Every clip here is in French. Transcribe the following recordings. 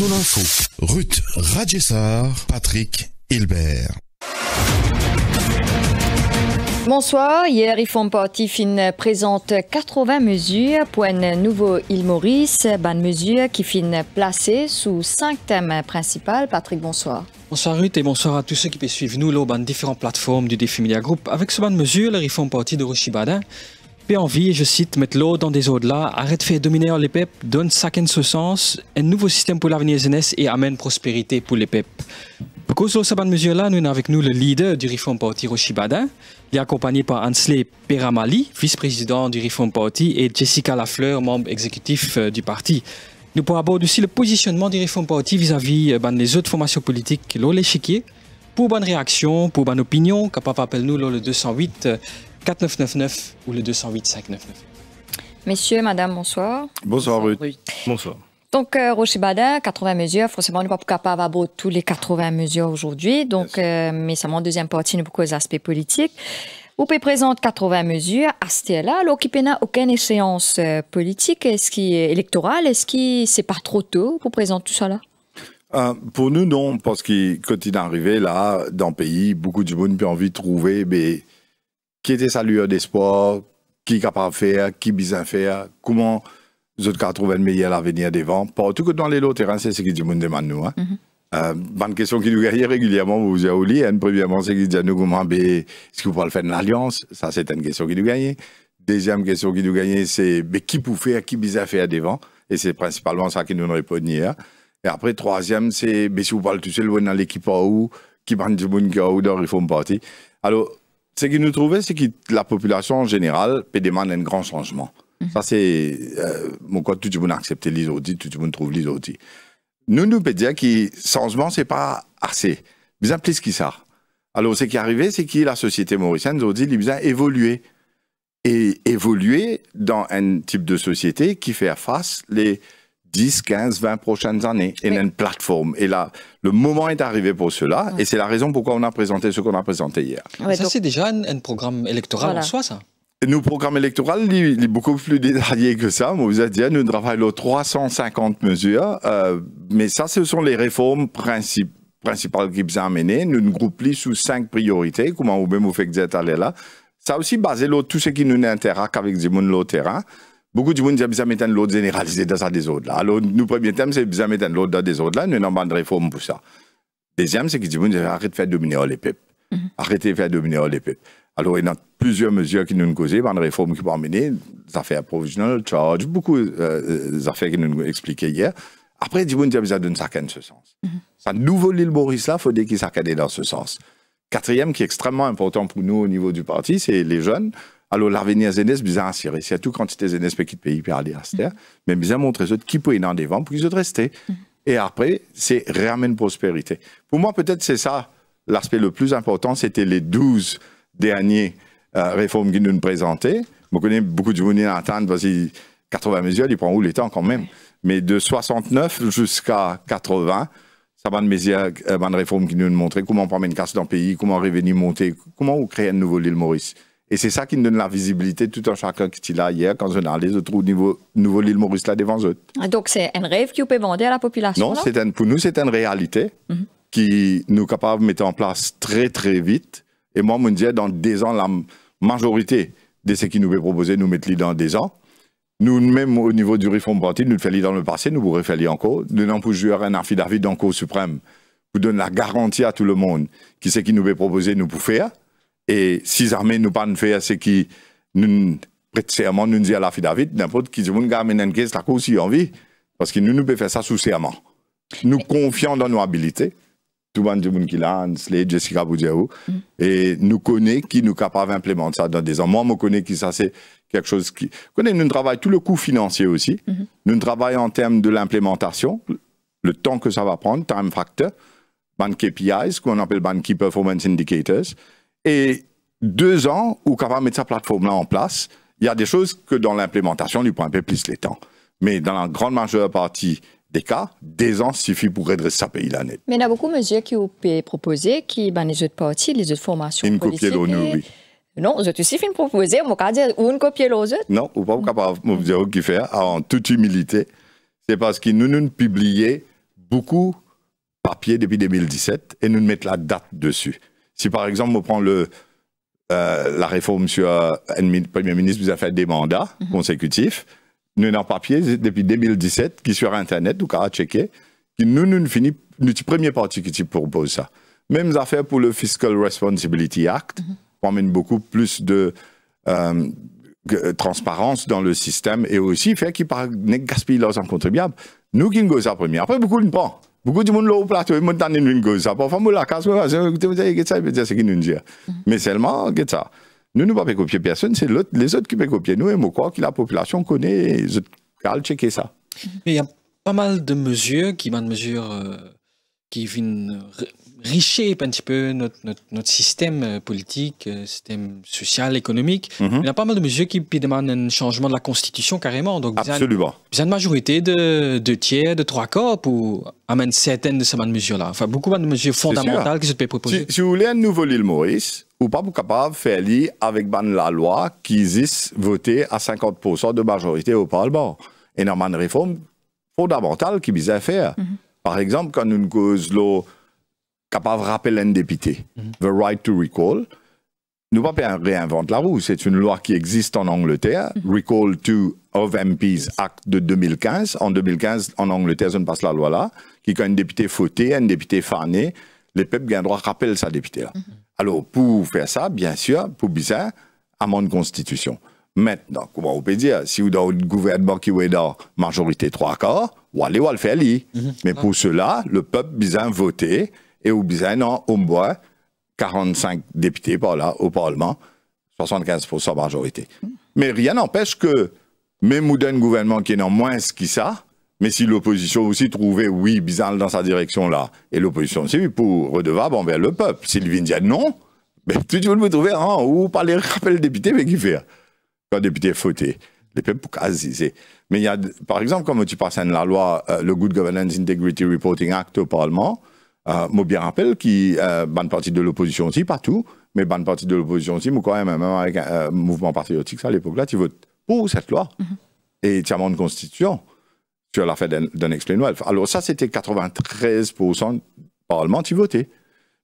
l'info. Ruth Patrick Hilbert. Bonsoir. Hier, partie fin présente 80 mesures pour un nouveau île Maurice. Ban mesure qui fin placé sous cinq thèmes principaux. Patrick, bonsoir. Bonsoir Ruth et bonsoir à tous ceux qui peuvent suivre nous dans différentes plateformes du Défi Media Group. Avec ce ban mesure, ils font partie de Rochibadin en envie, je cite, mettre l'eau dans des eaux là, arrête de faire dominer les peuples, donne chacun ce sens, un nouveau système pour l'avenir jeunesse et amène prospérité pour les peuples. Pour cause de cette mesure-là, nous avons avec nous le leader du Reform Party, Roshi Badin. Il est accompagné par Ansley Peramali, vice-président du Reform Party, et Jessica Lafleur, membre exécutif euh, du parti. Nous pourrons aborder aussi le positionnement du Reform Party vis-à-vis -vis, euh, des ben, autres formations politiques, l'eau l'échiquier, pour bonne réaction, pour bonne opinion, capable, d'appeler nous le 208 4999 ou le 208 599. Messieurs, madame, bonsoir. Bonsoir, Ruth. Bonsoir. Donc, euh, Badin, 80 mesures. Forcément, on n'est pas capable d'aborder tous les 80 mesures aujourd'hui. Donc, euh, mais c'est mon deuxième partie, beaucoup des aspects politiques. Vous présente 80 mesures. À ce là, alors qu'il n'y aucune échéance euh, politique, est-ce qui est électorale, est-ce que c'est pas trop tôt pour présenter tout ça là? Euh, pour nous, non, parce que quand il est arrivé là, dans le pays, beaucoup de monde pas envie de trouver mais, qui était sa lueur d'espoir, qui est capable de faire, qui est de faire, comment nous autres trouvé le meilleur avenir devant. Partout que dans les lots terrains, c'est ce que le monde demande nous. Hein? Mm-hmm. Euh, bonne question qui nous gagne régulièrement, vous vous avez oublié. Hein, premièrement, c'est qui dit nous comment, ben, est-ce que vous pouvez faire une alliance Ça, c'est une question qui nous gagne. Deuxième question qui nous gagne, c'est ben, qui peut faire, qui bizarre faire devant. Et c'est principalement ça qui nous répond hier. Et après, troisième, c'est ben, si vous parlez tout seul, vous dans l'équipe où, qui prend du monde qui a où dans le en partie. Alors, ce qui nous trouvait, c'est que la population en général demande un grand changement. Mhm. Ça, c'est. Euh, mon tout le monde accepte les tout le monde trouve les Nous, nous peut dire que changement, ce n'est pas assez. Bien plus que ça. Alors, ce qui est arrivé, c'est que la société mauricienne, nous dit, il a évolué. Et évoluer dans un type de société qui fait face les 10, 15, 20 prochaines années et une plateforme. Et là, le moment est arrivé pour cela et c'est la raison pourquoi on a présenté ce qu'on a présenté hier. ça, c'est déjà un, programme électoral en soi, ça nos programmes électoraux, il est beaucoup plus détaillé que ça. Vous avez dit, hein, nous travaillons 350 mesures, euh, mais ça, ce sont les réformes principales qui nous a amenées. nous groupons sous cinq priorités, comment vous-même vous faites que vous êtes allé là. Ça aussi basé sur tout ce qui nous intéresse avec Zimoun le terrain. Beaucoup de gens disent que mettre l'autre généralisé dans des des là. Alors, nous, premier thème, c'est que mettre lot dans des autres. là. Nous avons une réforme pour ça. Deuxième, c'est que du monde arrêter de faire dominer les peuples. Mhm. Arrêtez de faire dominer les peuples. Alors, il y a plusieurs mesures qui nous ont causé, une réforme qui va mener, des affaires provisionales, charges, beaucoup d'affaires euh, euh, qui nous ont expliquées hier. Après, du monde dit besoin donne ça dans ce sens. Mm -hmm. Ça nouveau l'île Boris là, il faut qu'il dans ce sens. Quatrième, qui est extrêmement important pour nous au niveau du parti, c'est les jeunes. Alors Zénès, az egész y c'est tout quand c'était qui pekit pays à aster, mais bizán montré ceux qui peut en devant pour qu'ils restent. Mm-hmm. Et après, c'est ramène prospérité. Pour moi, peut-être c'est ça l'aspect le plus important, c'était les 12 derniers euh, réformes qu'ils nous présentaient. Vous connaissez beaucoup de gens qui ont Voici 80 mesures, ils prennent où les temps quand même. Mais de 69 jusqu'à 80, ça va de mesures, euh, réformes qui nous montré comment on une carte dans le pays, comment revenir monter, comment on crée un nouveau l'île Maurice. Et c'est ça qui nous donne la visibilité tout en chacun qui est là hier quand on a les autres au niveau nouveau l'île Maurice là devant eux. Donc c'est un rêve qui peut vendre à la population. Non, c'est pour nous c'est une réalité mhm. qui nous capable de mettre en place très très vite. Et moi, je me dans des ans, la majorité de ce qui nous est proposé, nous mettons dans des ans. Nous, même au niveau du réforme nous le faisons dans le passé, nous pourrions faire encore. Nous n'avons pour jouer un affidavit dans la Cour suprême Vous donne la garantie à tout le monde qui ce qui nous est proposé, nous pour faire. Et si l'armée nous pas fait ce qui nous prête serment, nous dit à la fille David, n'importe qui dit, nous avons une caisse, la envie. Parce que nous, nous pouvons faire ça sous serment. Nous confions dans nos habilités. Tout le monde qui l'a, a, Jessica Boudiaou. Mm. Et nous connaissons qui nous capable d'implémenter ça dans des ans. Moi, je connais qui ça, c'est quelque chose qui. Nous travaillons tout le coût financier aussi. Mm-hmm. Nous travaillons en termes de l'implémentation, le temps que ça va prendre, time factor, ban KPIs, qu'on appelle ban Key Performance Indicators. Et deux ans où on va mettre sa plateforme-là en place, il y a des choses que dans l'implémentation, il prend un peu plus les temps. Mais dans la grande majeure partie des cas, deux ans suffit pour redresser sa pays là Mais il y a beaucoup de mesures qui ont été proposées, qui, ben, les autres parties, les autres formations. Une copie de l'ONU, oui. Non, je te aussi fait proposer, on va dire une copie de l'ONU. Non, ou pas, capable de dire qui fait, ah, en toute humilité. C'est parce que nous, nous publions beaucoup de papiers depuis 2017 et nous mettons la date dessus. Si par exemple, on prend le, euh, la réforme sur le euh, Premier ministre vous a fait des mandats mhm. consécutifs, nous avons papier depuis 2017 qui sur Internet, ou qu'à checker, qui nous, nous, fini, nous, premier parti qui propose ça. Même affaire pour le Fiscal Responsibility Act, mm amène beaucoup plus de euh, transparence dans le système et aussi fait qu'il par gaspille leurs contribuables. Nous qui nous ça Après, beaucoup ne pas. Beaucoup de monde l'a au plateau, ils m'ont donné une cause. Parfois, moi, la casse, moi, je me dis, qu'est-ce que c'est nous dit Mais seulement, que ça Nous, nous ne pouvons pas copier personne, c'est les autres qui peuvent copier nous, et moi, crois que la population connaît, ils ont checker ça. Mm-hmm. Mais il y a pas mal de mesures qui, de mesures, euh, qui viennent reshape un petit peu notre, notre, notre système euh, politique, euh, système social, économique. Mhm. Il y a pas mal de mesures qui, demandent un changement de la constitution carrément. Donc, Absolument. y a une majorité de deux tiers, de trois corps pour amener certaines de ces mesures-là. Enfin, beaucoup de mesures fondamentales qui se peux proposer. Si, vous voulez un nouveau l'île Maurice, ou pas vous capable de faire l'île avec ben la loi qui existe voter à 50% de majorité au Parlement. Et normalement, une réforme fondamentale qui vise à faire. Mhm. Par exemple, quand une cause l'eau capable de rappeler un député. Mhm. The right to recall. Nous ne pas réinventer la roue. C'est une loi qui existe en Angleterre. Mhm. Recall to of MPs Act de 2015. En 2015, en Angleterre, je ne passe la loi là, qui quand un député fauté, un député farné, les peuples le droit de rappeler sa députée là. Mhm. Alors, pour faire ça, bien sûr, pour bizarre, amende constitution. Maintenant, comment on peut dire, si vous avez un gouvernement qui est dans majorité trois quarts, vous allez, le faire, Mais pour cela, le peuple bizarre voter et au non, boit 45 députés par là, au Parlement, 75% majorité. Mais rien n'empêche que, même un gouvernement qui est non moins que ça, mais si l'opposition aussi trouvait, oui, bizarre dans sa direction-là, et l'opposition aussi, pour redevable envers le peuple. Sylvie dit non, mais tout le monde vous trouver, hein, ou par les rappels mais qui fait Quand député est fauté, les peuples Mais il y a, par exemple, comme tu passes à la loi, euh, le Good Governance Integrity Reporting Act au Parlement, euh, moi, bien rappelle qui euh, bonne partie de l'opposition aussi, pas tout, mais bonne partie de l'opposition aussi, mais quand même, même avec un euh, mouvement patriotique, ça, à l'époque-là, tu votes pour cette loi. Mm-hmm. Et tu as une constitution sur la fait d'un explain Alors, ça, c'était 93% du Parlement qui votait.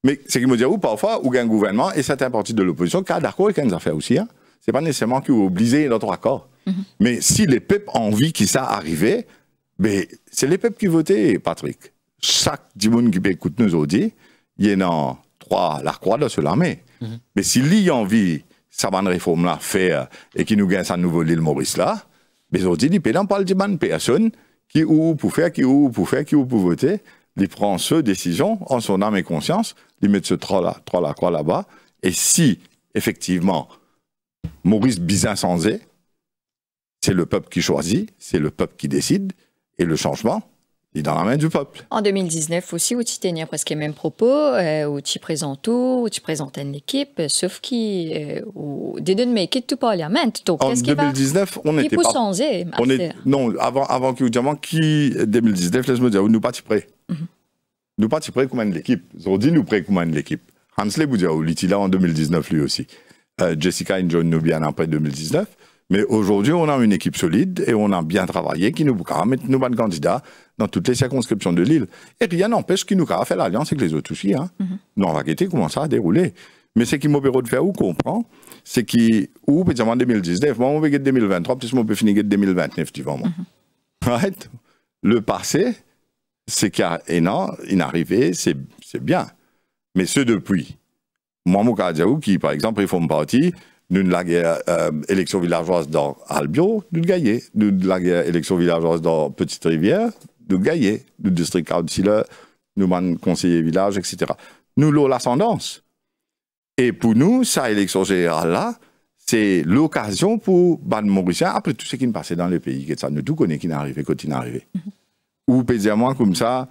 Mais ce qui me dit, ou parfois, ou un gouvernement et certains partis de l'opposition, car d'accord avec les affaires aussi, hein, c'est pas nécessairement qu'ils obligé notre accord. Mm-hmm. Mais si les peuples ont envie que ça arrive mais ben, c'est les peuples qui votaient, Patrick chaque monde qui peut écouter nous aujourd'hui, il y en a trois, la croix de sur l'armée. Mhm. Mais s'il y a envie, sa va réforme là, faire, et qui nous gagne sa nouvelle île Maurice là, mais aujourd'hui, il peut pas parler de personne qui ou pour faire, qui ou pour faire, qui ou pour voter, il prend ce décision en son âme et conscience, il met ce trois là, trois là, croix là-bas, et si, effectivement, Maurice Bizin est, c'est le peuple qui choisit, c'est le peuple qui décide, et le changement, est dans la main du peuple. En 2019 aussi, tu tenais presque les mêmes propos, euh, où tu présentes tout, où tu présentes une équipe, euh, sauf qui euh, didn't make it to parliament. Donc, en 2019, on était pas. On est... non, avant, avant que diamant, qui 2019, laisse-moi dire, nous pas prêts. Mhm. Nous ne Nous pas prêts comme l'équipe. Ils ont dit nous prêts comme l'équipe. Hansley était là en 2019 lui aussi. Euh, Jessica et John vient après 2019. Mais aujourd'hui, on a une équipe solide et on a bien travaillé qui nous mettre nos de candidats dans toutes les circonscriptions de l'île. Et rien n'empêche qu'il nous a fait l'alliance avec les autres aussi. Nous, on va guetter comment ça a déroulé. Mais ce qui m'opéra de faire, ou comprend, c'est qui, ou peut en 2019, moi, on guetter 2023, peut on peut finir 2029, tu vois, moi. Mhm. Le passé, c'est qu'il y a un an, inarrivé, c'est bien. Mais ce depuis, moi, mon qui, par exemple, ils font partie, nous la guerre euh, élection villageoise dans Albio, nous Nous nous la guerre élection villageoise dans Petite Rivière, nous gagné. du district councilor, nous man conseiller village, etc. Nous l'avons l'ascendance. Et pour nous, ça élection générale là, c'est l'occasion pour Ban après tout ce qui nous passait dans le pays, que ça nous tout connaît qui n'est arrivé, qui est arrivé. Mm-hmm. Ou peut moins comme ça,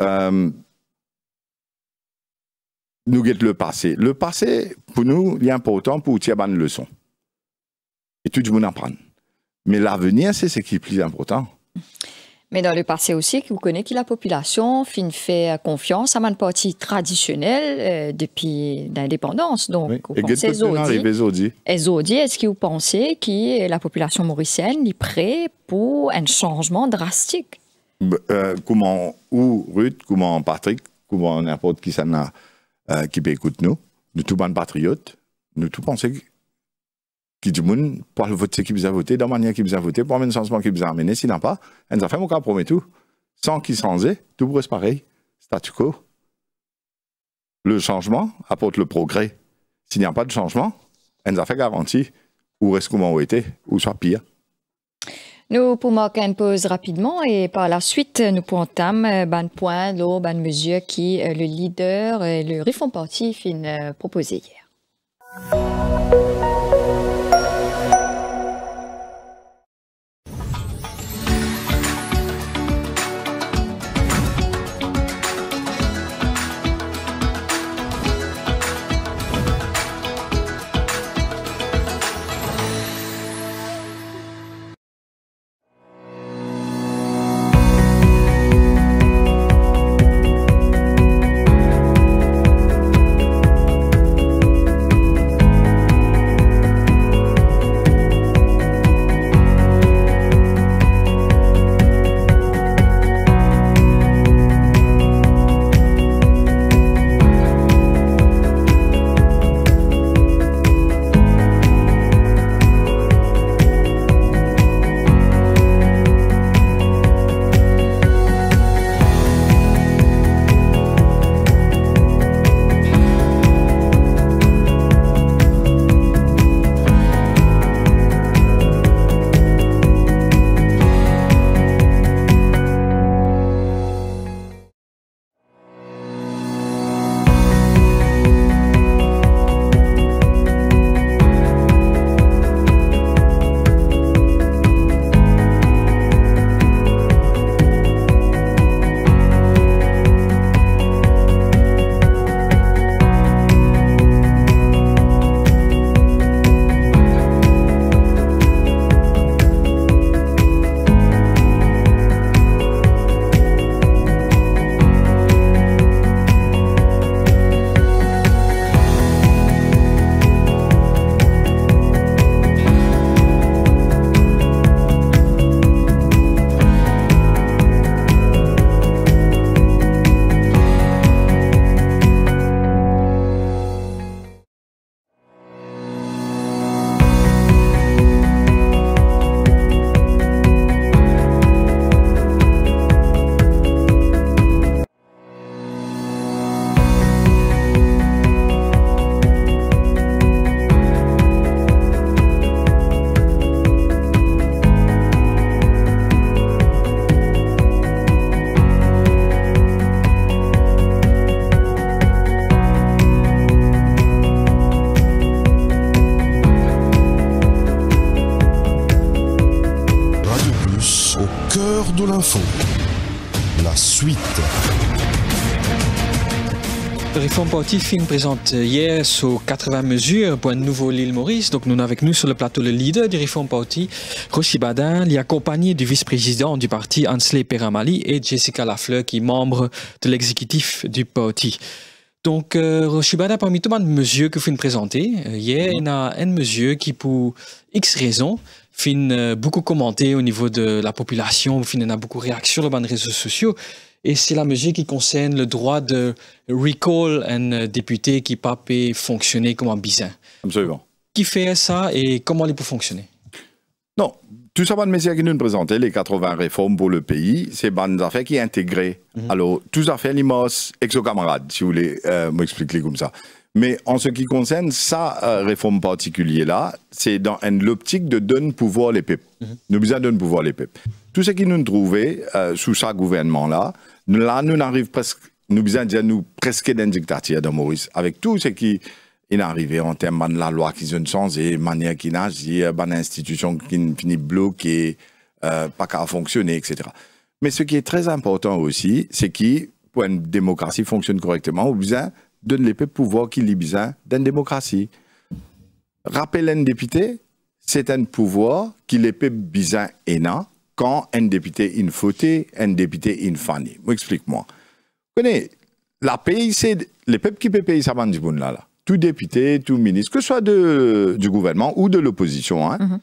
euh, nous guette le passé. Le passé, pour nous, il est important pour tirer une leçon. Et tout le monde en Mais l'avenir, c'est ce qui est plus important. Mais dans le passé aussi, vous connaissez que la population fin fait confiance à une partie traditionnelle euh, depuis l'indépendance. Donc, vous pensez est-ce que vous pensez que la population mauricienne est prête pour un changement drastique bah, euh, Comment, ou Ruth, comment Patrick, comment n'importe qui ça n'a euh, qui ben, écoute nous, nous tous bons patriotes, nous tous pensons que du monde pour le voter qui a voté, dans la manière qui a voté, pour le changement qui a amené, sinon pas, nous a fait mon cas promet tout. Sans qu'ils s'en tout reste pareil, statu quo. Le changement apporte le progrès. S'il n'y a pas de changement, elle nous a fait garantie où est-ce qu'on était, ou soit pire. Nous pouvons marquer une pause rapidement et par la suite, nous pouvons entamer euh, ban point, l'eau, ban mesure qui euh, le leader et le Riffon Parti fin euh, proposé hier. la suite. Réforme Party film présente hier sur 80 mesures pour un nouveau lille Maurice. Donc, nous avons avec nous sur le plateau le leader du Réforme Party, Roshi Badin, accompagné du vice-président du parti, Ansley Peramali, et Jessica Lafleur, qui est membre de l'exécutif du parti. Donc, je euh, parmi tout de mesures que vous présenter. Euh, il y a mhm. un mesure qui, pour X raisons, fin euh, beaucoup commenté au niveau de la population, en a beaucoup réaction sur les réseaux sociaux. Et c'est la mesure qui concerne le droit de recall un député qui pas peut fonctionner comme un bizarre. Absolument. Qui fait ça et comment il peut fonctionner Non, tout ça mais messieurs qui nous présentait les 80 réformes pour le pays, c'est une affaires qui est intégrée. Mhm. Alors, tout limos, exo-camarades, si vous voulez euh, m'expliquer comme ça. Mais en ce qui concerne sa euh, réforme particulière-là, c'est dans l'optique de donner pouvoir les peuples. Nous avons Nous besoin donner pouvoir les peuples. Tout ce qui nous trouvait euh, sous ce gouvernement-là, là, nous n'arrive presque, nous besoin de nous presque d'un dictature, de Maurice, avec tout ce qui il arrivé en termes de la loi qui a changé, manière qui n'a euh, une institution qui finit bloquée, euh, pas qu'à fonctionner, etc. Mais ce qui est très important aussi, c'est que pour une démocratie fonctionne correctement, au besoin donner le pouvoir qui est besoin d'une démocratie. Rappelez un député, c'est un pouvoir qui les besoin énorme quand un député une fauté, un député est fanny. Explique-moi. Vous la pays, c'est les peuples qui peuvent payer sa bande du là. là tout député, tout ministre, que ce soit de, du gouvernement ou de l'opposition, hein, mhm.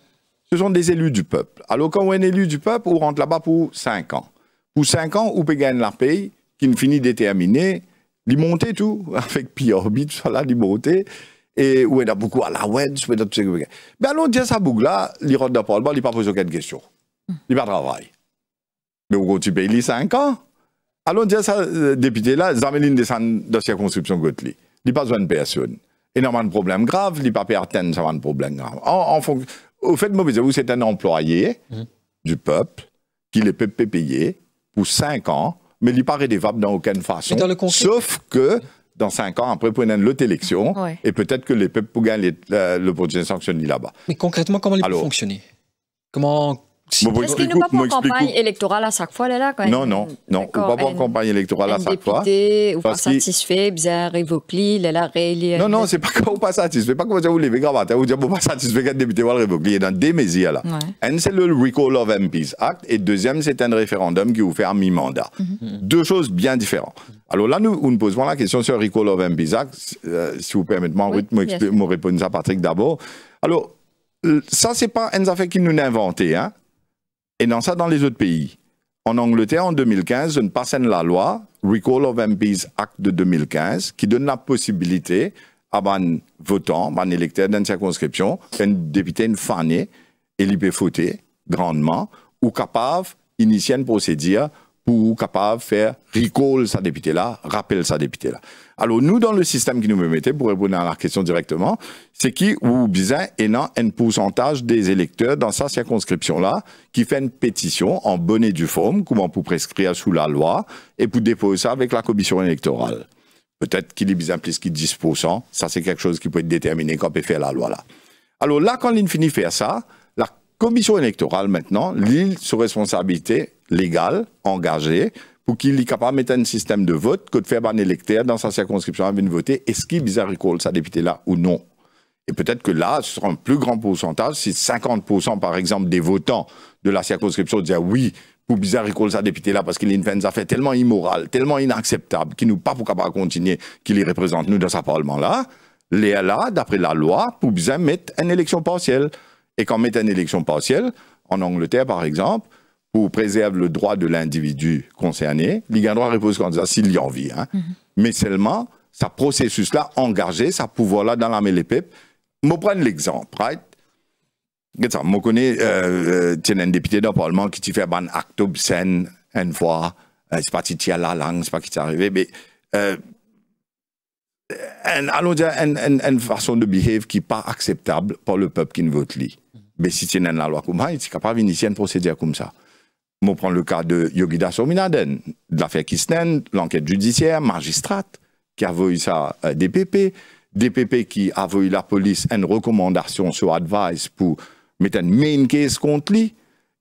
ce sont des élus du peuple. Alors quand on est élu du peuple, on rentre là-bas pour 5 ans. Pour 5 ans, on peut gagner la paix, qui ne finit déterminé, il monte tout, avec pire tout ça, lui monter. Et où il y a beaucoup à la web, tout ce que Ben allons dire ça, Bougla, il rentre dans le il ne pose aucune question. Il a pas travail. Mais au continue tu payes 5 ans. Allons dire ça, euh, député là, Zameline descend de circonscription Gotli. Il pa de pas E de et normalement problème n'y a pas ça va grav. En, en fait au fait, vous c'est un employé mhm. du peuple qui les peut payer pour 5 ans, mais il a pas rédévable dans aucune façon. Sauf que dans 5 ans, après, une autre élection, et peut-être que les peuples pourront le, euh, le, projet sanctionner là-bas. Mais concrètement, comment il peut fonctionner Comment si Est-ce qu'il ne va pas une campagne électorale à chaque fois, là, là quand même. Non, non, non, on va pas une campagne électorale à chaque fois. Ou pas satisfait, bizarre, révoqué, là, là, réélu. Non, non, c'est pas qu'on pas satisfait, pas que vous levez grave, hein, vous dites, pas satisfait qu'un député va le révoquer. dans des mesures, là. Un, c'est le Recall of MPs Act, et deuxième, c'est un référendum qui vous fait un mi-mandat. Mhm. Deux choses bien différentes. Alors là, nous, nous posons la question sur Recall of MPs Act, euh, si vous permettez-moi, me répondre à Patrick d'abord. Alors, ça, c'est pas un affaire qui nous a inventé, hein. Et dans ça, dans les autres pays. En Angleterre, en 2015, nous passe la loi, Recall of MPs Act de 2015, qui donne la possibilité à un votant, à un électeur d'une circonscription, un député, une fanée, et peut voter grandement, ou capable d'initier une procédure pour capable faire recall sa députée là, rappel sa députée là. Alors, nous, dans le système qui nous mettait, pour répondre à la question directement, c'est qui ou bien et un pourcentage des électeurs dans sa circonscription-là qui fait une pétition en bonnet du forme, comment pour prescrire sous la loi, et pour déposer ça avec la commission électorale. Peut-être qu'il est bien plus que 10%, ça c'est quelque chose qui peut être déterminé quand peut faire la loi là. Alors là, quand l'infini fait ça, la commission électorale maintenant, l'île sous responsabilité légale, engagée, pour qu'il soit capable de mettre un système de vote, que de faire un électeur dans sa circonscription à venir voter, est-ce qu'il bizarre sa députée là ou non Et peut-être que là, ce sera un plus grand pourcentage, si 50% par exemple des votants de la circonscription disaient oui, pour bizarre sa députée là, parce qu'il a une fin tellement immorale, tellement inacceptable, qu'il n'est pas capable de continuer, qu'il y représente nous dans ce parlement là, les là, d'après la loi, pour bien mettre une élection partielle. Et quand on met une élection partielle, en Angleterre par exemple, pour préserver le droit de l'individu concerné, il a droit à repose ça, s'il y a envie. Hein. Mhm. Mais seulement, ce processus-là engagé, ce pouvoir-là dans l'armée des peuples. Je prendre l'exemple, right? Je connais euh, euh un député d'un Parlement qui fait un acte obscène une fois. Euh, c'est pas qui tient la langue, c'est pas qui t'est arrivé, mais euh, allons dire une façon de behave qui n'est pas acceptable pour le peuple qui ne vote lui. Mhm. Mais si tu as la loi comme ça, tu est capable d'initier une procédure comme ça. On prend le cas de Yogida Sominaden, de l'affaire Kisnen, l'enquête judiciaire, magistrate qui a voulu ça à DPP, DPP qui a voulu la police une recommandation sur advice pour mettre une main case contre lui.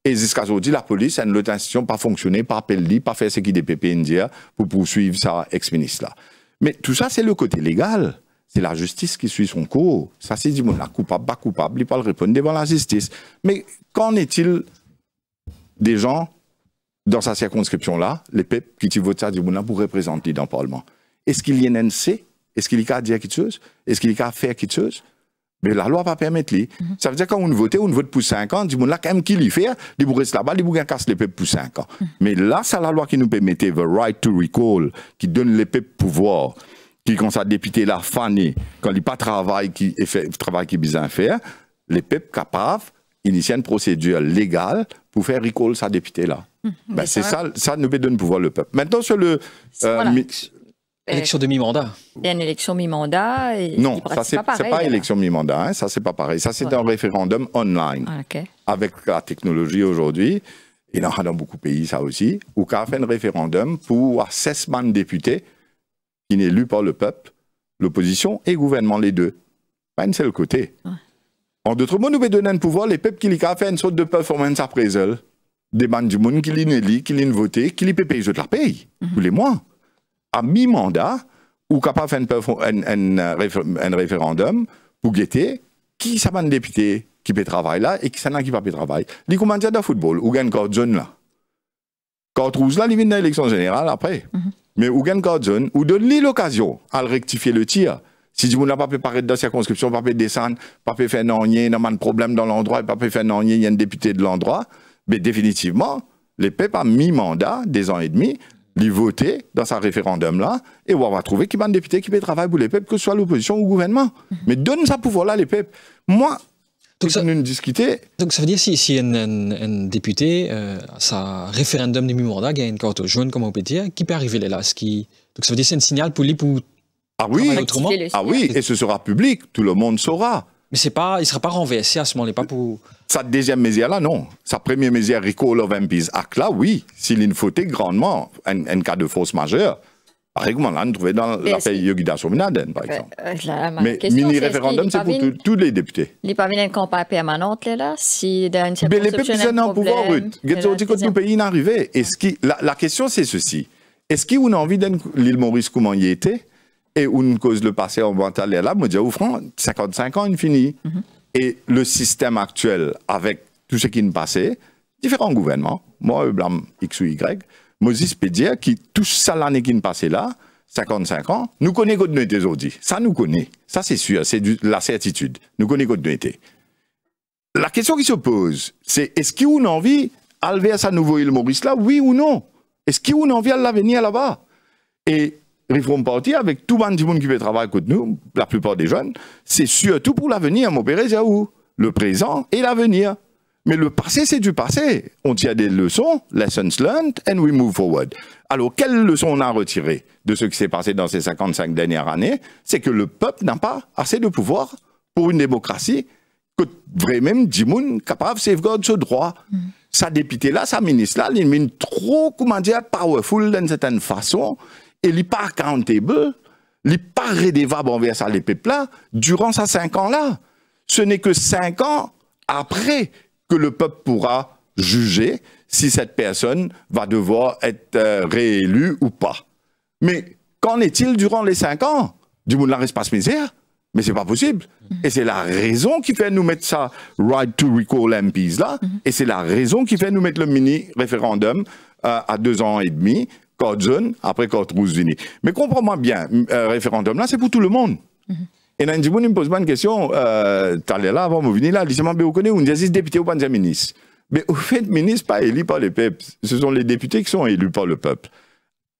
Et jusqu'à dit la police, elle n'a pas fonctionner, pas appeler, pas fait ce qui DPP dit pour poursuivre sa ex-ministre là. Mais tout ça, c'est le côté légal. C'est la justice qui suit son cours. Ça, c'est dit, bon, la coupable, pas coupable, il peut le répondre devant la justice. Mais qu'en est-il des gens dans sa circonscription-là, les peuples qui votent ça du Moulin pour représenter dans le Parlement. Est-ce qu'il y a un NC Est-ce qu'il y a à dire quelque chose Est-ce qu'il y a à faire quelque chose mais la loi va permettre. Mm Ça veut dire quand on vote, on vote pour 5 ans, du monde là, quand même, qui l'y fait, il reste là-bas, il casse les peuples pour 5 ans. Mhm. Mais là, c'est la loi qui nous permettait, the right to recall, qui donne les peuples pouvoir, qui, quand ça député la fané, quand il n'y a pas de travail qui est fait, travail qui besoin fait faire, les peuples capables initier une procédure légale pour faire recall sa députée là. Hum, ben, c'est ça, ça nous donne pouvoir le peuple. Maintenant sur le euh, élection de mi-mandat. Il y a une élection mi-mandat. Non, ça c'est pas, pareil, pas élection mi-mandat. Hein, ça c'est pas pareil. Ça c'est un référendum online ah, avec la technologie aujourd'hui. Il y en a dans beaucoup de pays ça aussi. Où qu'à faire un référendum pour 16 membres députés qui n'est élu par le peuple, l'opposition et le gouvernement les deux. Pas un seul côté. Ouais. En d'autres mots, nous pouvons donner un pouvoir, les peuples qui ont fait une sorte de performance après eux, des bandes du monde qui l'ont élu, qui l'ont voté, qui l'ont payé, je la paye, mhm. tous les mois. À mi-mandat, ou capable de faire un, un, référendum pour guetter qui ça va député qui peut travailler là et qui ça n'a qui va pas travailler. Les commandes de football, ou gagne corde zone là. Corde rouge là, vient de l'élection générale après. Mhm. Mais ou gagne corde zone, ou donne l'occasion à rectifier le tir. Si vous ne n'a pas préparé dans la circonscription, pas peut descendre, pas fait faire non, il y a un problème dans l'endroit, pas fait faire non, il y a un député de l'endroit, mais définitivement, les peuples a mi-mandat, des ans et demi, les voter dans ce référendum-là, et on va trouver y a un député qui peut travailler pour les peuples, que ce soit l'opposition ou le gouvernement. Mhm. Mais donne ça pouvoir-là, les peuples. Moi, donc ça, nous discuter. donc ça veut dire si, si un, député, euh, sa référendum de mi-mandat, a une carte jaune, comme on peut dire, qui peut arriver là, ce qui... Donc ça veut dire c'est un signal pour lui pour ah oui, ah oui, et ce sera public, tout le monde saura. Mais c'est pas, il sera pas renversé à ce moment-là, pas pour. Sa deuxième mesure là, non. Sa première mesure, Rico Lovenpiz Act là, oui, s'il une faute grandement, un cas de fausse majeure. Par euh, exemple, on euh, l'a trouvé dans l'affaire Yogida Sominaden, par exemple. Mais mini-référendum, c'est pour tous les députés. Il n'y a pas une campagne permanente, là, si dans une Mais les peuples sont en pouvoir, Ruth. Nous pays n'arrivait. La question, c'est ceci. Est-ce qu'on a envie d'être l'île Maurice comment il était et une cause le passé, on va aller là, moi, je dis, franc, 55 ans, il finit. Mm-hmm. Et le système actuel, avec tout ce qui nous passait, différents gouvernements, moi, je blâme X ou Y, Moses Pédier qui touche ça l'année qui nous passait là, 55 ans, nous connaissons nous étions aujourd'hui. Ça, nous connaît. Ça, c'est sûr, c'est de la certitude. Nous connaissons nous étions. La question qui se pose, c'est est-ce qu'il y a envie à à sa nouveau île Maurice là, oui ou non Est-ce qu'il y a une envie à l'avenir là-bas Et Reform partir avec tout le monde qui fait travailler contre nous, la plupart des jeunes, c'est surtout pour l'avenir, mon père, où Le présent et l'avenir. Mais le passé, c'est du passé. On tient des leçons, lessons learned, and we move forward. Alors, quelles leçons on a retirées de ce qui s'est passé dans ces 55 dernières années C'est que le peuple n'a pas assez de pouvoir pour une démocratie que vraiment, Dimoun, capable de sauvegarder ce droit. Mm. Sa députée là, sa ministre là, elle est trop, comment dire, powerful d'une certaine façon et il n'est pas accountable, il pas redevable envers ça, les peuples durant ces cinq ans-là. Ce n'est que cinq ans après que le peuple pourra juger si cette personne va devoir être euh, réélue ou pas. Mais qu'en est-il durant les cinq ans Du monde de misère mais n'est pas possible. Et c'est la raison qui fait nous mettre ça right to recall MPs là. Mm-hmm. Et c'est la raison qui fait nous mettre le mini référendum euh, à deux ans et demi Côte Zone, après Côte rouge unis. Mais comprends-moi bien, euh, référendum-là, c'est pour tout le monde. Mhm. Et -hmm. Et me pose pas une question, euh, t'allais là avant de venir là, dis-moi, vous connaissez, députés ou pas ministre. Mais au fait, ministre pas élu par le peuple. Ce sont les députés qui sont élus par le peuple.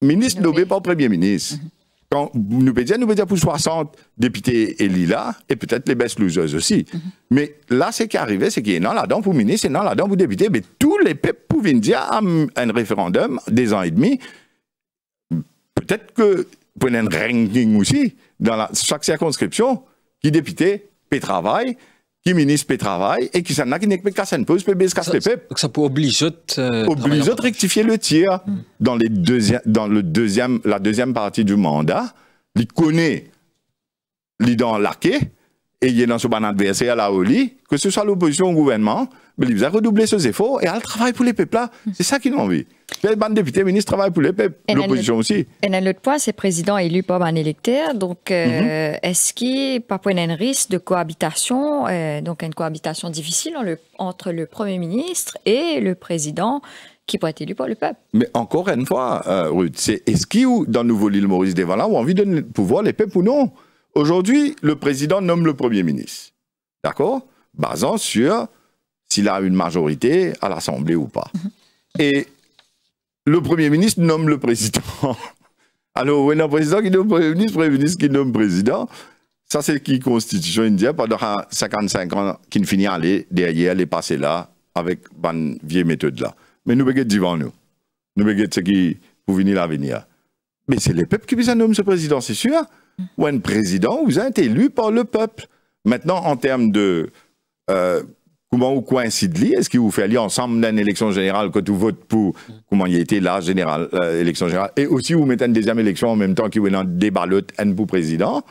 Ministre nommé par Premier ministre. Mhm. Quand nous vous nous pédia pour 60 députés élus là, et peut-être les best losers aussi. Mhm. Mais là, ce qui est arrivé, c'est qu'il y a non là-dedans pour ministre, un non là-dedans pour député. Mais tous les peuples pouvaient dire ah, un référendum des ans et demi, peut-être que vous un ranking aussi dans la, chaque circonscription qui député peut travailler qui ministre peut travailler et qui s'en a qui n'est pas qu'à pause, peut baisser Ça peut obliger euh, de obliger de rectifier le tir hmm. dans les deuxième dans le deuxième la deuxième partie du mandat, il connaît l'ident dans et il est dans son bon adversaire à la Oli, que ce soit l'opposition ou le gouvernement, mais il a redoubler ses efforts et elle travaille pour les peuples là. Hmm. C'est ça qu'il a envie. Les bande députés ministres travaillent pour le peuple, l'opposition aussi. Et un autre point, c'est président élu par un électeur. Donc, euh, mhm. est-ce qu'il n'y a pas un risque de cohabitation, euh, donc une cohabitation difficile entre le Premier ministre et le président qui pourrait être élu par le peuple. Mais encore une fois, euh, Ruth, c'est est-ce qu'il ou dans nouveau l'île Maurice Desvalins ont envie de pouvoir les peuples ou non Aujourd'hui, le président nomme le Premier ministre, d'accord Basant sur s'il a une majorité à l'Assemblée ou pas. Mhm. Et le Premier ministre nomme le président. Alors, on a un président qui nomme le Premier ministre, Premier ministre qui nomme le président. Ça, c'est qui constitution indienne pendant 55 ans qui ne finit à aller derrière les passer là avec une vieille méthode là. Mais nous baguettes devant nous. Nous devons ce qui pour venir l'avenir. Mais c'est le peuple qui vous nommer ce président, c'est sûr. Ou un président, vous êtes élu par le peuple. Maintenant, en termes de euh, comment vous coïncidez Est-ce que vous fait aller ensemble dans l'élection générale quand vous votez pour comment il était la générale, euh, élection générale Et aussi, vous mettez une deuxième élection en même temps qu'il vous dans des débat pour président.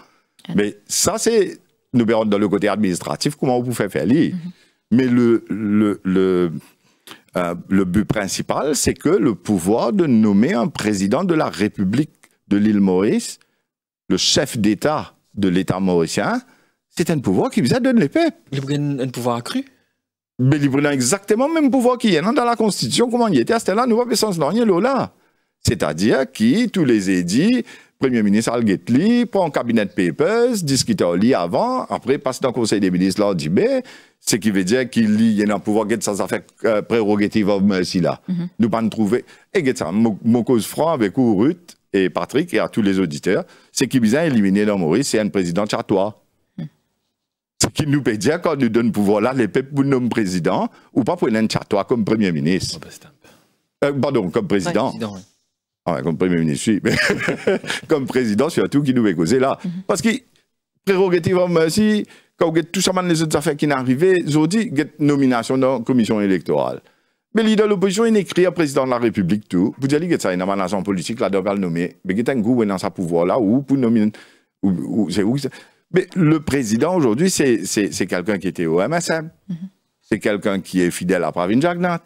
Mais ça, c'est, nous verrons dans le côté administratif, comment vous pouvez faire lire mm-hmm. Mais le, le, le, euh, le but principal, c'est que le pouvoir de nommer un président de la République de l'île Maurice, le chef d'État de l'État mauricien, c'est un pouvoir qui vous a donné les Il y a un pouvoir accru mais il prend exactement le même pouvoir qu'il y a dans la Constitution, comment il était, à là, nous avons sens de là. C'est-à-dire qui, tous les édits, Premier ministre Al-Ghetli, prend un cabinet de papers, discute au lit avant, après passe dans le Conseil des ministres, là, dit, mais, ce qui veut dire qu'il y a un pouvoir qui sans affaire euh, prérogative of euh, là. Mm-hmm. Nous pas nous trouver. Et que ça, mon cause franc avec vous, Ruth et Patrick et à tous les auditeurs, c'est qui bizarre, éliminer dans Maurice, c'est un président chartois qui nous peut dire qu'on nous donne pouvoir là, les peuples nous nomment président, ou pas pour un comme premier ministre. Oh, ben, euh, pardon, comme président. comme premier ministre, oui, comme président, surtout, qui nous est causer là. Mhm. Parce que, prérogativement, si, quand vous avez tout simplement les autres affaires qui n'arrivaient, aujourd'hui, vous avez nomination dans la commission électorale. Mais l'idée de l'opposition, il écrit à président de la République tout. Vous dites que ça, une aménagement politique, là, doit le nommer. Mais il y a un goût dans sa pouvoir là, ou pour nommer. Ou, où mais le président aujourd'hui, c'est quelqu'un qui était au MSM. Mhm. C'est quelqu'un qui est fidèle à Pravin Jagnat.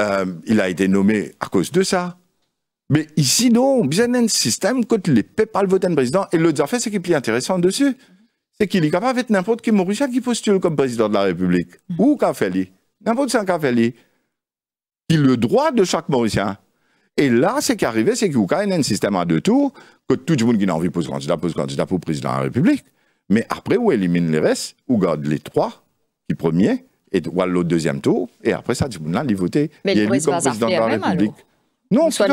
Euh, il a été nommé à cause de ça. Mais ici, non, bien un système quand les pépales votent le président. Et l'autre fait, ce qui est plus intéressant dessus, c'est qu'il est capable d'être n'importe qui Mauricien qui postule comme président de la République. Mhm. Ou Kafeli. N'importe qui qu'a qui le droit de chaque Mauricien. Et là, c'est arrivé, c'est y a un système à deux tours, que tout le monde qui a envie pose candidat, pose candidat, pour président de la République. Mais après, on élimine les restes, on garde les trois, qui premier, et ou le deuxième tour, et après ça, tout le monde là, il vote. Mais il comme président de la République. Non, ça.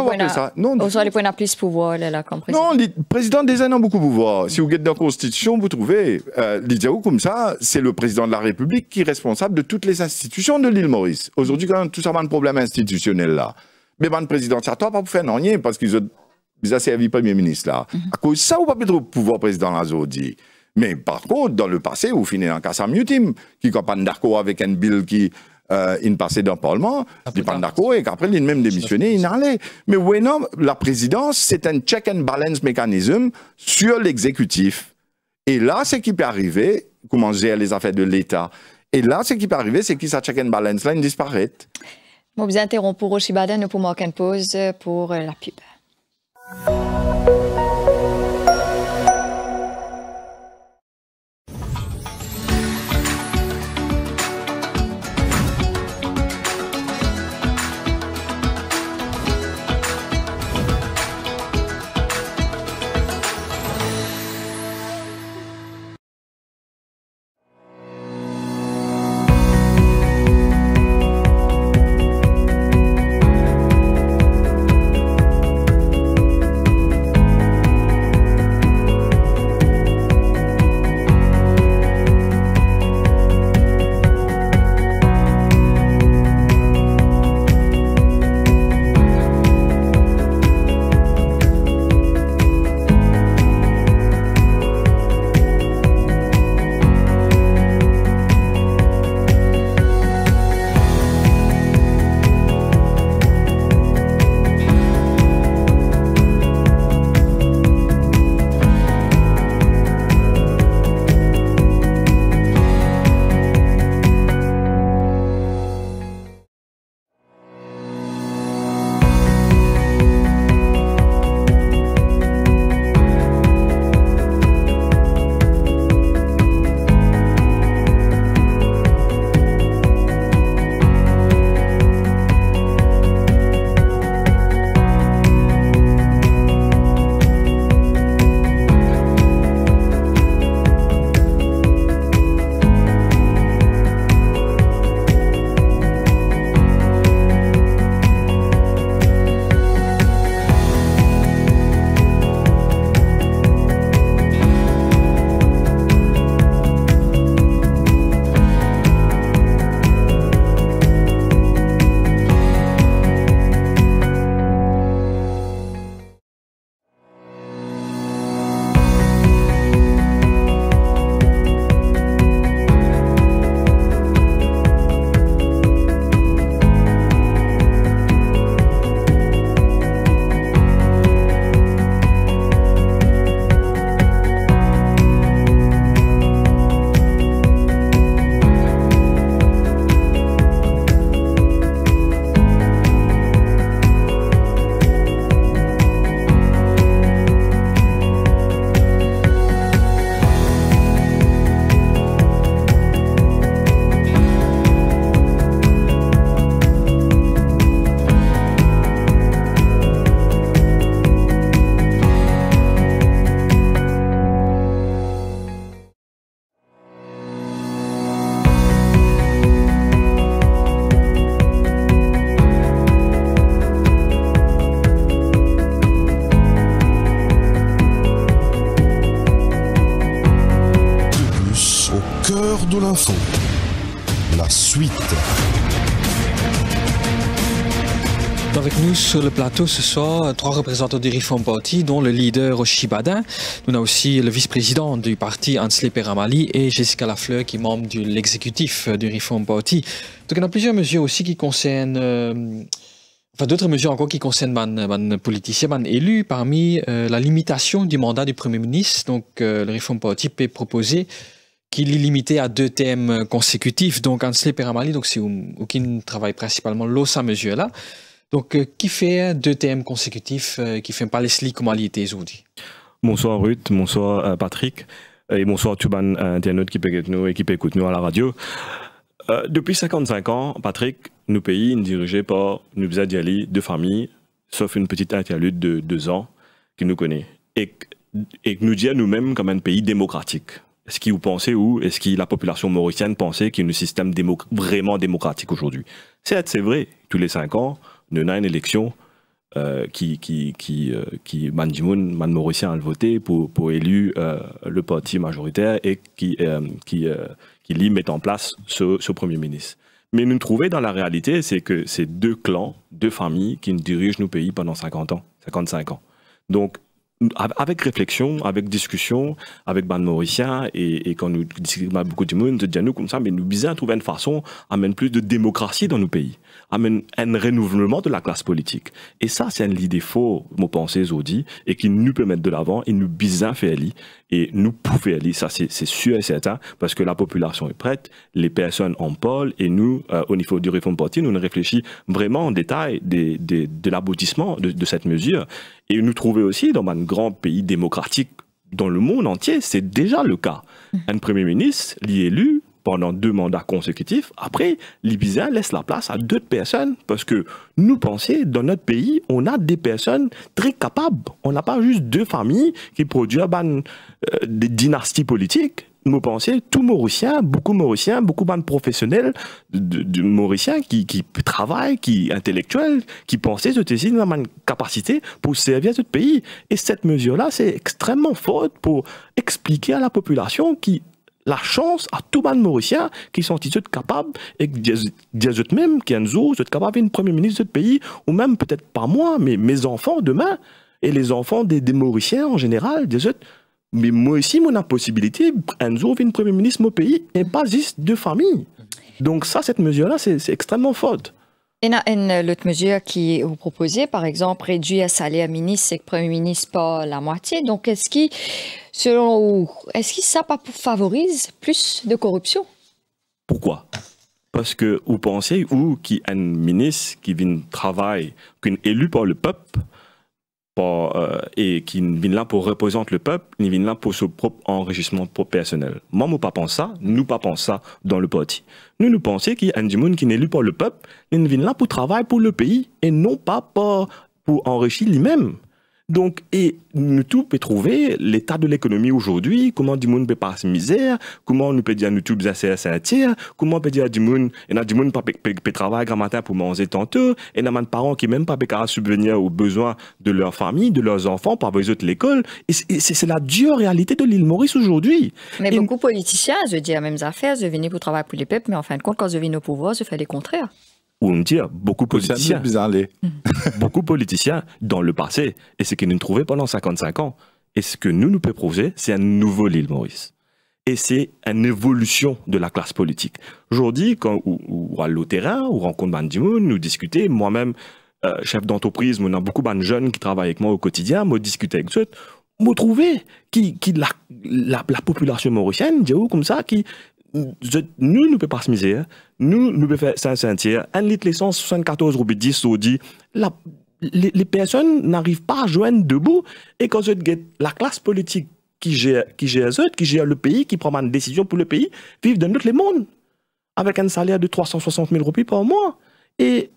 Non, on soit les pas plus pouvoir, là, comme Non, le président des a beaucoup de pouvoir. Si vous êtes dans la Constitution, vous trouvez, euh, comme ça, c'est le président de la République qui est responsable de toutes les institutions de l'île Maurice. Aujourd'hui, quand tout ça va un problème institutionnel là, mais présidence à toi pas pour faire non parce qu'ils ont servi premier ministre là. Mhm. À cause de ça, ou pas le pouvoir président là dit. Mais par contre, dans le passé, vous finissez en casse à mutim, qui n'est d'accord avec un bill qui est euh, il passait dans le Parlement, il n'est pas d'accord, et qu'après, il même démissionné, il allait. Mais oui, non, la présidence, c'est un check and balance mécanisme sur l'exécutif. Et là, ce qui peut arriver, comment gère les affaires de l'État. Et là, ce qui peut arriver, c'est que ça check and balance là, il disparaît. Nous vous interrompons Oshibaden, Shibaden pour marquer une pause pour la pub. sur le plateau ce soir trois représentants du Reform Party, dont le leader Oshibadin. On a aussi le vice-président du parti, Ansley Peramali, et Jessica Lafleur, qui est membre de l'exécutif du Reform Party. Donc, il y a plusieurs mesures aussi qui concernent. Euh, enfin, d'autres mesures encore qui concernent les politiciens, politicien, élus. parmi euh, la limitation du mandat du Premier ministre. Donc, euh, le Reform Party peut proposer qu'il est limité à deux thèmes consécutifs. Donc, Ansley Peramali, donc c'est qui travaille principalement l'eau, sa mesure-là. Donc, euh, qui fait deux thèmes consécutifs euh, qui fait Palestine comme était aujourd'hui Bonsoir Ruth, bonsoir euh, Patrick, et bonsoir Tuban, internaute qui peut nous et qui écouter nous à la radio. depuis 55 ans, Patrick, nos pays dirigé par Nubza Diali, de famille, sauf une petite interlude de deux ans qui nous connaît. Et, et nous dit à nous-mêmes comme un pays démocratique. Est-ce qu'il vous pensez ou est-ce que la population mauricienne pensait qu'il y a un système vraiment démocratique aujourd'hui c'est vrai, tous les cinq ans, a une élection euh, qui, qui, qui, euh, qui Mauricien a voté pour, pour élu euh, le parti majoritaire et qui, qui, qui l'y met en place ce, ce, Premier ministre. Mais nous trouvons dans la réalité, c'est que c'est deux clans, deux familles qui dirigent nos pays pendant 50 ans, 55 ans. Donc, avec réflexion, avec discussion, avec ban mauricien, et, quand nous discutons beaucoup de monde, nous comme ça, mais nous visons trouver une façon à mettre plus de démocratie dans nos pays un renouvellement de la classe politique. Et ça, c'est un lit défaut, mon pensée, Zodi, et qui nous peut de l'avant et nous bien faire Et nous pouvons aller ça c'est sûr et certain, parce que la population est prête, les personnes en parlent, et nous, euh, au niveau du réforme Parti, nous réfléchissons vraiment en détail des, des, de l'aboutissement de, cette mesure. Et nous trouvons aussi, dans un grand pays démocratique, dans le monde entier, c'est déjà le cas. Mm-hmm. Un Premier ministre, l'élu, pendant deux mandats consécutifs. Après, l'Ibiza laisse la place à d'autres personnes parce que nous pensons, dans notre pays, on a des personnes très capables. On n'a pas juste deux familles qui produisent ben, euh, des dynasties politiques nous pensons, tout mauriciens, beaucoup mauriciens, beaucoup de ben, professionnels de, Mauriciens qui, travaillent, qui intellectuels, qui pensaient que c'était une ben, capacité pour servir ce pays. Et cette mesure-là, c'est extrêmement forte pour expliquer à la population qui la chance à tout le mauricien qui sont ici capables et des même qui soit capables d'être premier ministre de pays ou même peut-être pas moi mais mes enfants demain et les enfants des, mauriciens en général des mais moi aussi mon possibilité Enzo une premier ministre de mon pays et pas juste de famille donc ça cette mesure là c'est extrêmement forte il y a une autre mesure qui vous proposée, par exemple, réduire salaire ministre et premier ministre pas la moitié. Donc, est-ce qui, selon vous, est-ce que ça favorise plus de corruption Pourquoi Parce que vous pensez, ou qui un ministre qui vient travailler, qu'une élu par le peuple, euh, et qui viennent là pour représenter le peuple, ni viennent là pour son propre enrichissement personnel. Moi, pense pas ça, nous pas pensons ça dans le parti. Nous, nous pensons qu'il y qui n'est élu par le peuple, ne viennent là pour travailler pour le pays et non pas pour enrichir lui-même. Donc, et nous tout peut trouver l'état de l'économie aujourd'hui, comment du monde peut passer misère, comment nous peut dire nous tout c'est un tiers, comment on peut dire du monde, et du monde peut travailler grand matin pour manger tantôt, et n'a même parents qui même pas peut subvenir aux besoins de leur famille, de leurs enfants, par besoin de l'école. Et c'est la dure réalité de l'île Maurice aujourd'hui. Mais beaucoup de politiciens, je dis les même affaires. je viens pour travailler pour les peuples, mais en fin de compte, quand je viens au pouvoir, je fais le contraire ou on dit beaucoup de beaucoup politiciens dans le passé, et ce qu'ils nous trouvaient pendant 55 ans. Et ce que nous nous peut prouver, c'est un nouveau l'île Maurice. Et c'est une évolution de la classe politique. Aujourd'hui, quand on va au terrain, on rencontre Bandimoun, nous discutait, moi-même, euh, chef d'entreprise, on a beaucoup de jeunes qui travaillent avec moi au quotidien, moi discuter avec eux, me trouver qui, la, la, population mauricienne, comme ça, qui nous, nous peut pas se miser, hein. nous, nous peut faire ça sentir, un litre l'essence, 74 roupies 10 les, personnes n'arrivent pas à joindre debout, et quand la classe politique qui gère, qui gère qui gère le pays, qui prend une décision pour le pays, vivent dans les monde, avec un salaire de 360 000 roupies par mois. Et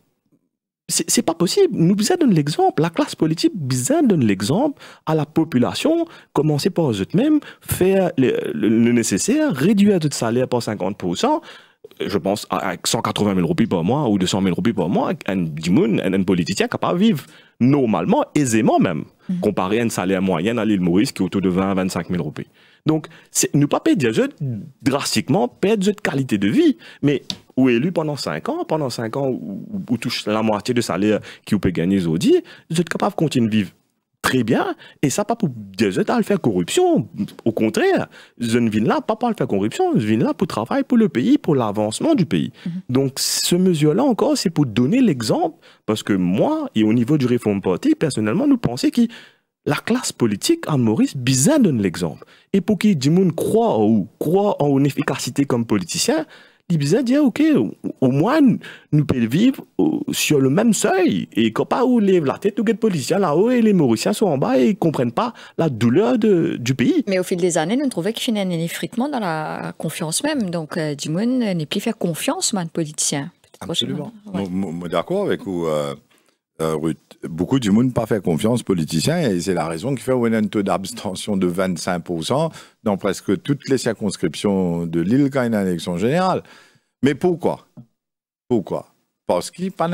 c'est pas possible. Nous besoin donner l'exemple. La classe politique besoin donner l'exemple à la population. Commencer par eux-mêmes, faire le, nécessaire, réduire votre salaire par 50%. Euh, je pense à 180 000 roupies par mois ou 200 000 roupies par mois, un, un, un politicien capable de vivre normalement, aisément même, mm-hmm. comparé à un salaire moyen à l'île Maurice qui est autour de 20 000 à 25 000 roupies. Donc, nous pas perdre drastiquement, perdre de qualité de vie. Mais ou élu pendant 5 ans, pendant 5 ans, ou, touche la moitié du salaire qui peut gagner aujourd'hui, vous êtes capable de continuer de vivre très bien, et ça pas pour des états à le faire corruption, au contraire, je ne viens là pas pour le faire corruption, je viens là pour travailler pour le pays, pour l'avancement du pays. Mhm. Donc, ce mesure-là encore, c'est pour donner l'exemple, parce que moi, et au niveau du Reform Party, personnellement, nous pensons que la classe politique à Maurice, bizarre donne l'exemple. Et pour qui du monde croit ou, croit en une efficacité comme politicien, disait dire ah, ok, au moins, nous pouvons vivre sur le même seuil. Et quand pas où lève la tête, les policiers là-haut et les Mauriciens sont en bas et ils comprennent pas la douleur du pays. Mais au fil des années, nous trouvons qu'il y a un effritement dans la confiance même. Donc, euh, du moins, n'est plus faire confiance, aux politiciens. Absolument. Moi, d'accord avec vous. Euh, euh, beaucoup du monde pas fait confiance aux politiciens et c'est la raison qui fait qu'on a un taux d'abstention de 25% dans presque toutes les circonscriptions de l'île quand il y a une élection générale. Mais pourquoi Pourquoi Parce qu'il pas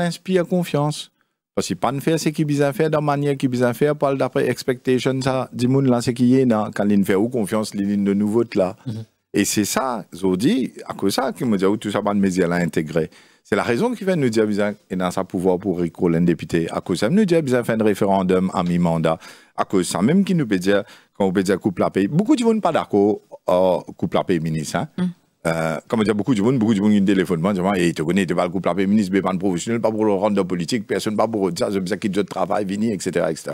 confiance. Parce qu'il pas fait faire ce qui ont fait de la manière qui ont fait, parle d'après expectations, du monde là, c'est a quand il fait où confiance, il de nouveau là. Mhm. Et c'est ça, Zodi, à cause ça, qui me dit, tout ça, pas de mes à intégrer. C'est la raison qui vient nous dire, et dans sa pouvoir pour Rico, un député, à cause ça, nous dit, a faire un référendum à mi-mandat. À cause ça, même qui nous peut dire, quand on peut dire couple la pays, beaucoup de gens ne sont pas d'accord, euh, couple à pays ministre. Hein? Mm. Euh, comme dit, beaucoup de monde, beaucoup de monde qui téléphone, disant, et tu connais, tu vas le couple pays ministre, mais pas de professionnel, pas pour le rendre politique, personne pas pour ça, c'est ça qui doit travail, venir, etc., etc.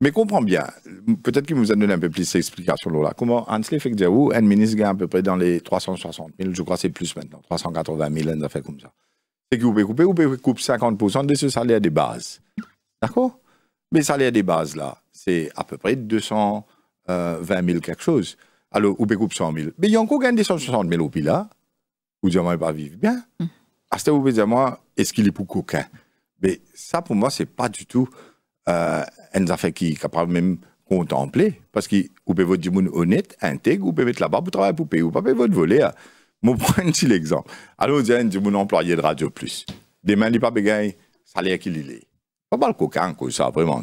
Mais comprends bien, peut-être qu'il vous a donné un peu plus d'explications, là. Comment Hansley fait que Diaou, un ministre gagne à peu près dans les 360 000, je crois que c'est plus maintenant, 380 000, on affaire comme ça. C'est que vous pouvez couper, vous pouvez couper 50% de ce salaire des bases. D'accord Mais salaire des bases, là, c'est à peu près 220 000 euh, quelque chose. Alors, vous pouvez couper 100 000. Mais il y a encore gagné 260 000 au pile là. Vous dites, moi, pas vivre bien. À mm. ce vous pouvez dire, moi, est-ce qu'il est pour coquin Mais ça, pour moi, c'est pas du tout euh, une affaire qui est capable même contempler. Parce que peut être votre monde honnête, intègre, ou peut être là-bas pour travailler pour payer, pas pouvez votre voler. Je hein. prends un petit exemple. Allons du un employé de Radio Plus. Demain, il n'y a pas de salaire qu'il est. Pas mal coquin, ça, vraiment.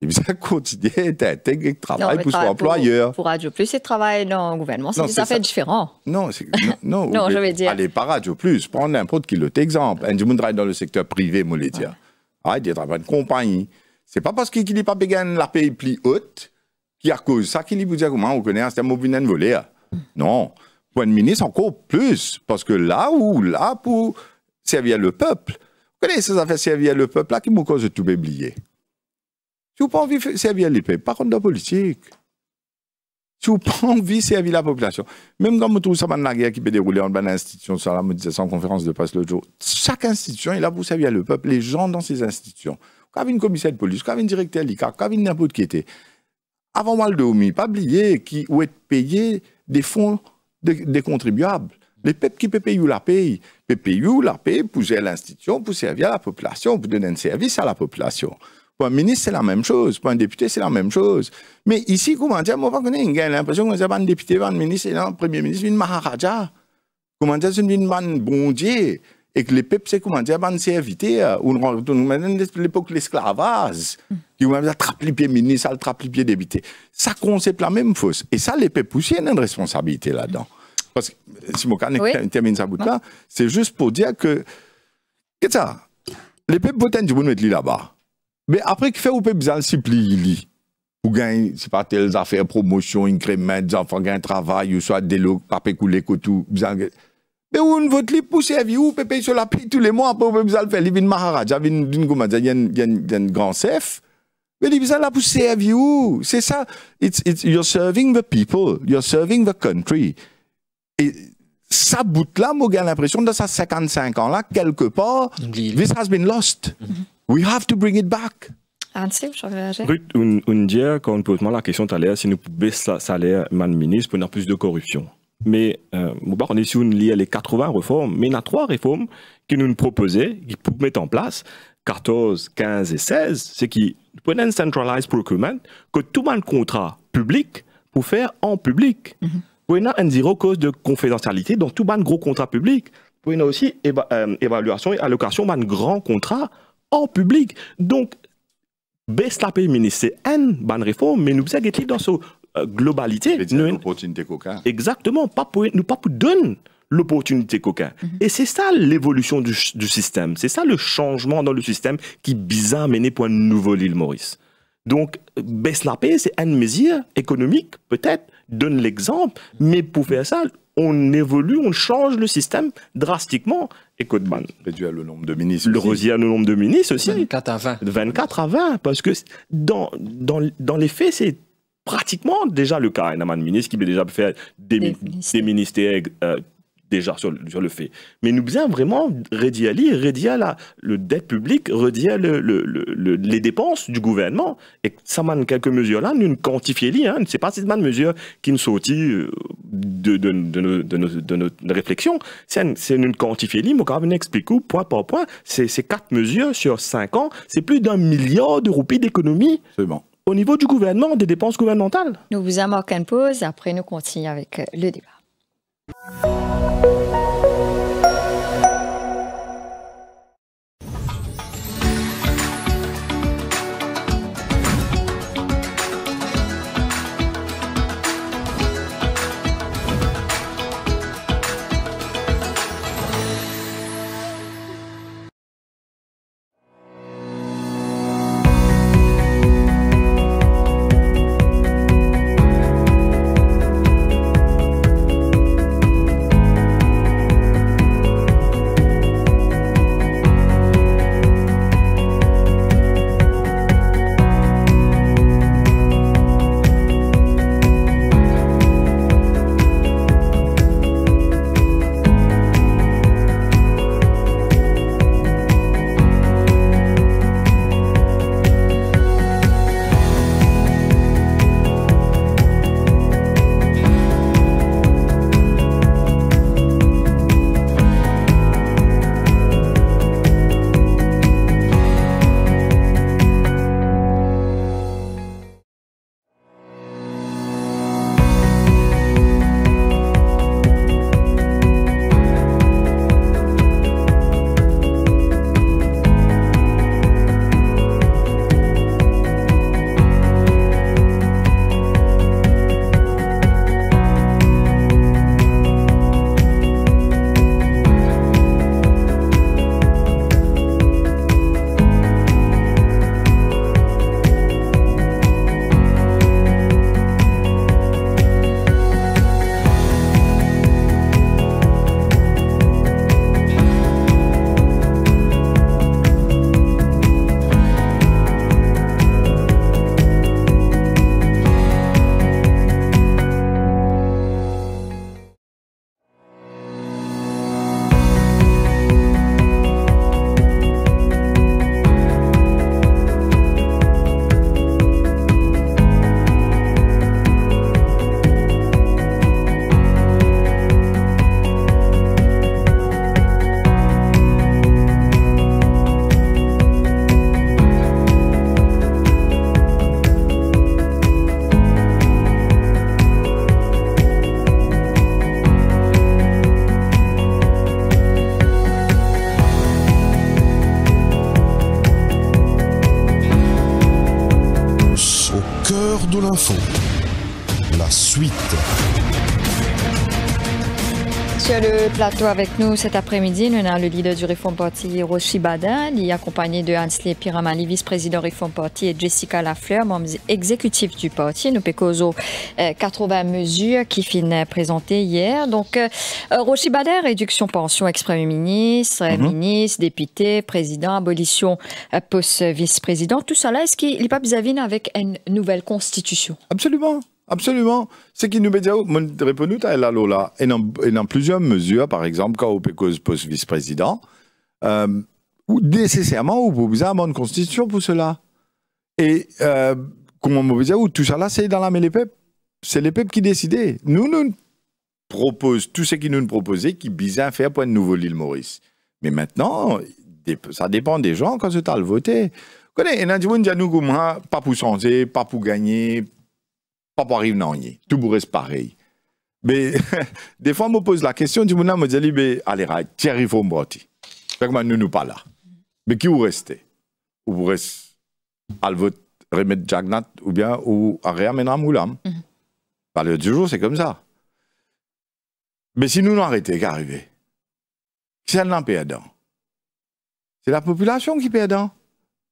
Il puis ça continue, tu intègre et travailler pour son employeur. Pour Radio Plus, c'est travailler dans le gouvernement, c'est des affaires différentes. Non, non, je vais dire. Allez, par Radio Plus, prendre n'importe quel autre exemple. Un du monde travaille dans le secteur privé, je le dire. il travaille dans une compagnie c'est pas parce qu'il n'est pas payé la paye plus haute qui a cause ça qu'il vous dit comment on connaît un système de voler. Non. Point de ministre encore plus parce que là où là pour servir le peuple. Vous connaissez ces affaires servir le peuple là qui me cause de tout oublier. Si vous pas envie de servir le peuple. par contre la politique. Si vous pas envie de servir la population. Même quand tout trouve ça la guerre qui peut dérouler en bas d'institution, ça là, me ça en conférence de presse l'autre jour. Chaque institution est là pour servir le peuple, les gens dans ces institutions une commissaire de police, police, vin une une de ka quand n'importe qui était, avant mal de oumi, pa bliye ki ou et des des des de, Les kontribuable. Le pep payer la paye. ou la paye Pour gérer l'institution, pour servir la population, pour donner un service à la population. Pour un ministre, c'est la même chose. Pour un député, c'est la même chose. Mais ici, comment dire, moi, je J'ai l'impression que c'est un député, un ministre, un premier ministre, une maharaja. Comment dire, c'est une bonne bon Dieu et que les peuples c'est comment on c'est évité, On à l'époque de l'esclavage, qui ont attrapé les pieds ministres, attrapé les pieds débités. Ça concept la même fausse. Et ça, les peuples aussi, une responsabilité là-dedans. Parce que, si mon cas oui. termine sa bout là, c'est juste pour dire que, Qu'est-ce que ça, les peuples votent ils vont mettre là-bas. Mais après, que fait au peuple, ils supplient ou gagne, c'est pas telles affaires, promotion, incrément, des enfants gagnent travail, ou soit des lots, pas couler, tout, mais on vote libre pour servir, ou payer sur la paye tous les mois, pour vous faire le faire. Il une Maharaja, il un grand chef. Mais il la là pour servir, c'est ça. It's, it's, you're serving the people, you're serving the country. Et ça bout là, moi j'ai l'impression dans ça 55 ans là, quelque part, this has been lost. Mm-hmm. Mm-hmm. We have to bring it back. Brut, on, on dit, quand on pose la question tout à l'heure, si nous pouvons salaire, man ministre, on a plus de corruption. Mais euh, on est sur une liée les 80 réformes, mais il y a trois réformes qui nous proposées, qui mettent mettre en place, 14, 15 et 16, c'est qui a un centralized procurement, que tout un contrat public pour faire en public. Mhm. Il y a un zéro cause de confidentialité dans tout un gros contrat public. y a aussi euh, évaluation et allocation de grand contrat en public. Donc, baisse la ministre, c'est une bonne réforme, mais nous avons dans ce globalité. l'opportunité coca. Exactement, pas pour, nous pas pour donner l'opportunité coquin. Mm-hmm. Et c'est ça l'évolution du, système, c'est ça le changement dans le système qui bizarre mené pour un nouveau l'île Maurice. Donc, baisse la paix, c'est une mesure économique, peut-être, donne l'exemple, mais pour faire ça, on évolue, on change le système drastiquement. Et Codman Réduire le nombre de ministres. Le le nombre de ministres aussi. 24 à 20. 24 à 20, parce que dans, dans, dans les faits, c'est pratiquement déjà le cas. un hein, ministre qui peut déjà fait des, ministères euh, déjà sur, sur, le fait. Mais nous bien vraiment redire la, le dette publique, redire le, le, le, les dépenses du gouvernement. Et ça manne quelques mesures là, nous quantifions pas, hein. C'est pas cette mesure qui nous sortit de, euh, de, de, de, nos, notre réflexion. C'est une quantifier mais quand même explique point par point, ces quatre mesures sur cinq ans, c'est plus d'un milliard de roupies d'économie. C'est bon au niveau du gouvernement, des dépenses gouvernementales. Nous vous amorquons une pause, après nous continuons avec euh, le débat. la suite. Sur le plateau avec nous cet après-midi, nous avons le leader du Reform Party, Roshi Badin, accompagné de Hansley Piramali, vice-président Reform Party, et Jessica Lafleur, membre exécutif du parti. Nous avons 80 euh, mesures qui finissent présentées hier. Donc, euh, euh, Rochibader, Bader, réduction pension, ex-premier ministre, mhm. ministre, député, président, abolition, euh, post vice-président. Tout cela, est-ce qu'il n'est pas bizavine avec une nouvelle constitution Absolument. Absolument. Ce qui nous média, mon répondu à la Lola, et dans, et dans plusieurs mesures, par exemple, quand on cause poste vice-président, euh, nécessairement, ou vous avez une constitution pour cela. Et, comment on vous tout ça là, c'est dans la des peuples. C'est les peuples qui décidaient. Nous, nous propose tout ce qui nous proposait, qui visait à faire pour une nouvelle île Maurice. Mais maintenant, ça dépend des gens quand ils le voter Connais, y a qui disent pas pour changer, pas pour gagner, pas pour arriver à rien. Tout reste pareil. Mais des fois, on me pose la question, du me dit, mais allez, Thierry Fombrotti. Fait que nous, nous pas là. Mais qui vous restez vous restez à remettre Jagnat ou bien ou à ou Moulam. Mm -hmm. le du jour, c'est comme ça. Mais si nous nous arrêtons, qu'arriver Qui c'est un perdant C'est la population qui perdant.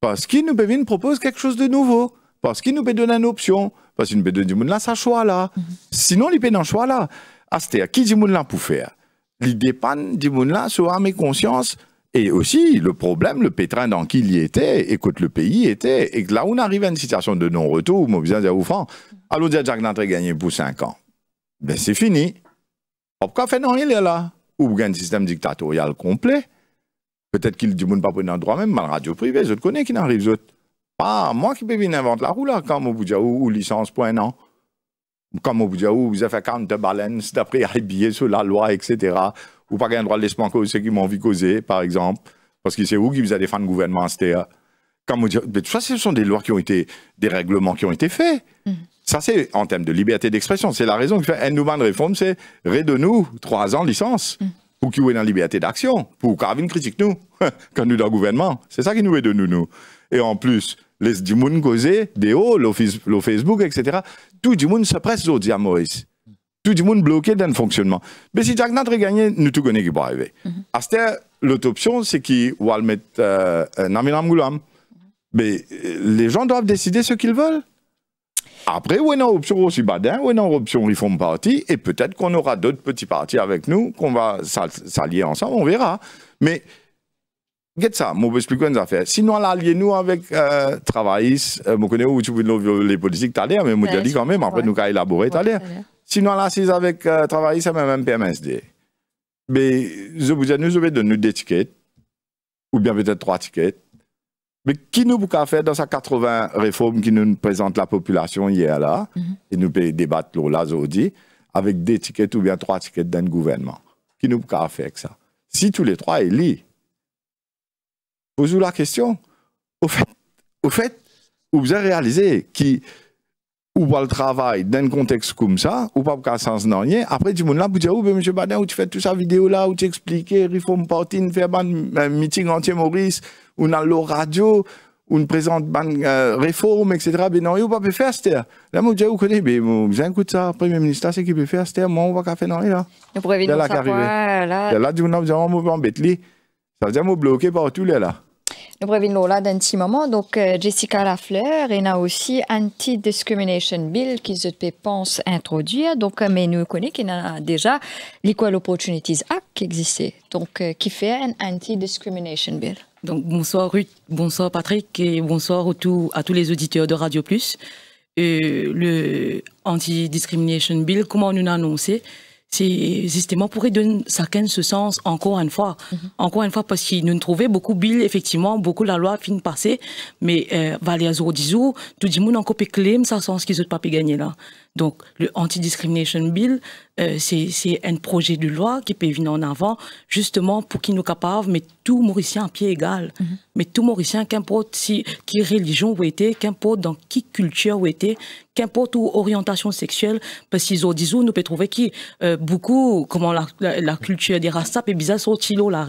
Parce qu'il nous propose quelque chose de nouveau. Parce qu'il nous peut une option. Parce qu'il nous peut du monde là, sa choix là. Mhm. Sinon, il peut dans choix là. Ah, à qui du monde là pour faire Il dépend du monde là sur mes et conscience. Et aussi, le problème, le pétrin dans qui il y était, Écoute le pays était, et que là, on arrive à une situation de non-retour, dire, dire, Allons dire Jacques Nantré gagné pour 5 ans. Ben, c'est fini pourquoi non, il est là. Ou vous un système dictatorial complet. Peut-être qu'il ne monde pas prendre droit même, mal radio privée, je connais qui n'arrive, je pas moi qui peux venir la roue là, comme au Boudjahou, ou, licence point non, Comme au vous vous avez fait counterbalance d'après billets sur la loi, etc. Ou pas un droit de laisser ceux qui m'ont vu causer, par exemple. Parce que c'est vous qui vous allez défendre le gouvernement, c'était. Comme vous mais ça, ce sont des lois qui ont été, des règlements qui ont été faits. Mm. Ça, c'est en termes de liberté d'expression. C'est la raison que un nouveau Réforme, c'est redonne-nous trois ans de licence pour mm. qu'il y ait une liberté d'action, pour qu'il critique nous, quand nous dans le gouvernement. C'est ça qui nous est de nous, Et en plus, les monde causer des hauts, le Facebook, etc. Tout le monde se presse aujourd'hui à Maurice. Tout le monde bloqué dans le fonctionnement. Mais si Jack Natre gagné, nous tout connaissons qui va arriver. À mm-hmm. l'autre option, c'est qu'il va mettre euh, Goulam. Euh, Mais euh, les gens doivent décider ce qu'ils veulent. Après, ouais, non, option aussi badin, a non, option, ils font partie, et peut-être qu'on aura d'autres petits partis avec nous, qu'on va s'allier ensemble, on verra. Mais, get ça, moi, vous expliquer une affaire. Sinon, l'allier nous avec euh, Travail, je euh, connais où tu veux les politiques, t'as l'air, mais moi, je dis quand même, après, nous, qu'à élaborer, t'as l'air. Sinon, l'assise avec euh, c'est même PMSD. Mais, je vous ai nous, je vais donner tickets, ou bien peut-être trois tickets, mais qui nous peut faire dans sa 80 réformes qui nous présente la population hier là, et mhm. nous peut débattre là aujourd'hui, avec des tickets ou bien trois tickets d'un gouvernement Qui nous peut faire avec ça Si tous les trois élus, posez-vous la question. Au fait, au fait, vous avez réalisé qui ou pas le travail dans un contexte comme ça, ou pas qu'à sens rien. Après, du monde là, vous dites, oh, ben, M. Badin, où tu fais toute sa vidéo là, où tu expliques, réforme partine, faire un meeting anti-Maurice, a le radio, on présente des euh, réforme, etc. Mais ben non, il pas faire ben, ça. Là, ça, premier ministre, c'est qui peut faire moi, on va faire non, là. là. ça bloqué partout, là, Nous là d'un petit moment. Donc, euh, Jessica Lafleur, et a aussi Anti-Discrimination Bill qui se pense introduire. Donc, euh, mais nous connaissons qu'il y a déjà l'Equal Opportunities Act qui existait. Donc, qui fait un Anti-Discrimination Bill. Donc bonsoir Ruth, bonsoir Patrick et bonsoir tout, à tous les auditeurs de Radio Plus. Euh, le Anti-Discrimination Bill, comment on nous l'a annoncé, c'est justement pour donner chacun ce sens encore une fois. Mhm. Encore une fois, parce qu'il nous trouvait beaucoup Bill, effectivement, beaucoup la loi fin passer. mais euh, valait à tout le monde encore peut clé, ça sens qu'ils n'ont pas pu gagner là. Donc, le Anti-Discrimination Bill, euh, c'est un projet de loi qui peut venir en avant, justement, pour qu'il nous capable mais tout Mauricien à pied égal. Mais mhm. tout Mauricien, qu'importe si, qui religion vous était, qu'importe dans qui culture vous était, qu'importe où orientation sexuelle, parce qu'ils ont dit, nous peut trouver qui, euh, beaucoup, comment la, culture des races, et bizarre, sont-ils la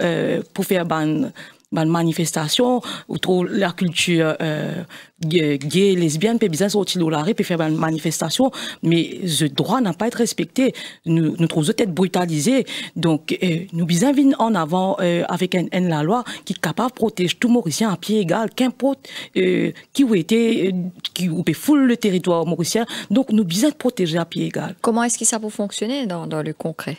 euh, pour faire ban... Une manifestation ou la culture euh, gay lesbienne peut bien faire une manifestation mais ce droit n'a pas été respecté nous nous trouvons être brutalisés donc euh, nous nous venir en avant euh, avec un, la loi qui est capable de protéger tout mauricien à pied égal qu'importe qui ou était qui ou foule le territoire mauricien donc nous bien protéger à pied égal comment est-ce que ça peut fonctionner dans, dans le concret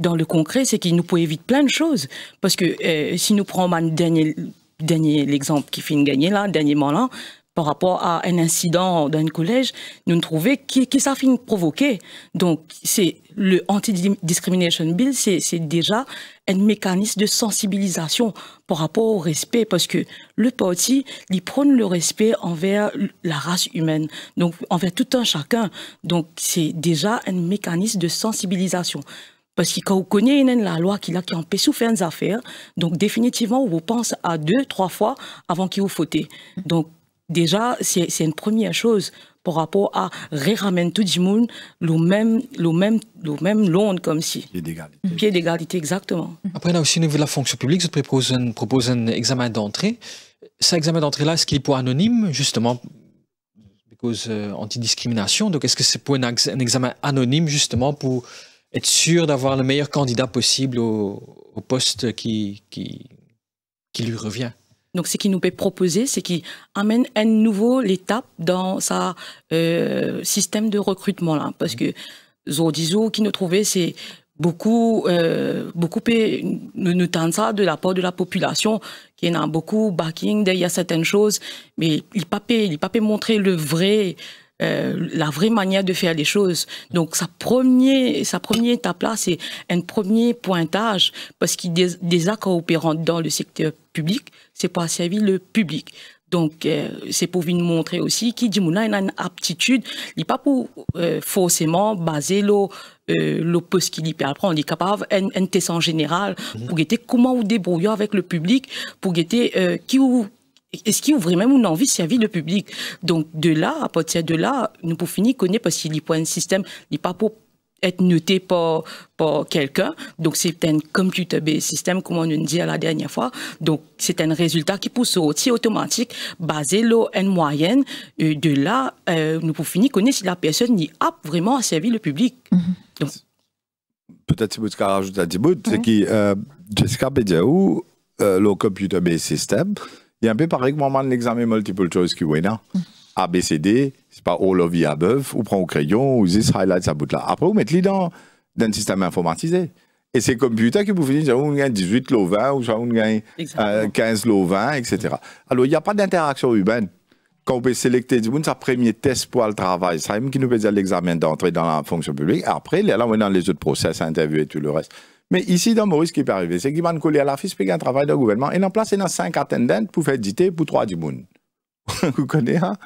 dans le concret, c'est qu'il nous peut éviter plein de choses. Parce que euh, si nous prenons dernier, dernier l'exemple qui finit gagner là, dernièrement là, par rapport à un incident dans un collège, nous trouvons qui, qui ça finit provoquer. Donc, c'est le anti-discrimination bill, c'est déjà un mécanisme de sensibilisation par rapport au respect, parce que le parti, il prône le respect envers la race humaine, donc envers tout un chacun. Donc, c'est déjà un mécanisme de sensibilisation parce que quand vous connaissez la loi qui qui empêche de faire des affaires, donc définitivement, vous pensez à deux, trois fois avant qu'il vous faute. Donc, déjà, c'est une première chose par rapport à ramener tout le monde le même, le même, le même long comme si. Pied d'égalité. Pied d'égalité, exactement. Après, là aussi, au niveau de la fonction publique, je propose un, propose un examen d'entrée. Cet examen d'entrée-là, est-ce qu'il est pour anonyme, justement cause euh, antidiscrimination. Donc, est-ce que c'est pour un, examen anonyme, justement, pour être sûr d'avoir le meilleur candidat possible au, poste qui, qui, qui, lui revient. Donc ce qu'il nous peut proposer, c'est qu'il amène à nouveau l'étape dans sa euh, système de recrutement là, parce que Zordizo qui nous trouvait, c'est beaucoup euh, beaucoup nous tente ça de la part de la population qui en a beaucoup backing il y a certaines choses mais il pas il pas montrer le vrai euh, la vraie manière de faire les choses. Donc sa, premier, sa première étape-là, c'est un premier pointage, parce qu'il des, des accords opérants dans le secteur public, c'est pour servir le public. Donc, euh, c'est pour nous montrer aussi qu'il dit a une aptitude, il n'est pas pour euh, forcément baser le, le poste qu'il a Après, Il est capable un, test en général mm-hmm. pour guetter comment vous débrouillez avec le public, pour guetter qui vous est ce y ouvrait même une envie de servir le public. Donc de là, à partir de là, nous pour finir connaît parce qu'il n'y a un système, n'est pas pour être noté par, par quelqu'un. Donc, c'est un computer système, comme on nous dit la dernière fois. Donc, c'est un résultat qui peut sortir automatique, basé sur une moyenne. Et de là, euh, nous pouvons finir connaître si la personne est a vraiment à servir le public. Mm-hmm. Peut-être si vous rajoute à petit c'est que euh, Jessica Bediaou, euh, le computer based système, il y a un peu pareil que moi, l'examen multiple choice qui est mm. ABCD, c'est pas all of the above, ou prend au crayon, ou this Highlights, ça bout là. Après, vous mettez-les dans, un système informatisé. Et c'est Putain qui vous finissez, vous avez 18 lots 20, ou on 15 euh, lots 20, etc. Alors, il n'y a pas d'interaction humaine. Quand vous pouvez sélectionner vous avez premier test pour le travail. Ça même qui nous fait l'examen d'entrée dans la fonction publique. Après, là, on est dans les autres process, interviews et tout le reste. Mais ici, dans Maurice, ce qui est arrivé, c'est qu'il va coller à la fiche, puis un travail de gouvernement, et en place, il y a cinq attendants pour faire dicter pour trois du monde. Vous connaissez, hein?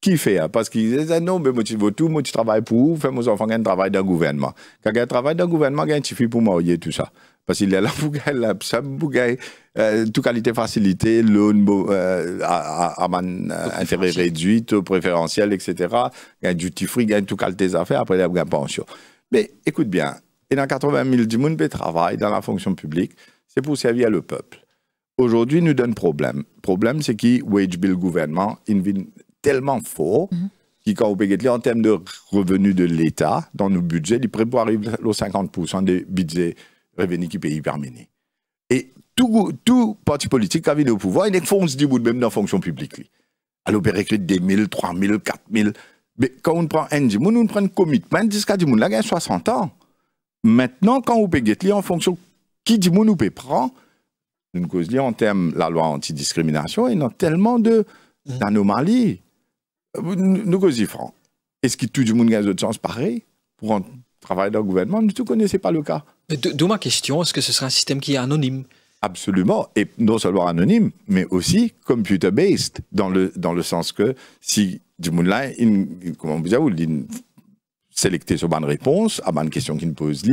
Qui fait, hein? Parce qu'ils disent, non, mais moi, tu veux tout, moi, tu travailles pour, fais mes enfants un travail le gouvernement. Quand il travail dans le gouvernement, il y a un pour marier tout ça. Parce qu'il est là pour gagner la pour gagner euh, tout qualité facilité, l'eau à, à, à man, euh, intérêt réduit, préférentiel, etc. Il y a du petit free, il y a tout qualité des après il y a une pension. Mais écoute bien, et dans 80 000 du monde travaille dans la fonction publique, c'est pour servir le peuple. Aujourd'hui, nous donne problème. Problème, c'est qui wage bill gouvernement, il tellement fort mm en termes de revenus de l'État dans nos budgets, il prévoit arriver aux 50% des budgets revenus qui pays par Et tout, parti politique qui a vu au pouvoir, il fonce du bout de même dans la fonction publique. Alors, 2 000, des 000, 3000, 4000. Mais quand on prend un on prend un commitment jusqu'à 10 il y a 60 ans. Maintenant, quand vous payez en fonction qui du mon ou prend, nous cause en termes la loi antidiscrimination, il y a tellement d'anomalies. Nous causons franc. Est-ce que tout le monde a de sens pareil pour un travail dans le gouvernement Nous ne connaissons pas le cas. D'où ma question, est-ce que ce sera un système qui est anonyme Absolument, et non seulement anonyme, mais aussi computer-based, dans le, dans le sens que si du monde là, comment vous sélectionner sur bonne réponses à bonne questions qu'il nous pose pour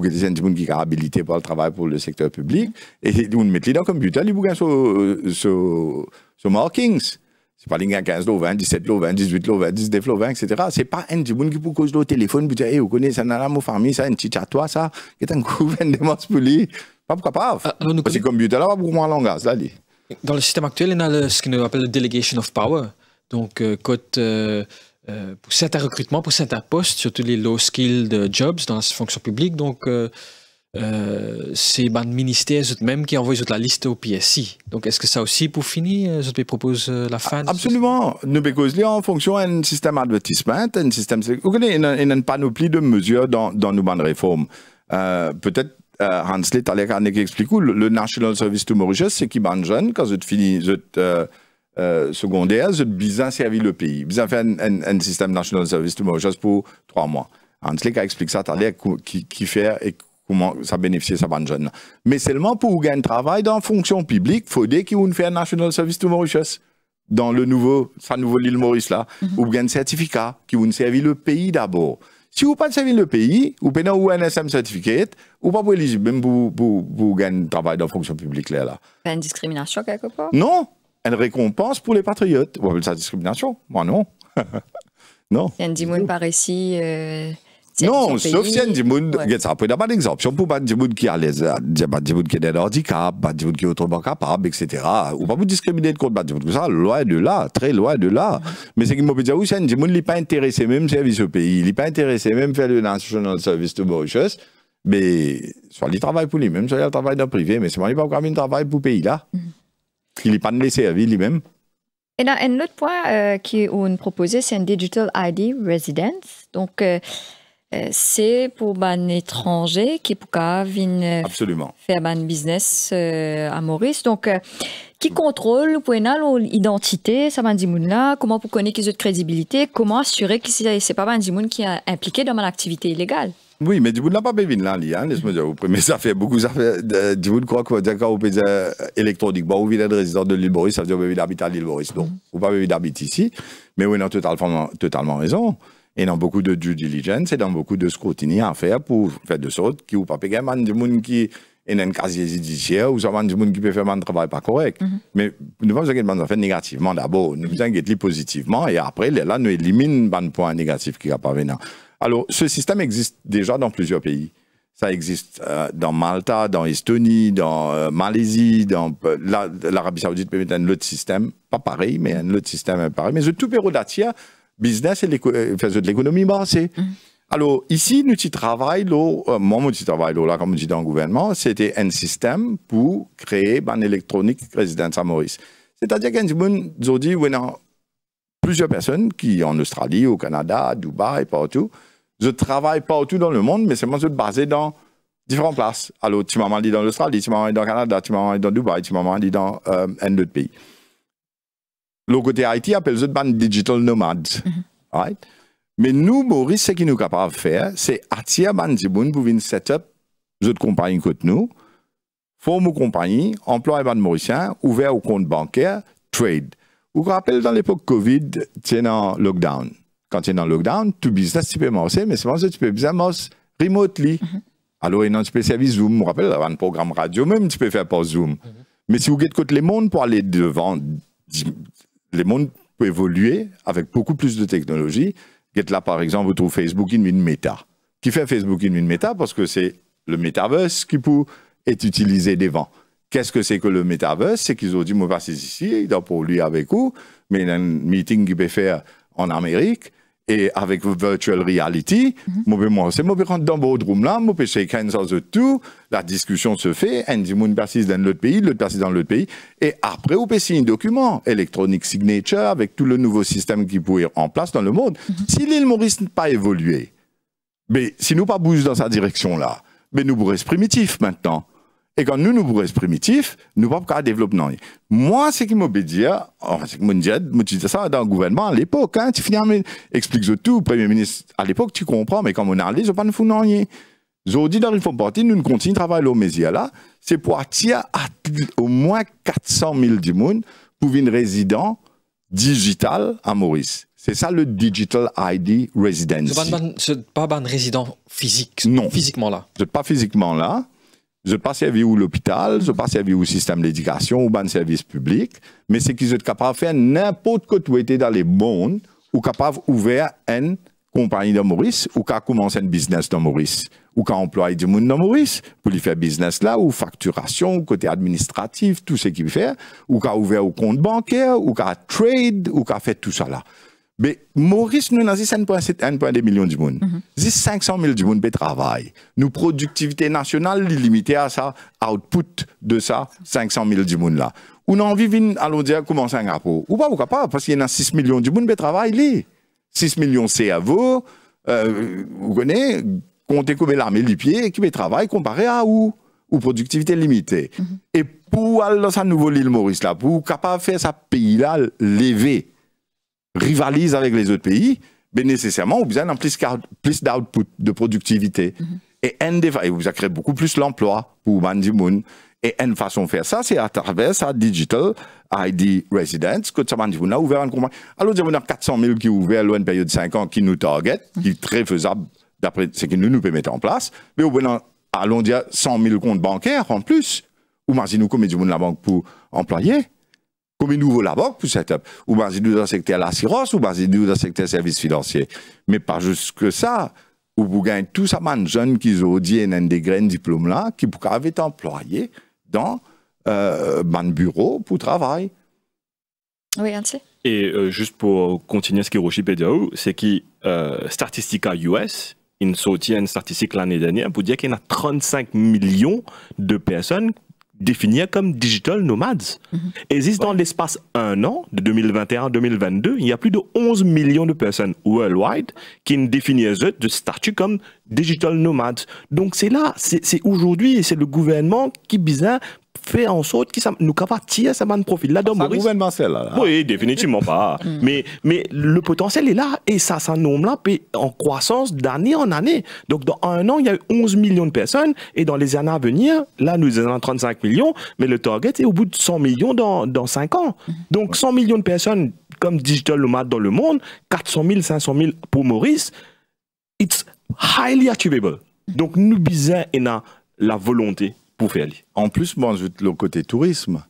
pou ke te sen qui moun habilité pour le travail pour le secteur public, et nou met li dans kompyuter li pou gen sou ce euh, markings. c'est pas les 15 lots, 20, 17 lots, 20, 18 lots, 20, 19 lots, 20, etc. C'est pas un des qui qui cause kouz téléphone telefon, dire « vous connaissez un konen sa nan ça mou fami, un en ça chatwa sa, ki tan kou ven pas pou pas pa pou kapav. Parce que kompyuter va Dans le système actuel, il y a ce qu'on appelle le delegation of power. Donc, quand... Euh, euh, pour certains recrutements, pour certains postes, surtout les low-skilled jobs dans la fonction publique. Donc, euh, euh, c'est le ministère même qui envoie la liste au PSI. Donc, est-ce que ça aussi, pour finir, je te propose euh, la fin Absolument. Nous, parce en fonction d'un système d'advertissement, un système. Vous connaissez, une panoplie de mesures dans, nos bandes réformes. Euh, peut-être euh, Hanslet, explique où le National Service to Mauritius, c'est qui ban jeune, quand vous finissez. Euh, secondaire, je bien servir le pays. Bien faire un, un, système national service tout juste pour trois mois. ce a explique ça, qui, qui faire et comment ça bénéficie sa bonne jeune. Mais seulement pour gagner un travail dans la fonction publique, il faut qu'il vous fait un national service tout Mauritius dans le nouveau, sa nouveau île Maurice là, mm ou un certificat qui vous servir le pays d'abord. Si vous pas servir le pays, vous pouvez avoir un SM certificate, ou pas éligible même pour, pour, pour gagner travail dans la fonction publique là. là. Pas une discrimination quelque part? Non! une récompense pour les patriotes. Vous appelez ça discrimination Moi, non. non. Yann par ici. Euh, non, sauf si Ndimoun, ça peut pas d'exemple. Si on peut pas Djibouti qui a les, handicaps, euh, qui a un qui est autrement capable, etc. Ou pas vous discriminer contre Djibouti. ça, loin de là, très loin de là. Mais c'est qu'il m'a dit, c'est Ndimoun, il n'est pas intéressé même service au pays, il n'est pas intéressé même faire le national service de Mauritius. Mais soit il travaille pour lui, même soit il travaille dans le privé, mais c'est moi, il pas encore travail pour le pays là. Mm-hmm. Il n'est pas vie lui-même. Et là, un autre point euh, qu'on proposé c'est un Digital ID Residence. Donc, euh, euh, c'est pour un étranger qui peut venir faire un business euh, à Maurice. Donc, qui contrôle pour l'identité, ça va là, comment pour connaître qu'ils ont de crédibilité, comment assurer que ce n'est pas un qui est impliqué dans une activité illégale. Oui, mais du coup, n'a pas bévin là, hein, laisse-moi dire, mais ça fait beaucoup, ça fait, du coup, crois que, d'accord, au peut électronique, bon, on de résident de l'île Boris, ça veut dire, que vous d'habiter à l'île Boris, vous n'avez pas habiter ici, mais oui, on totalement, totalement raison, et dans beaucoup de due diligence, et dans beaucoup de scrutiny à faire pour faire de sorte qui vous pouvez pas des monde qui, ont un casier judiciaire ou des gens monde qui peut faire un travail pas correct. Mhm. mais nous Mais nous pas besoin de faire négativement d'abord, nous besoin de positivement et après là nous éliminons le point négatif qui sont pas venu. Alors, ce système existe déjà dans plusieurs pays. Ça existe euh, dans Malta, dans Estonie, dans euh, Malaisie, dans euh, l'Arabie Saoudite, peut-être un autre système, pas pareil, mais un autre système pareil. Mais ce tout business, et de l'économie basée. Mm. Alors, ici, nous travaillons, mon petit travail, là, comme on dit dans le gouvernement, c'était un système pour créer ban électronique résidence à Maurice. C'est-à-dire qu'on dit, a plusieurs personnes qui, en Australie, au Canada, à Dubaï, partout, je travaille pas partout dans le monde, mais c'est moi, qui suis basé dans différentes places. Alors, tu m'as dit dans l'Australie, tu m'as dit dans le Canada, tu m'as dit dans Dubaï, tu m'as dit dans euh, un autre pays. Le côté Haïti appelle ça digital nomade. Mhm. right? Mais nous, Maurice, ce qu'il nous capable de faire, c'est attirer les pour venir setup, notre compagnie côté nous, forme une compagnie, emploi les Mauriciens, ouvert au compte bancaire, trade. Vous vous rappelez, dans l'époque Covid, c'est dans lockdown quand tu es dans le lockdown, tout business, tu peux marcher, mais c'est pour ça que tu peux business marcher remotely. Mm-hmm. Alors, et non, tu peux Zoom. Je me rappelle, un programme radio même, tu peux faire par Zoom. Mm-hmm. Mais si vous êtes contre les mondes pour aller devant, les mondes peuvent évoluer avec beaucoup plus de technologie. Get là, par exemple, vous trouvez Facebook in une méta. Qui fait Facebook in une méta Parce que c'est le metaverse qui peut être utilisé devant. Qu'est-ce que c'est que le metaverse C'est qu'ils ont dit, moi, suis ici, il doit pour lui avec vous, mais il y a un meeting qu'il peut faire en Amérique et avec virtual reality, je mhm. moi c'est rentre dans le room là, mauvais chez Kansas tout, la discussion se fait, un monde persiste dans l'autre pays, l'autre persiste dans l'autre pays, et après peut signer un document, electronic signature avec tout le nouveau système qui pourrait être en place dans le monde. Mhm. Si l'île Maurice n'a pas évolué, mais si nous pas bouge dans sa direction là, mais nous être primitifs maintenant. Et quand nous, nous bourrons primitif, nous ne pouvons pas développer. Moi, ce qui m'a c'est que je disais ça dans le gouvernement à l'époque. Hein, tu finis à expliquer tout, Premier ministre, à l'époque, tu comprends, mais quand on arrive, je ne pas nous rien. dis dans une fond partie, nous continuons de travailler au Mésia là. C'est pour attirer au moins 400 000 du pour une résident digital à Maurice. C'est ça le Digital ID Residency. Ce n'est pas un résident physique. Non. Physiquement là. Ce pas physiquement là. Je n'ai pas servi ou l'hôpital, je n'ai pas servi au système d'éducation, ou ban service public, mais c'est qu'ils sont capables de faire n'importe quoi tu étaient dans les bons ou capables d'ouvrir une compagnie de Maurice, ou qu'à commencer un business de Maurice, ou qu'à employé du monde de Maurice, pour lui faire business là, ou facturation, ou côté administratif, tout ce qu'il fait, ou qu'à ouvert au compte bancaire, ou qu'à trade, ou qu'a fait tout ça là. Mais Maurice, nous, avons 1,2 millions de monde. 500 000 du monde travail. Nous, productivité nationale limitée à ça, output de ça, 500 000 du monde là. On de vivine, allons dire, comment ça rapport? Ou pas, ou pas, parce qu'il y a 6 millions du monde qui travaille, 6 millions de euh, vous connaissez, comptez comme l'armée, les pieds, qui travaille comparé à où? Ou productivité limitée. Mm-hmm. Et pour aller dans sa nouvelle île Maurice là, pour capable faire ça pays là, lever rivalise avec les autres pays, mais nécessairement, vous avez plus, plus d'output, de productivité. Mhm. Et, un des, et vous créez beaucoup plus l'emploi pour Mandy Moon. Et une façon de faire ça, c'est à travers sa Digital ID Residence, que ça Moon a ouvert une compagnie. Alors, on a 400 000 qui ont ouvert une période de 5 ans qui nous target, mhm. qui est très faisable d'après ce que nous nous permettons en place. Mais au bout allons dire 100 000 comptes bancaires en plus, ou Marzinou, Moon la banque pour employer comme nouveau la banque pour setup. Ou basé dans le secteur de l'assurance, ou basé dans le secteur des services financiers. Mais pas juste que ça. Ou vous tout ça, man jeune qui ont dit un des graines diplôme là, qui pourraient être employé dans euh, bureau pour travail. Oui, ainsi. Et euh, juste pour continuer ce qu'Hiroshi Pedro, c'est que euh, Statistica US, ils sorti une statistique l'année dernière pour dire qu'il y a 35 millions de personnes définir comme digital nomads mhm. ». Existe dans l'espace un an, de 2021 à 2022, il y a plus de 11 millions de personnes worldwide qui ne définissent de statut comme digital nomads ». Donc c'est là, c'est aujourd'hui, c'est le gouvernement qui, bizarre, fait en sorte que nous capable tirer ce profil là dans Maurice. gouvernement Oui, définitivement pas. Mm. mais mais le potentiel est là et ça ça nous là en croissance d'année en année. Donc dans un an, il y a eu 11 millions de personnes et dans les années à venir, là nous avons 35 millions, mais le target est au bout de 100 millions dans dans 5 ans. Mm. Donc 100 millions de personnes comme digital nomade dans le monde, 400 000, 500 000 pour Maurice, it's highly achievable. Mm. Donc nous bisons et la volonté en plus, bon, le côté tourisme,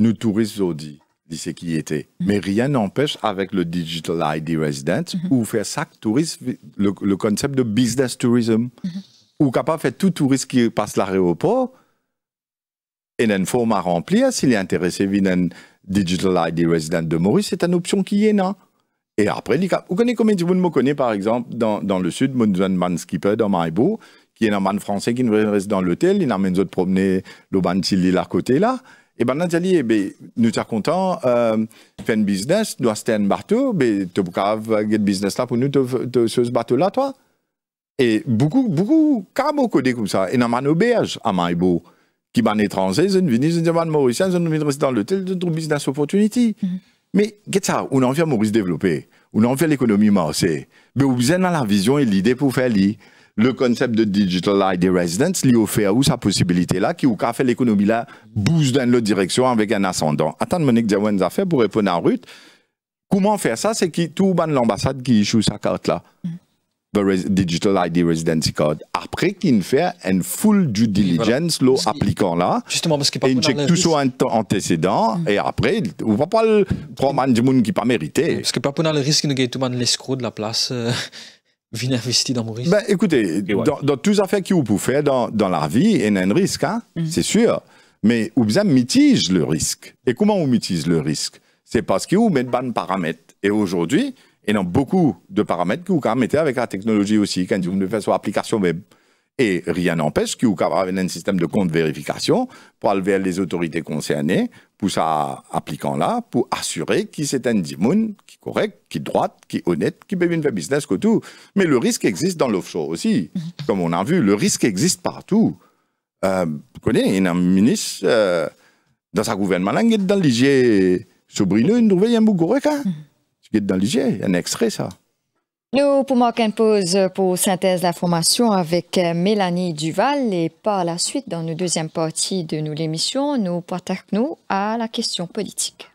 nous touristes ont dit, ce qui était. Mm-hmm. Mais rien n'empêche, avec le Digital ID Resident, mm-hmm. ou faire ça, tourisme, le, concept de business tourism, mm ou capable faire tout touriste qui passe l'aéroport, et une forme à remplir, s'il est intéressé, il un Digital ID Resident de Maurice, c'est une option qui est là. Et après, vous connaissez me connaît, par exemple, dans, dans le sud, Munzan Skipper, dans Maïbo, y a un homme français qui reste dans l'hôtel, il amène autres promener l'Obantil là côté là. Et ben, nous dit, eh ben, nous sommes contents, euh, fait un business, nous acheter un bateau, ben, tu peux un business là pour nous, te, ce bateau là, toi. Et beaucoup, beaucoup, beaucoup de comme ça. Et dans mon auberge, à Maïbo, qui est étranger, je venir, je viens mauricien, je viens rester dans l'hôtel, ont trouve business opportunity. Mm-hmm. Mais, qu'est-ce ça, on a envie à Maurice développer, on a envie à l'économie marseillaise. Mais, ben, on a la vision et l'idée pour faire l'idée le concept de Digital ID Residence lui offert ou sa possibilité là, qui ou cas fait l'économie là, bouge dans l'autre direction avec un ascendant. Attends, Monique Diawens a fait pour répondre à Ruth. Comment faire ça? C'est qui tout ban l'ambassade qui joue sa carte là. le mm. digital ID Residency Card. Après qu'il fait une full due diligence, voilà. appliquant là. Justement, parce qu'il check tout son antécédent, mm. et après, on va pas le prendre du monde qui pas mérité. Parce que pas pour le risque de gagner tout le monde l'escroc de la place. Euh, Vin investir dans Maurice ben, Écoutez, dans, dans toutes les affaires que vous pouvez faire dans, dans la vie, il y a un risque, hein, mm. c'est sûr. Mais vous mitige le risque. Et comment on mitige le risque C'est parce que vous mettez de paramètres. Et aujourd'hui, il y a beaucoup de paramètres que vous mettez avec la technologie aussi, quand vous ne faites sur l'application web. Et rien n'empêche qu'il y ait un système de compte vérification pour aller les autorités concernées, pour ça appliquant là, pour assurer qu'il c'est un dimoun, qui est correct, qui est droite, qui est honnête, qui peut faire business, que tout. Mais le risque existe dans l'offshore aussi. Comme on a vu, le risque existe partout. Euh, vous connaissez, il y a un ministre euh, dans sa gouvernement, là, qui est dans l'IG Sobrino, il y a un bout correct. qui est dans il y a un extrait ça. Nous, marquer une Pause, pour synthèse la avec euh, Mélanie Duval et par la suite, dans la deuxième partie de nous l'émission, nous partageons à la question politique.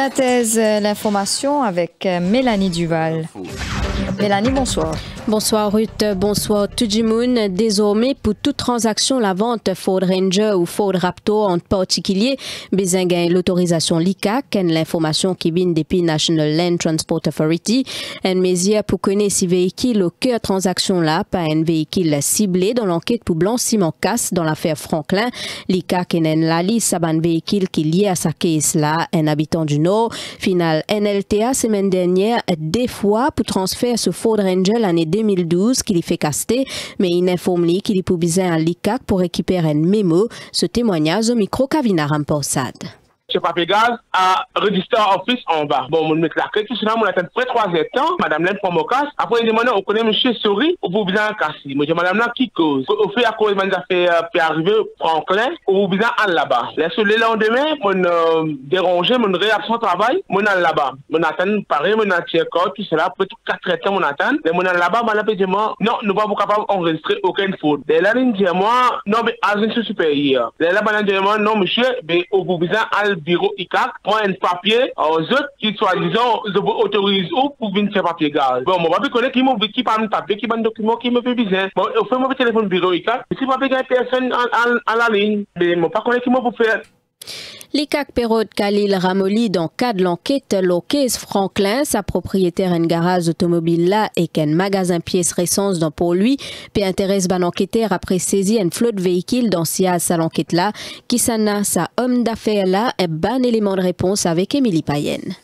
Synthèse euh, l'information avec euh, Mélanie Duval. Mélanie, bonsoir. Bonsoir Ruth, bonsoir Tujimoun. Désormais, pour toute transaction, la vente Ford Ranger ou Ford Raptor en particulier, besoin l'autorisation LICAC, l'information qui vient depuis National Land Transport Authority. Un mesure pour connaître si véhicule au cœur transaction là, pas un véhicule ciblé dans l'enquête pour blanc simon casse dans l'affaire Franklin. LICAC et la liste un véhicule qui lié à sa case là, un habitant du Nord. Final, NLTA semaine dernière, des fois pour transfert ce Ford Ranger l'année 2012 qu'il y fait caster, mais il informe lui qu'il y publie un LICAC pour récupérer un mémo. Ce témoignage au micro Kavina sade chez Papé Gaz à Register Office en bas. Bon, mon mec, la clé, tout cela, on attend près trois temps, madame Len prend mon casse. Après, il demande, on connaît monsieur Souris, ou vous bien casser. Moi, je madame là, qui cause? Au fait, à cause, man, affaires euh, arriver, prend clair, ou bien en là-bas. laissez sur le lendemain, mon, euh, dérangé, mon réaction travail, mon en là-bas. Mon attend, pareil, mon attend, tout cela, après tout quatre temps, mon attend. Mais mon là-bas, madame, moi, non, nous pas capable d'enregistrer aucune faute. Et là, il dit, moi, non, mais, à une supérieure. Dès là, madame, moi, non, monsieur, mais, au bout, bien, bureau ICAC prend un papier aux autres qui, soi-disant, autorise ou pour venir faire papier gaz. Bon, moi, je connais qui m'a qui parle de papier, qui parle un document, qui me fait besoin. Bon, au fait, mon téléphone bureau ICAC, si je ne personne à la ligne, mais je ne connais qui m'a pour faire. L'ICAC Perrault Khalil Ramoli, dans le cadre de l'enquête, l'occasion Franklin, sa propriétaire en garage automobile là et qu'un magasin pièces récentes dans pour lui, puis intéresse ban enquêteur après saisir une flotte véhicules dans Sia à l'enquête là, qui s'en a sa homme d'affaires là, et ban élément de réponse avec Émilie Payenne.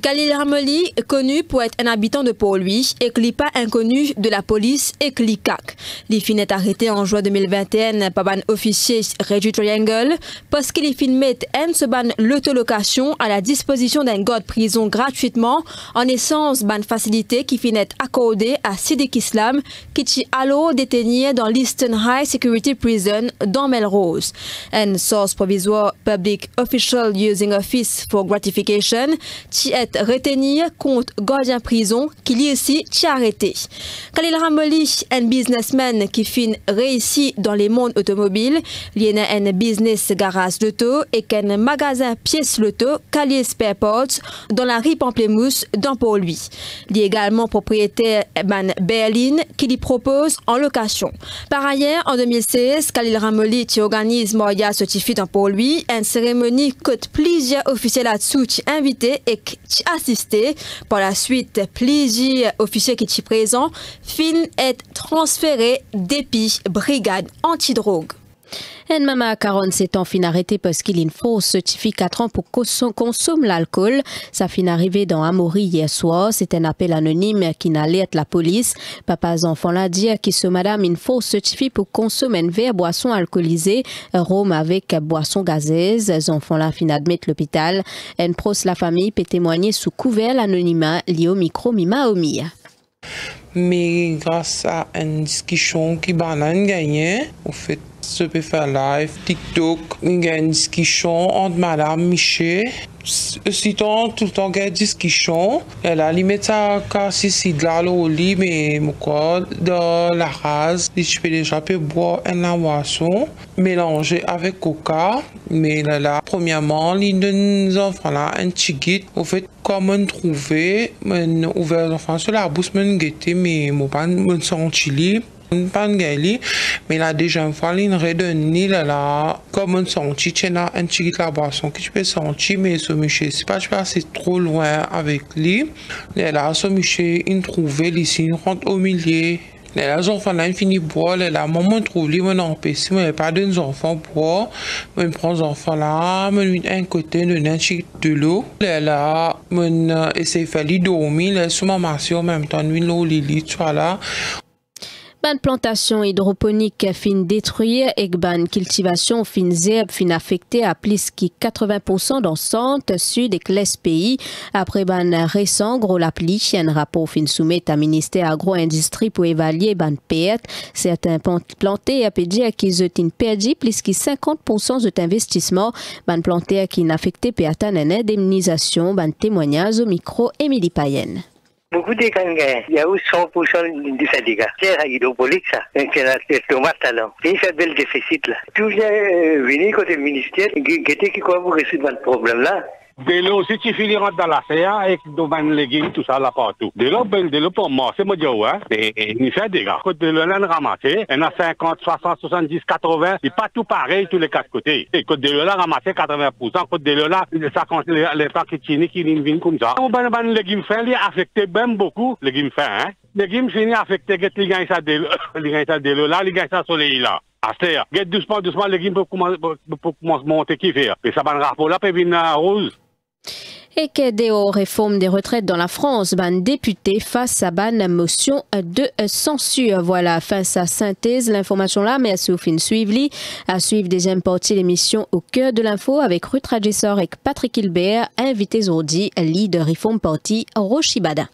Khalil Ramoli, connu pour être un habitant de Port-Louis, et Klipa, inconnu de la police, et Il L'IFIN est arrêté en juin 2021 par un officier Reggie Triangle parce qu'il filmait en ce ban l'autolocation à la disposition d'un god prison gratuitement, en essence, ban facilité qui finit accordée à Siddiq Islam, qui est alors détenu dans l'Eastern High Security Prison dans Melrose. Un source provisoire public official using office for gratification, retenir compte contre gardien prison qui lui aussi s'est arrêté. Khalil Ramoli, un businessman qui finit réussi dans les mondes automobiles, il a un business garage d'auto et un magasin pièces d'auto, Khalil Spare Parts dans la rue Pamplemousse dans pour lui. Il est également propriétaire eh Ban Berlin qui lui propose en location. Par ailleurs, en 2016, Khalil Ramoli organise Moria dans pour lui, une cérémonie que plusieurs officiels à invités et assisté. Par la suite, plusieurs officiers qui tient présents fin est transféré dépit brigade antidrogue. Une maman à 47 ans fin arrêtée parce qu'il faut une fausse certificat pour qu'on consomme l'alcool. Ça fin arrivé dans Amaury hier soir. C'est un appel anonyme qui n'allait la police. Papa, enfants l'a dit qu'il ce madame une fausse certificat pour consommer une verre boisson alcoolisée, rhum avec boisson gazeuse. Les enfants là fin admettre l'hôpital. en pros la famille peut témoigner sous couvert l'anonymat lié au micro Mima Mais grâce à une discussion qui banane gagné au fait, faire Live, TikTok, gagne skichon, entre madame Miché. Siton tout le temps gagne skichon. Elle a limite ça car si si de l'eau au lit mais mon quoi dans la race, je peux déjà boire un boisson mélangé avec coca. Mais là, là premièrement, les de enfants là un petit guide au fait comment trouver, ouvert enfant sur la bouche, me guetter mais mon pas me sentir libre. Pan gali mais la dejan falin redoni la une komon sonti, tjena un petit la bason ki tjpe sentir mais so miche c'est pas pas ase trop loin avec lui. Et la ce monsieur, in trouve ici, si rentre au milieu. Les enfants, là, fini boire. Les là, maman trouve lui, mon empêche. Moi, pas d'un enfants boire. mais prends enfants là. Moi, un côté, de un de l'eau. Les là, mon essaye eh, faire lui dormir. Les sous ma en même temps, lui, l'eau, Lily, tu vois là ban plantation hydroponique fin détruire et ban cultivation fin zerbe fin affectée à plus qui 80% dans centre, sud et l'est pays. Après ban récent gros l'appli, un rapport fin soumis à ministère agro-industrie pour évaluer ban perte. Certains plantés à qu'ils ont perdu plus qui 50% de investissement. Ban plantés qui n'affecté peut atteindre une indemnisation. Ban témoignage au micro Émilie Payenne. Beaucoup de gangues. Il y a eu 100% de fatigue. C'est hydropolique, ça. C'est la tomate, là. C'est un bel déficit, là. Tout vient venir côté ministère, qui était qui quoi vous résoudre le problème, là. De l'eau, si tu finis dans la serre avec des légumes, tout ça là partout. De l'eau, ben, de l'eau pour moi, c'est moi dire, ouais. Et, il fait des gars. Quand de l'eau, on ramassé, on a 50, 60, 70, 80, c'est pas tout pareil tous les quatre côtés. Et quand de l'eau, là, ramassé 80%, quand de l'eau, là, ça compte les, les paquetini qui viennent comme ça. Les ben, ben, légumes fins, il affecté ben beaucoup, légumes fins, hein. Légumes finis affecté, que les gars, ça de l'eau, là, les gars, ça soleil là. Aster, get doucement, doucement, les légumes pour commencer, pour, pour, monter qui fait. Et ça va le rapport là, puis rose et que aux réformes des retraites dans la France, ban député face à ban motion de censure. Voilà, face à synthèse, l'information là, mais à Soufine Suivli, à suivre des partie l'émission au cœur de l'info avec Ruth trajessor et Patrick Hilbert, invité aujourd'hui, leader réforme Party Rochibada.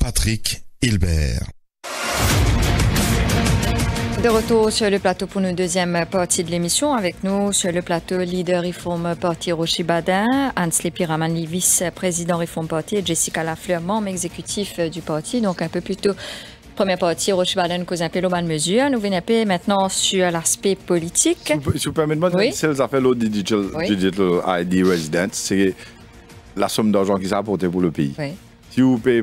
Patrick Hilbert. De retour sur le plateau pour une deuxième partie de l'émission. Avec nous sur le plateau, leader Reform Party Roshi Badin, hans vice-président Reform Party et Jessica Lafleur, membre exécutif du parti. Donc un peu plus tôt, première partie, Roshi Badin cause un peu mesure. Nous venons maintenant sur l'aspect politique. Si vous, permettez, moi, c'est de digital, ID Residence. C'est la somme d'argent qu'ils s'est apporté pour le pays. Oui. Si vous payez,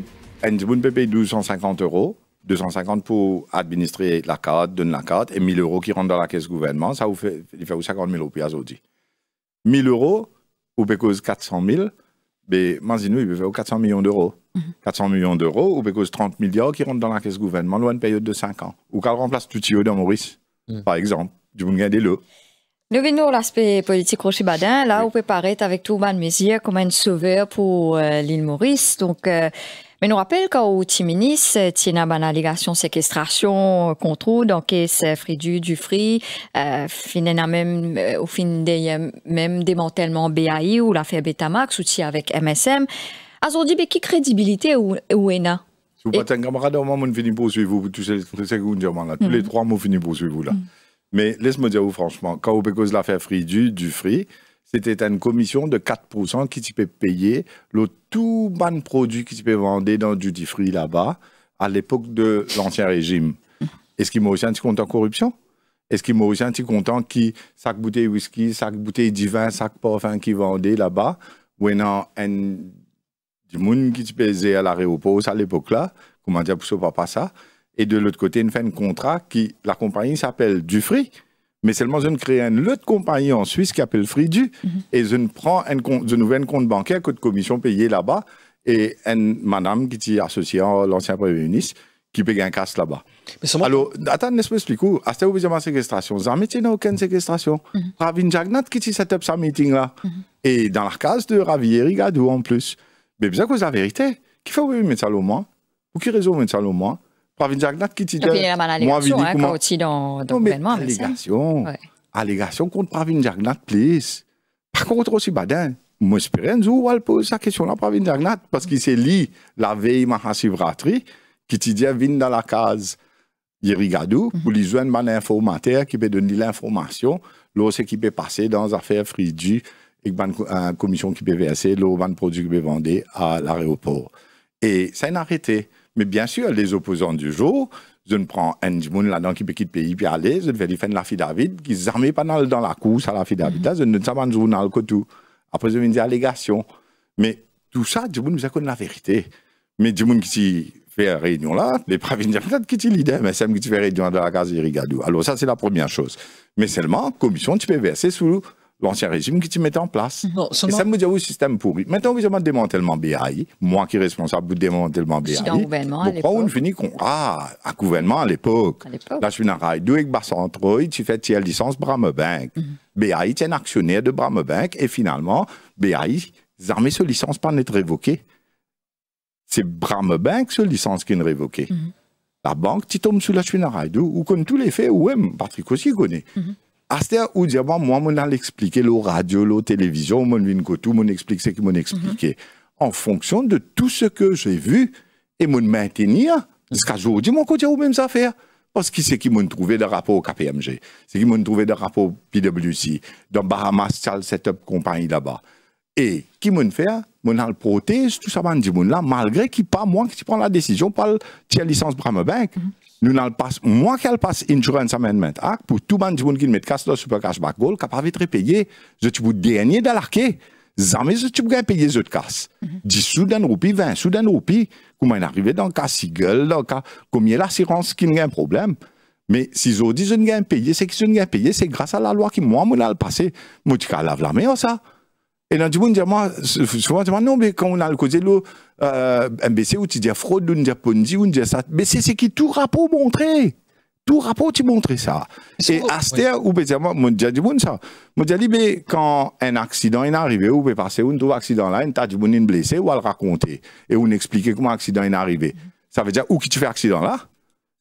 vous 250 euros, 250 pour administrer la carte, donner la carte, et 1000 euros qui rentrent dans la caisse gouvernement, ça vous fait, il fait 50 000 euros 1000 euros, vous payez 400 000, mais il peut faire 400 millions d'euros. 400 mhm. millions d'euros, ou cause 30 milliards qui rentrent dans la caisse gouvernement, loin une période de 5 ans. Ou qu'elle remplace tout dans Maurice, mhm. par exemple, du monde des lots. Nous venons l'aspect politique rochibadin. Là, où vous préparez avec le monde, comme un sauveur pour euh, l'île Maurice. Donc, euh, mais nous rappelle qu'au Timinis, euh, Tina une allégation séquestration, contrôle, donc c'est fridu du free, euh, même, au fin des, même démantèlement BAI ou l'affaire Betamax, aussi avec MSM. Aujourd'hui, mais qui crédibilité ou, ou ENA? Si vous êtes un camarade, au moment où vous finissez poursuivre, tous mhm. les trois mots finissent vous là. Mhm. Mais laisse-moi dire vous franchement, quand vous l'a l'affaire fridu, du free, c'était une commission de 4% qui tu payer le tout bon produit qui tu peux vendre dans du là-bas à l'époque de l'ancien régime. Est-ce qu'il m'a aussi un petit compte en corruption Est-ce qu'il m'a aussi un petit content qui sac bouteille whisky, sac bouteille de vin, sac parfum qui vendait là-bas Ou non, du monde qui tu pesait à l'aéroport à l'époque là, comment dire pour ce papa ça et de l'autre côté, une fin de contrat qui, la compagnie s'appelle Dufry, mais seulement je ne crée une autre compagnie en Suisse qui s'appelle Fridu. Mhm. Et je ne prends un compte, compte bancaire que de commission payée là-bas. Et une madame qui est associée à l'ancien Premier ministre qui paye un casse là-bas. Alors, attends, laisse-moi expliquer. À ce moment la séquestration, jamais tu aucune mhm. séquestration. Mm -hmm. Ravin Jagnat qui a set up sa meeting là. Mhm. Et dans la case de Ravieri Gadou en plus. Mais vous c'est la vérité. Qui fait mettre ça au moins Ou qui résout mettre ça au moins Pravin Jagnat qui dit. Moi, je dis aussi Dans, dans le mais allégation. Allégation contre Pravin Jagnat, please. Par contre, aussi, badin. Moi, j'espère un elle pose sa question là, Pravin Jagnat, parce qu'il s'est lié la veille Mahasivratri, qui te dit, viens dans la case Yerigadou, mhm. pour lui joindre un informateur qui peut donner l'information, l'autre qui peut passer dans affaires Fridji, et une euh, commission qui peut verser, l'autre produit qui peut vendre à l'aéroport. Et ça n'a arrêté. Mais bien sûr, les opposants du jour, je ne prends Njmoun là-dedans qui peut quitter le pays puis aller, je ne faire une la fille David, qui s'armait pas dans, la course à la fille David, mhm. je ne sais pas dans le côté. Après, je vais dire allégation. Mais tout ça, Djimoun nous a connu la vérité. Mais Djimoun qui fait réunion là, les provinces peut-être y a l'idée, mais c'est qui fait réunion de la case Rigadou. Alors ça, c'est la première chose. Mais seulement, commission, tu peux verser sous l'ancien régime qui se mettait en place. Et ça me dit, oui, système pourri. Maintenant, vous avez un démantèlement BAI, moi qui suis responsable du démantèlement BAI. Dans le gouvernement à l'époque. on finit qu'on... Ah, un gouvernement à l'époque. Là, je suis dans rail. est tu fais tiers licence Bramebank. Mhm. BAI, tu es un actionnaire de Bramebank. Et finalement, BAI, armées se licence pas être révoqué C'est Bramebank, ce licence qui est révoquée. Mhm. La banque, tu tombes sous la chouinaraille. Ou comme tous les faits, ou Patrick aussi connaît. Mhm. Aster ou diamant, moi, on l'ai expliqué. l'eau radio, l'eau télévision, on vient tout, mon explique ce qu'on expliqué. Mhm. En fonction de tout ce que j'ai vu et mon maintenir, jusqu'à aujourd'hui, mon côté aux mêmes affaires. Parce que c'est qui m'a trouvé de rapport au KPMG, c'est qui m'a trouvé de rapport au PWC, dans Bahamas Charles Setup compagnie là-bas. Et qui m'a fait, mon m'a protégé tout ça, m'ont dit, là, malgré qu'il pas moi qui prends la décision, par la licence Bramebank. Mm nous n'allons pas, moi qu'elle passe Insurance Amendment ah, pour tout le monde qui met cash super super back goal, qui pas vite payer, je vous dernier dans l'arqué. Jamais je tu peux payer ce casse. 10 mhm. sous d'un roupie, 20 sous d'un roupie, comment est arrivé dans le cas si gueule, dans le cas, combien l'assurance qui n'a un problème. Mais si je dis je n'ai pas payé, c'est que je n'ai pas payé, c'est grâce à la loi qui moi, me l'a passé. Moi, tu la main, oh, ça et Et moi souvent dis non, mais quand on a le côté l'eau, euh, MBC, ou tu dis fraude, ou tu dis ponzi, ou tu ça. Mais c'est ce qui tout rapport montrait. Tout rapport, tu montres ça. Et Aster, ou moi je dis du ça. Je disais, mais quand un accident est arrivé, ou peut passer un accident là, tu tas blessé, ou à le raconter. Et on expliquer comment l'accident est arrivé. Ça veut dire, où qui tu fais accident là?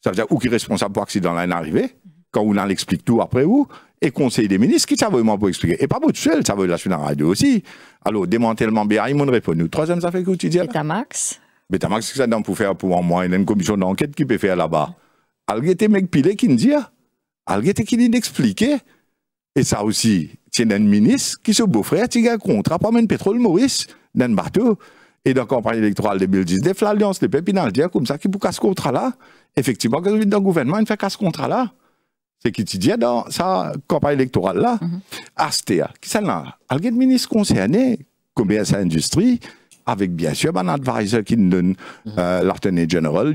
Ça veut dire, où qui est responsable pour l'accident là est arrivé? quand on explique tout après vous, et conseil des ministres, qui ça veut moi pour expliquer Et pas vous seul, ça veut la sur la radio aussi. Alors, démantèlement bien, mon répond. répondu. troisième, affaire fait que tu dis Betamax. Betamax, c'est ça donne pour faire pour moi, il y a une commission d'enquête qui peut faire là-bas. était mec pilé qui nous dit, était qui nous Et ça aussi, c'est un ministre qui se beau-frère, qui a un contrat, pas même pétrole Maurice, dans bateau. Et dans la campagne électorale de 2019, l'Alliance, les Pépinal, ah, comme ça, qui pour casse contrat là. Effectivement, quand le gouvernement, il fait casse contrat là c'est qui dit dans sa campagne électorale là, mm qui ça là, alguien de ministre concerné, commerce et industrie, avec bien sûr un advisor qui donne général, mhm. euh, general,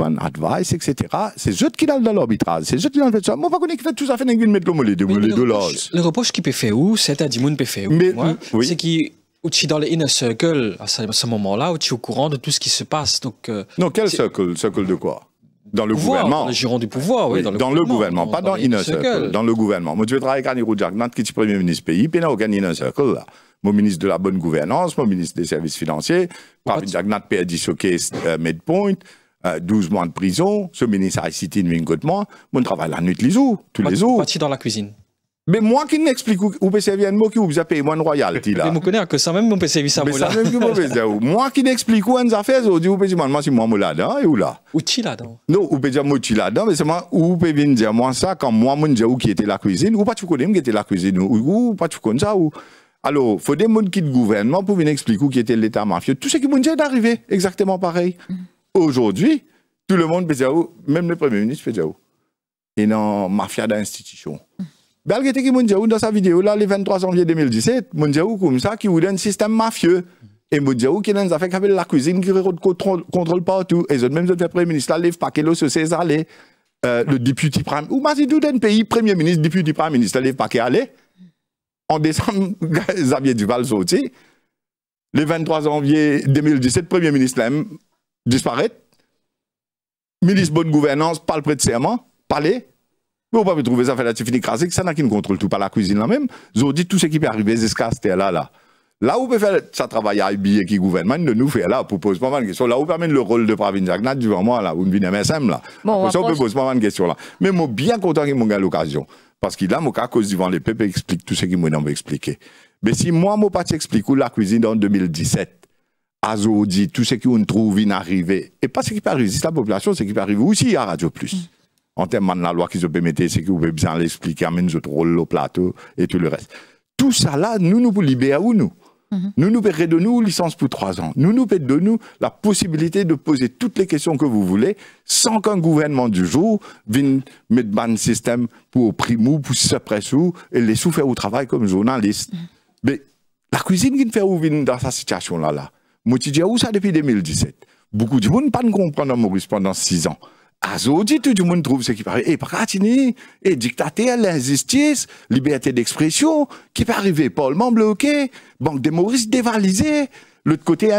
un advice, etc. C'est eux qui l'ont dans l'arbitrage, c'est eux qui l'ont fait ça. Moi, je ne fait tout ça. fait n'importe mettre le de dollars. Le reproche qui peut faire où, c'est-à-dire qu'on peut faire où, c'est qui ou dans le inner circle à ce moment-là, où tu es au courant de tout ce qui se passe. Donc, euh, non, quel circle Circle de quoi dans le gouvernement. Dans le du pouvoir, oui. dans, le gouvernement, pas dans, inner circle, dans le gouvernement. Moi, je vais travailler avec Annie Roudjak, qui est Premier ministre pays, puis a aucun inner circle là. Mon ministre de la bonne gouvernance, mon ministre des services financiers, Pavin Jagnat, PRD Showcase, euh, Medpoint, 12 euh, mois de prison, ce ministre a cité une de moi, mon travail la nuit, les jours, tous les jours. Parti dans la cuisine. Mais moi qui n'explique où PCV un mot qui vous a payé moins de royalty là. vous connaissez que ça même mon PCV ça là. Moi qui n'explique où on a fait, on dis où PCV moi si moi moi là et où là. Où tu là dedans. Non, où dire moi tu là dedans mais c'est moi où PCV dire moi ça quand moi mon où qui était la cuisine ou pas tu connais qui était la cuisine ou pas tu connais ça ou. Alors, faut des gens qui le gouvernement pour venir expliquer où qui était l'état mafieux. Tout ce qui m'ont dit est arrivé exactement pareil. Mm. Aujourd'hui, tout le monde peut dire même le premier ministre peut dire et non mafia d'institution. Mm. Belgique, qui Mounjeou dans sa vidéo là, le 23 janvier 2017, Mounjeou comme ça, qui vous un système mafieux. Et Mounjeou qui nous a fait la cuisine, qui contrôle, pas partout. Et même le premier ministre là, lève paquet l'eau sur ses allées. Euh, le député prime. Ou pas tout pays, premier ministre, député prime ministre, lève paquet allées. En décembre, Xavier Duval sorti. Le 23 janvier 2017, premier ministre là, disparaît. Ministre bonne gouvernance, parle près de serment, parler. Mais on peut pas trouver ça, fait la fini écrasé, ça n'a qu'une contrôle tout, pas la cuisine là même. Ils dit tout ce qui peut arriver c'est ce là là. Là où on peut faire ça travail à IBI et qui gouvernement de nous fait là, pour poser pas mal de questions. Là où permet le rôle de Pravin Jagna durant moi là, où une MSM là. Bon, ça, on peut poser pas mal de questions là. Mais moi, bien content qu'il eu l'occasion. Parce qu'il a, moi, à cause du vent, les peuples expliquent tout ce qui m'ont expliqué. Mais si moi, moi, pas expliquer où la cuisine en 2017, Azo dit tout ce qu'on trouve inarrivé. Et pas ce qui peut arriver, c'est la population, ce qui peut arriver aussi à Radio Plus en termes de la loi qu'ils ont permis, c'est que vous besoin bien l'expliquer, à nous autres au plateau et tout le reste. Tout ça là, nous nous libérer ou mhm. nous. Nous nous paierons de nous licence pour trois ans. Nous nous paierons de nous la possibilité de poser toutes les questions que vous voulez sans qu'un gouvernement du jour vienne mettre ban système pour primo, pour suppresser et les souffrir au travail comme journaliste. Mhm. Mais la cuisine qui fait ouvrir dans sa situation là, là. Moi, je dis où ça depuis 2017. Beaucoup de monde ne pas comprendre Maurice pendant six ans. Aujourd'hui, tout le monde trouve ce qui paraît. Et Pratini, et dictateur, l'injustice, liberté d'expression, qui peut arriver. Parlement bloqué, Banque de Maurice dévalisée. L'autre côté,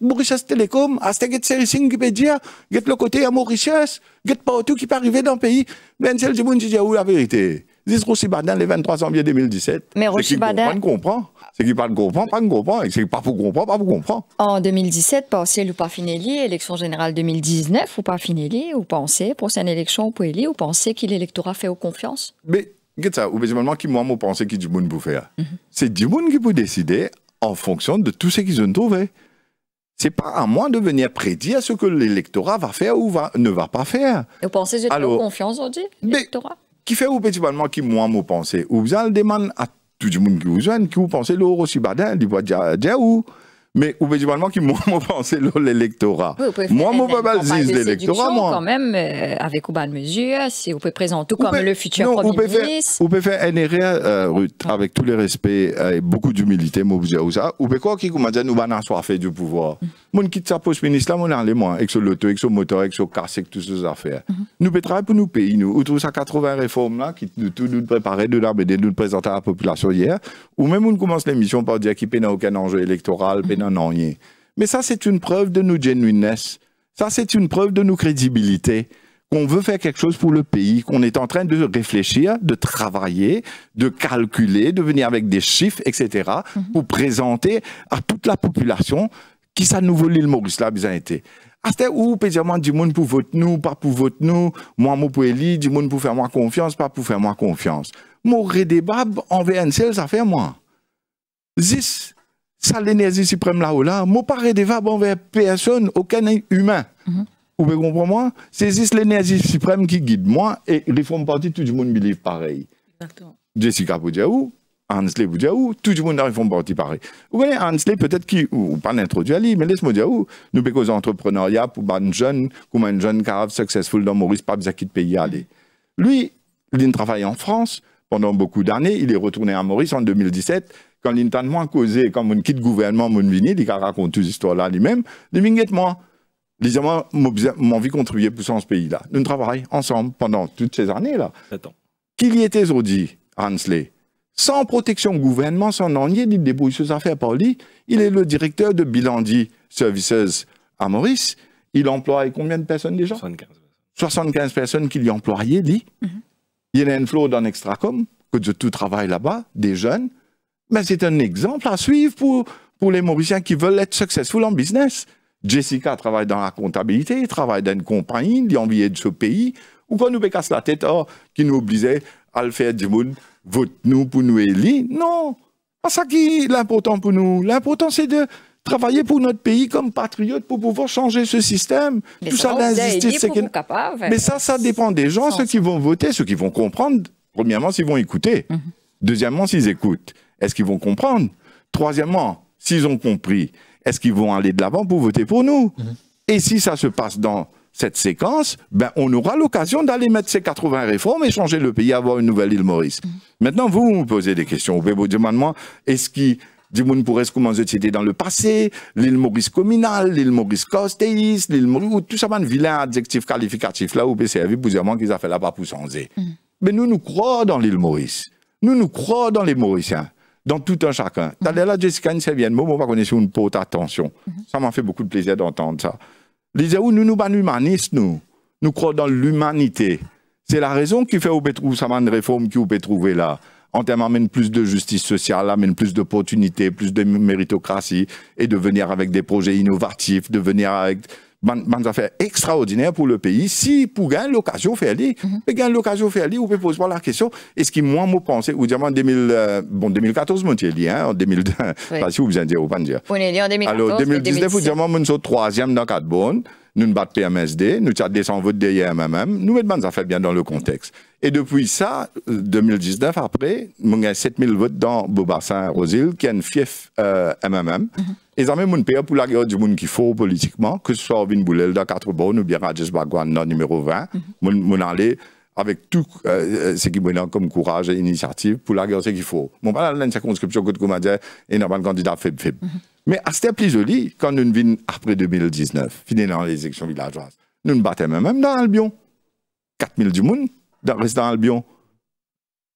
Mauritius Telecom, Astag et Sericing qui peut dire, get le côté à Mauritius, get partout qui peut arriver dans le pays. c'est seul du monde dit, la vérité? Discours Badin le 23 janvier 2017. Mais Roche Badin. comprend. C'est qui pas de comprend, pas de comprend. Et c'est pas pour comprend pas pour comprendre. En 2017, pensez ou pas Finelli, élection générale 2019 ou pas Finelli, ou pensez, cette élection pouvez Eli, ou pensez que l'électorat fait confiance Mais, qu'est-ce ça Ou personnellement, qui moi, moi, pensez que du monde peut faire mm-hmm. C'est du monde qui peut décider en fonction de tout ce qu'ils ont trouvé. C'est pas à moi de venir prédire ce que l'électorat va faire ou ne va pas faire. vous pensez que j'ai confiance aujourd'hui, l'électorat qui fait petit principalement qui moi me pensez vous allez demander à tout le monde qui vous aime, qui vous pensez l'euro si badin dit pas bah, mais ou principalement qui m'ont pensé l'électorat. Moi, moi, pas pas dit l'électorat, moi. quand même, euh, avec avec pas bonne mesure, si vous pouvez présenter tout comme le futur premier ministre. Vous pouvez faire un erreur, euh, Ruth, ah. avec tous les respects euh, et beaucoup d'humilité, moi, vous dire ça. ou pouvez croire Qui commence va nous bah, fait du pouvoir. Mm. Mon quitte sa poste ministre, là, mon aller moins, avec ce loto, avec ce moteur, avec ce casque, avec toutes ces affaires. Mm-hmm. Nous peut travailler pour nous pays, nous. Autour ça 80 réformes, là, qui nous, tout nous préparer, de nous nous présenter à la population hier. Ou même, on commence l'émission par dire qu'il n'y a aucun enjeu électoral, mm-hmm. Mais ça, c'est une preuve de nos genuineness. Ça, c'est une preuve de nos crédibilités qu'on veut faire quelque chose pour le pays, qu'on est en train de réfléchir, de travailler, de calculer, de venir avec des chiffres, etc., mhm. pour présenter à toute la population qui ça nouveau l'île Maurice là a été. ou où, du monde pour voter nous, pas pour voter nous, moi, moi pour élire, du monde pour faire moi confiance, pas pour faire moi confiance. Mon redébat en VNCL, ça fait moins Zis, ça l'énergie suprême là-haut là, parle pas redevable envers personne, aucun humain. Mhm. Vous pouvez comprendre moi C'est juste l'énergie suprême qui guide moi et ils font partie, tout le monde me livre pareil. Exactement. Jessica vous Hansley où tout le monde arrive font partie pareil. Vous voyez, Hansley peut-être qui, ou, pas l'introduit à lui, mais laisse-moi dire, où nous parce entrepreneuriat pour un jeune, comme un jeune carave successful dans Maurice, pas besoin de pays aller. Lui, il travaille en France pendant beaucoup d'années, il est retourné à Maurice en 2017, quand il t'a moins causé, quand on quitte le gouvernement, on vient, il raconte toute histoire là lui-même, il vient moi. Les envie de contribuer pour ce pays-là. Nous travaillons ensemble pendant toutes ces années-là. Qu'il y était aujourd'hui, Hansley, sans protection gouvernement, sans ennuyer, il débrouille ses affaires par lui. Il est le directeur de Bilandi Services à Maurice. Il emploie combien de personnes déjà 75. 75 personnes qu'il y employait, lui. Il y a un flot dans Extracom, que de tout travail là-bas, des jeunes. Mais c'est un exemple à suivre pour, pour les Mauriciens qui veulent être successful en business. Jessica travaille dans la comptabilité, travaille dans une compagnie, envie de ce pays, ou quand nous casse la tête, oh, qui nous obligeait à le faire du monde, vote-nous pour nous élire. Non! Pas ça qui est l'important pour nous. L'important, c'est de travailler pour notre pays comme patriote pour pouvoir changer ce système. Mais Tout ça, Mais ça, ça dépend des gens, ceux qui vont voter, ceux qui vont comprendre. Premièrement, s'ils vont écouter. Mhm. Deuxièmement, s'ils écoutent. Est-ce qu'ils vont comprendre Troisièmement, s'ils ont compris, est-ce qu'ils vont aller de l'avant pour voter pour nous mhm. Et si ça se passe dans cette séquence, ben on aura l'occasion d'aller mettre ces 80 réformes et changer le pays, avoir une nouvelle île Maurice. Mhm. Maintenant, vous, me posez des questions. Vous pouvez vous demander, est-ce qu'il du monde pourrait commencer c'était dans le passé, l'île Maurice communale, l'île Maurice costéis, l'île Maurice, tout ça, un vilain adjectif qualificatif là où vu plusieurs mois qu'ils ont fait là-bas pour mhm. Mais nous, nous croyons dans l'île Maurice. Nous, nous croyons dans les Mauriciens dans tout un chacun. Mm -hmm. là, Jessica Moi, Momo va connaître une pote, attention. Mhm. Ça m'a fait beaucoup de plaisir d'entendre ça. Les où nous, nous, sommes humanistes, nous. Nous croyons dans l'humanité. C'est la raison qui fait au trouver ça une réforme qui vous peut trouver là. En termes, amène plus de justice sociale, amène plus d'opportunités, plus de méritocratie, et de venir avec des projets innovatifs, de venir avec man affaires extraordinaire pour le pays. si pour l'occasion l'occasion fè li, mm -hmm. pe gagner l'occasion de faire mhm. ou Vous pose pa la est-ce eski mwen mou panse, ou en 2000, euh, bon 2014 mwen te hein, en 2002, pa si vous bizan dire ou pas dire. On est lié en 2014, Alors 2019 ou nous sommes troisième dans quatre bonnes. Nous ne battons pas nous nous 200 vote de même, nous mettons des affaires bien dans le contexte. Et depuis ça, 2019, euh, après, on a 7000 votes dans bobassin Rosil, euh, mhm. qui est un fief MMM. Et ont même un pour la guerre du monde qu'il faut politiquement, que ce soit Vin Boulel dans 4 bornes ou bien à Bagwan dans numéro 20. Mon mhm. aller avec tout euh, ce qui bon comme courage et initiative pour la guerre, ce qu'il faut. Mon pas dans une circonscription que dit, et n'a pas candidat faible, mhm. Mais à c'était plus joli quand nous venons après 2019, finalement, dans les élections villageoises. Nous nous battons même dans Albion. 4000 du monde dans le restaurant Albion.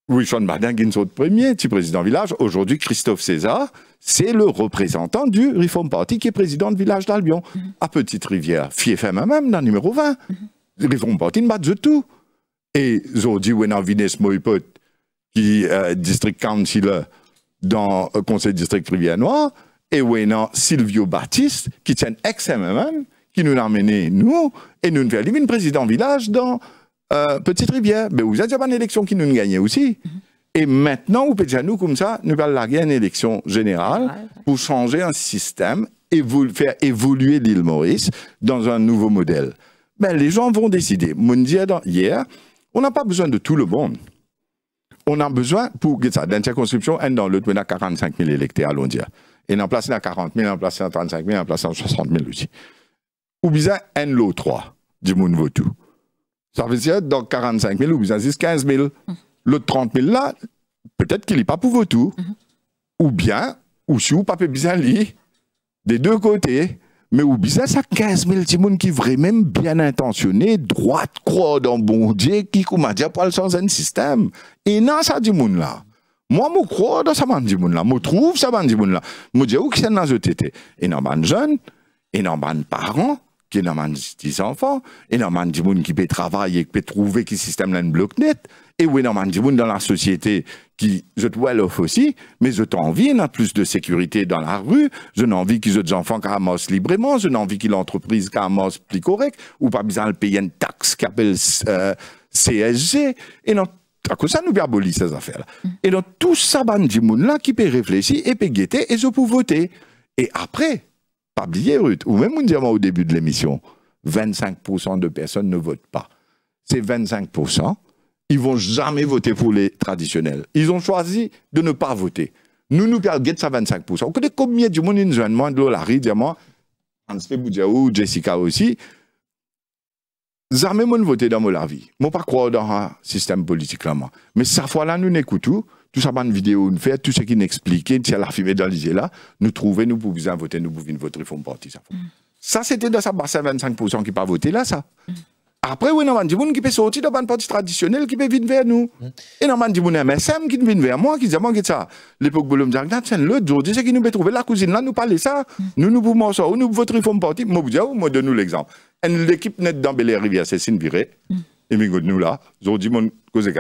qui est notre premier, petit président village. Aujourd'hui, Christophe César, c'est le représentant du Reform Party qui est président de village d'Albion. Mm-hmm. À Petite-Rivière, FIFM même, dans le numéro 20. le mm-hmm. Reform Party ne bat de tout. Et aujourd'hui, Wenan Vinès Moipot, qui est euh, district councillor dans le euh, conseil district Rivière-Noire, et Wenan Silvio Baptiste, qui tient ex-MMM, qui nous l'a amené, nous, et nous nous fait aller président village dans euh, petite Rivière, mais vous avez une élection qui nous gagnait aussi. Mhm. Et maintenant, vous pouvez nous, comme ça, nous allons larguer une élection générale pour changer un système et faire évoluer l'île Maurice dans un nouveau modèle. Mais ben, les gens vont décider. Mondia, hier, on n'a pas besoin de tout le monde. On a besoin, pour ça, d'une circonscription, un dans l'autre, on a 45 000 électeurs allons dire. Et en place, on a 40 000, en place, on a 35 000, en place, on a 60 000 aussi. Ou bien, un lot 3 du monde tout. Ça veut dire, dans 45 000 ou bien 15 000. L'autre 30 000 là, peut-être qu'il n'est pas pour vous tout. Mm-hmm. Ou bien, ou si vous pas bien lit, des deux côtés, mais ou bien ça 15 000 personnes qui sont même bien intentionnés, droite, croix dans bon Dieu, qui comme dire pour le sens un système. Et non, ça dit là. Moi, je crois dans ça, je moun là. Je trouve ça, je moun là. Je dis, où que c'est dans ce tété? Et dans les jeunes, et dans les parents, qui nan des enfants, et dans gens qui peut travailler, qui peut trouver qui système là bloc net, et oui nan des moun dans la société qui, je te off aussi, mais je envie de plus de sécurité dans la rue, je envie qu'ils des enfants qui librement, je envie que l'entreprise qui amasse plus correct, ou pas besoin de payer une taxe qui appelle euh, CSG, et donc à cause ça, nous verbalise ces affaires-là. Mm. Et donc, tout ça, Bandimoun, là, qui peut réfléchir et peut guetter, et je peux voter. Et après, pas oublier, Ruth, ou même on dit au début de l'émission, 25% de personnes ne votent pas. Ces 25%, ils vont jamais voter pour les traditionnels. Ils ont choisi de ne pas voter. Nous, nous perdons ça 25%. On connaît combien de monde nous demande, de Larry, diamant, Anse Boudjaou, Jessica aussi, jamais ne voter dans mon avis. Je ne crois pas dans un système politique là. Mais cette fois-là, nous n'écoutons tout ça, une vidéo, une fait, tout ce qui Si elle l'arrivé dans les là, nous trouver, nous pouvons voter, nous pouvons voter, ils font partie. Ça, mm. ça c'était dans sa basse 25% qui pas voté là, ça. Mm. Après, oui, on a des qui peut sortir dans une partie traditionnelle, qui peut venir vers nous. Mm. Et on a des MSM qui vient vers moi, qui moi, que ça, l'époque où l'homme dit, c'est le jour, c'est qui nous peut trouver la cousine là, nous parler ça, mm. nous nous pouvons ça, nous voter, ils font partie. Moi, je vous oh, donne l'exemple. L'équipe nette dans Belé rivière c'est Sine Viré, et nous là, aujourd'hui, mon cause est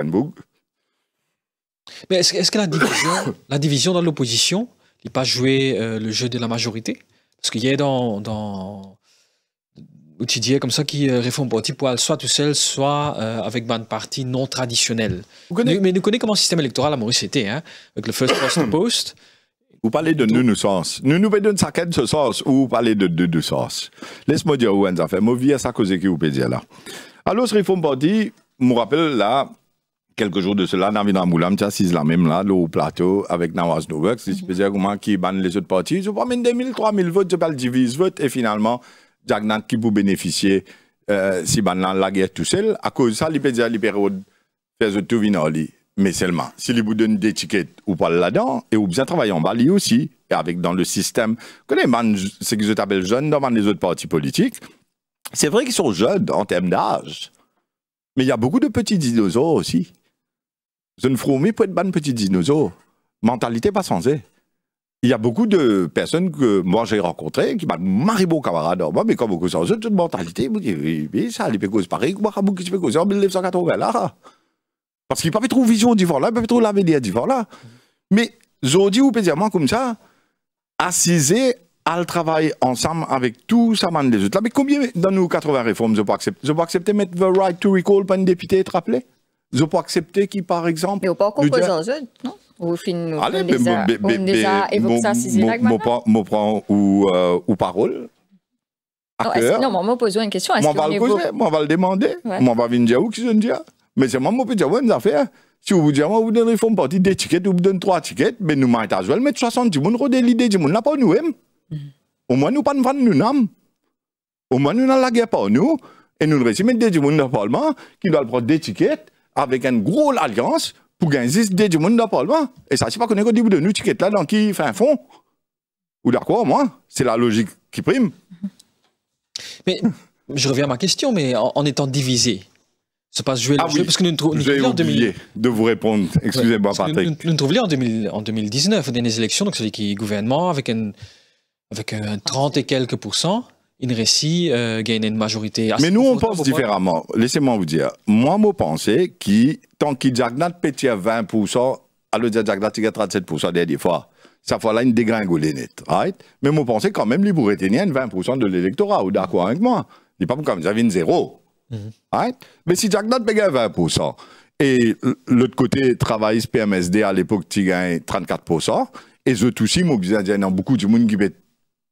mais est-ce que la division, la division dans l'opposition n'est pas jouer euh, le jeu de la majorité Parce qu'il y a dans, dans outillés comme ça qui euh, réforme parti pour soit tout seul, soit euh, avec un parti non traditionnel. Mais nous connaissons comment le système électoral à Maurice était, hein, avec le first post post. Vous parlez de nous, nous sens. Nous, nous de ça quête ce sens, ou vous parlez de deux, nous sens. Laisse-moi dire où on a fait. Moi, à ça cause qui vous pouvez dire là. Alors, ce réforme parti, je me rappelle là, quelques jours de cela, David Moulam, tu assis là même là, au plateau, avec Nawaz Novak. C'est mhm. spécial comment qui banne les autres partis. Je 000, 2000, 3000 votes, je parle divise votes. et finalement, Jagnat qui peut bénéficier, euh, si banne la guerre tout seul, à cause de ça, dire que les périodes, faire tout vinoli. Mais seulement, si les vous donne des tickets ou pas là-dedans, et vous bien travailler en Bali aussi, et avec dans le système, que les man, ce que je t'appelle jeunes dans les autres partis politiques, c'est vrai qu'ils sont jeunes en termes d'âge. Mais il y a beaucoup de petits dinosaures aussi. Je ne être pour être bonne petit dinosaure. Mentalité pas sensée. Il y a beaucoup de personnes que moi j'ai rencontrées qui m'ont marié bon camarade. Moi, mais comme beaucoup sans eux, toute mentalité, ça, les pécos pareil, moi, qui en 1980 là. Parce qu'ils trop de vision du là, ils peuvent trouver l'avenir d'ivan là. Mais aujourd'hui, ou moi comme ça, assis à le travail ensemble avec tout ça, man, les autres Mais combien dans nos 80 réformes, je peux accepter, je peux accepter mettre the right to recall pour un député, être rappeler? n'ont pas accepter qui, par exemple. Mais on pas encore posé en jeu, non ou fin, ou Allez, mais je prends ou, euh, ou parole. À oh, cœur. Non, moi, me pose une question. Moi, on va le poser, moi, on va le demander. Ouais. Moi, on va venir dire où que je dis. Mais c'est moi, je peux dire, ouais, une affaire. Si vous dites, moi, vous donnez, une partie d'étiquette, vous vous donnez trois étiquettes, mais nous, à je vais mettre 60, vous nous l'idée, vous n'a pas nous hein. même. Au moins, nous, pas nous vendre nous n'âme. Au moins, nous, n'avons la guerre pas nous. Et nous, nous, mettre des gens dans le Parlement qui doivent prendre des étiquettes avec une grosse alliance pour gagner des du monde dans le Parlement. Et ça, c'est pas qu'on est au début de nous, ticket là, dans qui fait un fond. Ou d'accord, moi, c'est la logique qui prime. Mais je reviens à ma question, mais en, étant divisé, ça passe jouer le ah jeu parce que nous nous, en 2000... de vous répondre. Excusez-moi, Patrick. Nous, nous, trouvons trouvions en, 2019, aux dernières élections, donc celui qui est gouvernement avec un avec un 30 et quelques pourcents une récit, euh, gagner une majorité. Mais nous, on pense différemment. Laissez-moi vous dire. Moi, je pense que tant qu'il Jagnat pétit à 20%, alors Jagnat il a 37% des fois. Ça fois là une dégringolée nette. Mais je pensais quand même qu'il pourrait tenir 20% de l'électorat. Ou d'accord avec moi. Il n'est pas comme j'avais une zéro. right? Mais si Jagnat gagne 20%, et l'autre côté, travaille PMSD à l'époque, il gagne 34%. Et je aussi, il y a beaucoup de monde qui pète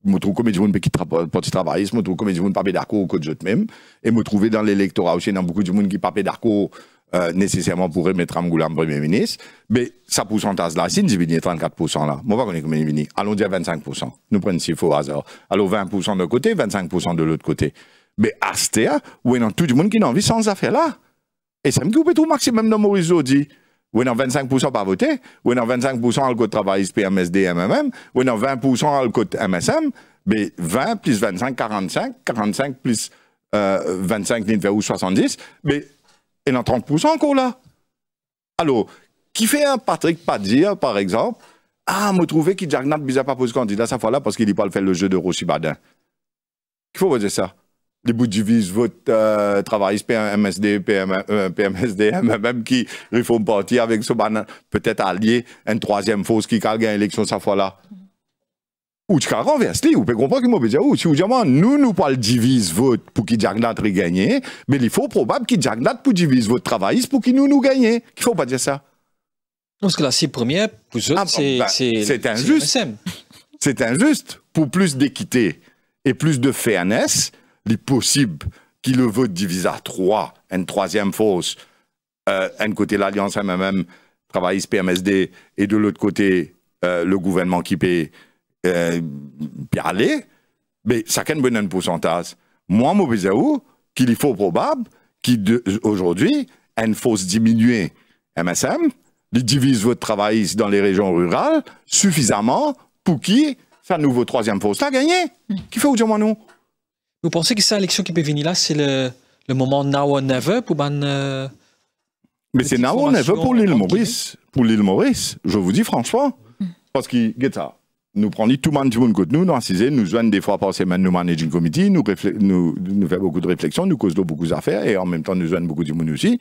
me trouve comme je gens qui euh, petit je me trouve comme ne sont pas d'accord au code même, et me trouver dans l'électorat aussi, dans beaucoup de gens qui pas d'accord euh, nécessairement pour remettre un en premier ministre, mais ça pourcentage là, si nous dit 34% là, moi, pas connaître combien il allons dire 25%, nous prenons si faux hasard, allons 20% d'un côté, 25% de l'autre côté. Mais Astea, où est a tout le monde qui n'a envie sans affaire là. Et ça me dit, vous pouvez tout maximum dans Maurice ou a 25% pas voté, ou en 25% al côté travail PMSD, MMM, ou en 20% à côté MSM, mais 20 plus 25, 45, 45 plus 25, euh, 70, mais il en 30% encore là. Alors, qui fait un Patrick pas par exemple, ah, me trouver qui n'a pas posé candidat, ça fois là parce qu'il n'y pas le fait le jeu de Rossi Badin. Qu'il faut vous dire ça les budgétistes votent euh, travail PMSD, PM, euh, PMSD, même qui, ils font partie avec ce banal. peut-être allié, une troisième fausse qui a gagné l'élection cette fois-là. Ou tu renversé, ou peut comprendre qu'il m'a dit, ou si vous nous, nous pas le divise vote pour qu'il Jagnat gagne, mais il faut probable qu'il Jagnat pour divise vote travail pour qu'il nous, nous gagne. Il faut pas dire ça. Parce que la cible première, pour eux, ah, ben, c'est, c'est injuste. C'est injuste. Pour plus d'équité et plus de fairness, L'impossible possible qui le vote divise à trois, une troisième force. Euh, un côté l'Alliance MMM, travailliste PMSD, et de l'autre côté, euh, le gouvernement qui paye, euh, aller, mais ça bonne un pourcentage. Moi, je disais qu'il est faux probable qu'aujourd'hui, une force diminuer MSM, divise votre travail dans les régions rurales suffisamment pour qui sa nouveau troisième force a gagné. Mm. Qui fait aujourd'hui nous vous pensez que cette l'élection qui peut venir là, c'est le, le, moment now or never pour ban, euh, Mais c'est now or never pour l'île Maurice. Pour l'île Maurice, je vous dis franchement, hmm. parce qu'il guetta, nous prenons tout le monde, tout nous, nous assisons, nous joignons des fois par semaine, nous managing committee, nous, nous, faisons beaucoup de réflexions, nous causons beaucoup d'affaires et en même temps nous joignons beaucoup de monde aussi.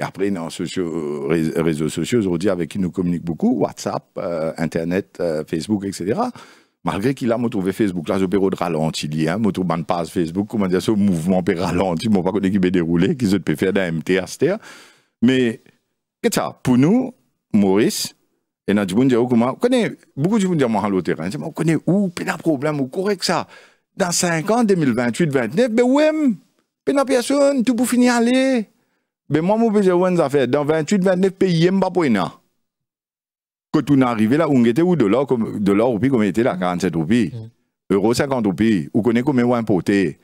Et après, dans sociaux, euh, réseaux sociaux, aujourd'hui, avec qui nous communiquons beaucoup, WhatsApp, euh, Internet, Facebook, etc. Malgré qu'il a trouvé Facebook, là, je peux ralenti, il hein. y a, mot de passe Facebook, comment dire, ce mouvement peut ne sais pas qui peut dérouler, qui se peut faire dans MT, etc. Mais, qu'est-ce que ça, pour nous, Maurice, et nous disons, oh, comment, connaît, beaucoup de gens disent, le terrain, on connaît où, pas de problème, ou correct ça. Dans 5 ans, 2028, 2029, ben il pas de personne, tout pour finir aller. Mais ben, moi, je j'ai une affaire, dans 28, 29 pays, n'y a pas pour quand on est arrivé là, on était où de l'or, de l'or était là, 47 roupies, mm. euro 50 roupies, on connaît combien on importait,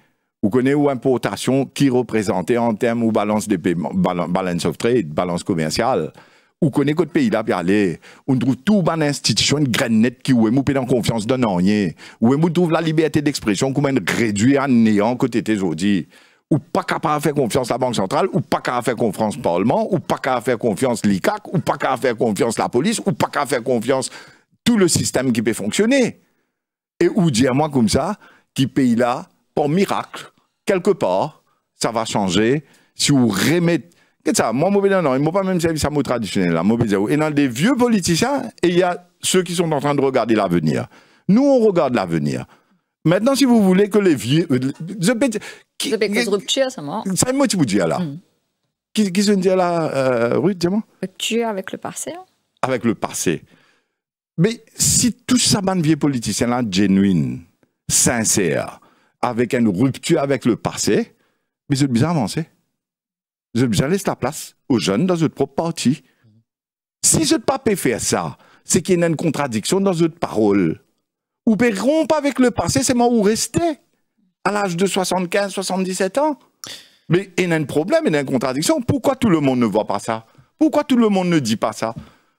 on connaît où importation qui représentait en termes de balance de paiement, balance of trade, balance commerciale. On connaît quel pays là puis aller. On trouve tout ban institution, une graine nette qui où est en confiance d'un rien. Où on trouve la liberté d'expression qu'on réduit à néant côté aujourd'hui ou pas capable de faire confiance à la Banque centrale, ou pas capable de faire confiance au Parlement, ou pas capable de faire confiance à l'ICAC, ou pas capable de faire confiance à la police, ou pas capable de faire confiance à tout le système qui peut fonctionner. Et ou dire moi comme ça, qui paye là, par miracle, quelque part, ça va changer si vous remettez Qu'est-ce que ça Moi, je non, ils m'ont pas même servi ça, mot traditionnel, là, Et dans des vieux politiciens, et il y a ceux qui sont en train de regarder l'avenir. Nous, on regarde l'avenir. Maintenant, si vous voulez que les vieux. Euh, je peux dire. je peux que rupture, c'est mort. C'est moi qui vous dis là. Hmm. Qui, vous se dit là, euh, Ruth, dis-moi Rupture euh, avec le passé. Hein. Avec le passé. Mais si tout ça, man vieux politicien là, genuine, sincère, avec une rupture avec le passé, mais c'est bien avancer. Je bien laisser la place aux jeunes dans votre propre parti. Si je ne peux pas faire ça, c'est qu'il y a une contradiction dans votre parole ou peut rompre avec le passé, c'est moi où rester à l'âge de 75, 77 ans. Mais il y a un problème, il y a une contradiction. Pourquoi tout le monde ne voit pas ça Pourquoi tout le monde ne dit pas ça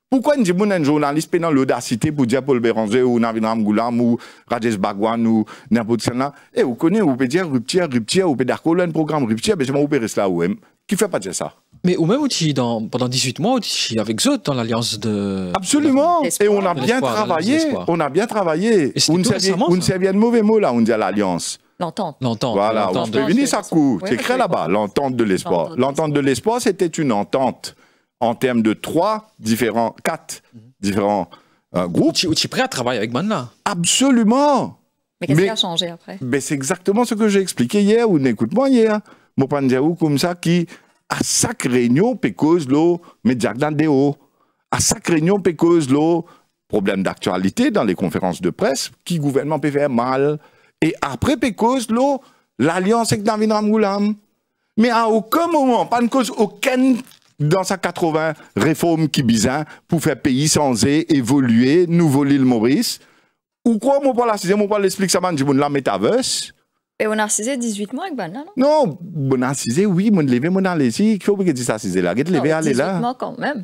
Pourquoi on dit que un journaliste pendant l'audacité pour dire Paul Béranger ou Navinam Goulam ou Rajesh Bagwan ou n'importe quel Et eh, vous connaissez, vous pouvez dire rupture, rupture, vous pouvez dire oh, un programme rupture, mais c'est moi où rester là où Qui fait pas dire ça mais ou même aussi dans, pendant 18 mois aussi avec eux dans l'alliance de Absolument et on a bien travaillé, on a bien travaillé. On ne bien de mauvais mots là, on dit à l'alliance. L'entente. L'entente. Voilà, on venir ça court. C'est créé là-bas, l'entente de l'espoir. L'entente de l'espoir, c'était une entente en termes de trois différents, quatre différents euh, groupes. tu es prêt à travailler avec Manla Absolument. Mais qu'est-ce qui a changé après Mais c'est exactement ce que j'ai expliqué hier ou n'écoute-moi hier. Mopandiaou comme ça qui a chaque réunion because dans média Deo. À chaque réunion because l'eau, problème d'actualité dans les conférences de presse qui gouvernement peut faire mal. Et après because l'eau, l'alliance avec David Ramgoulam. Mais à aucun moment, pas de cause aucune dans sa 80 réforme qui bizarre pour faire pays sans évoluer, nouveau l'île Maurice. Ou quoi, mon pas la sixième, pas l'explique ça, man, du monde, la et on a saisi 18 mois avec Bana, non Non, on a saisi, oui, on levé, on a laissé. Qui a dit ça, saisi là Qui levé, allez là 18 mois quand même.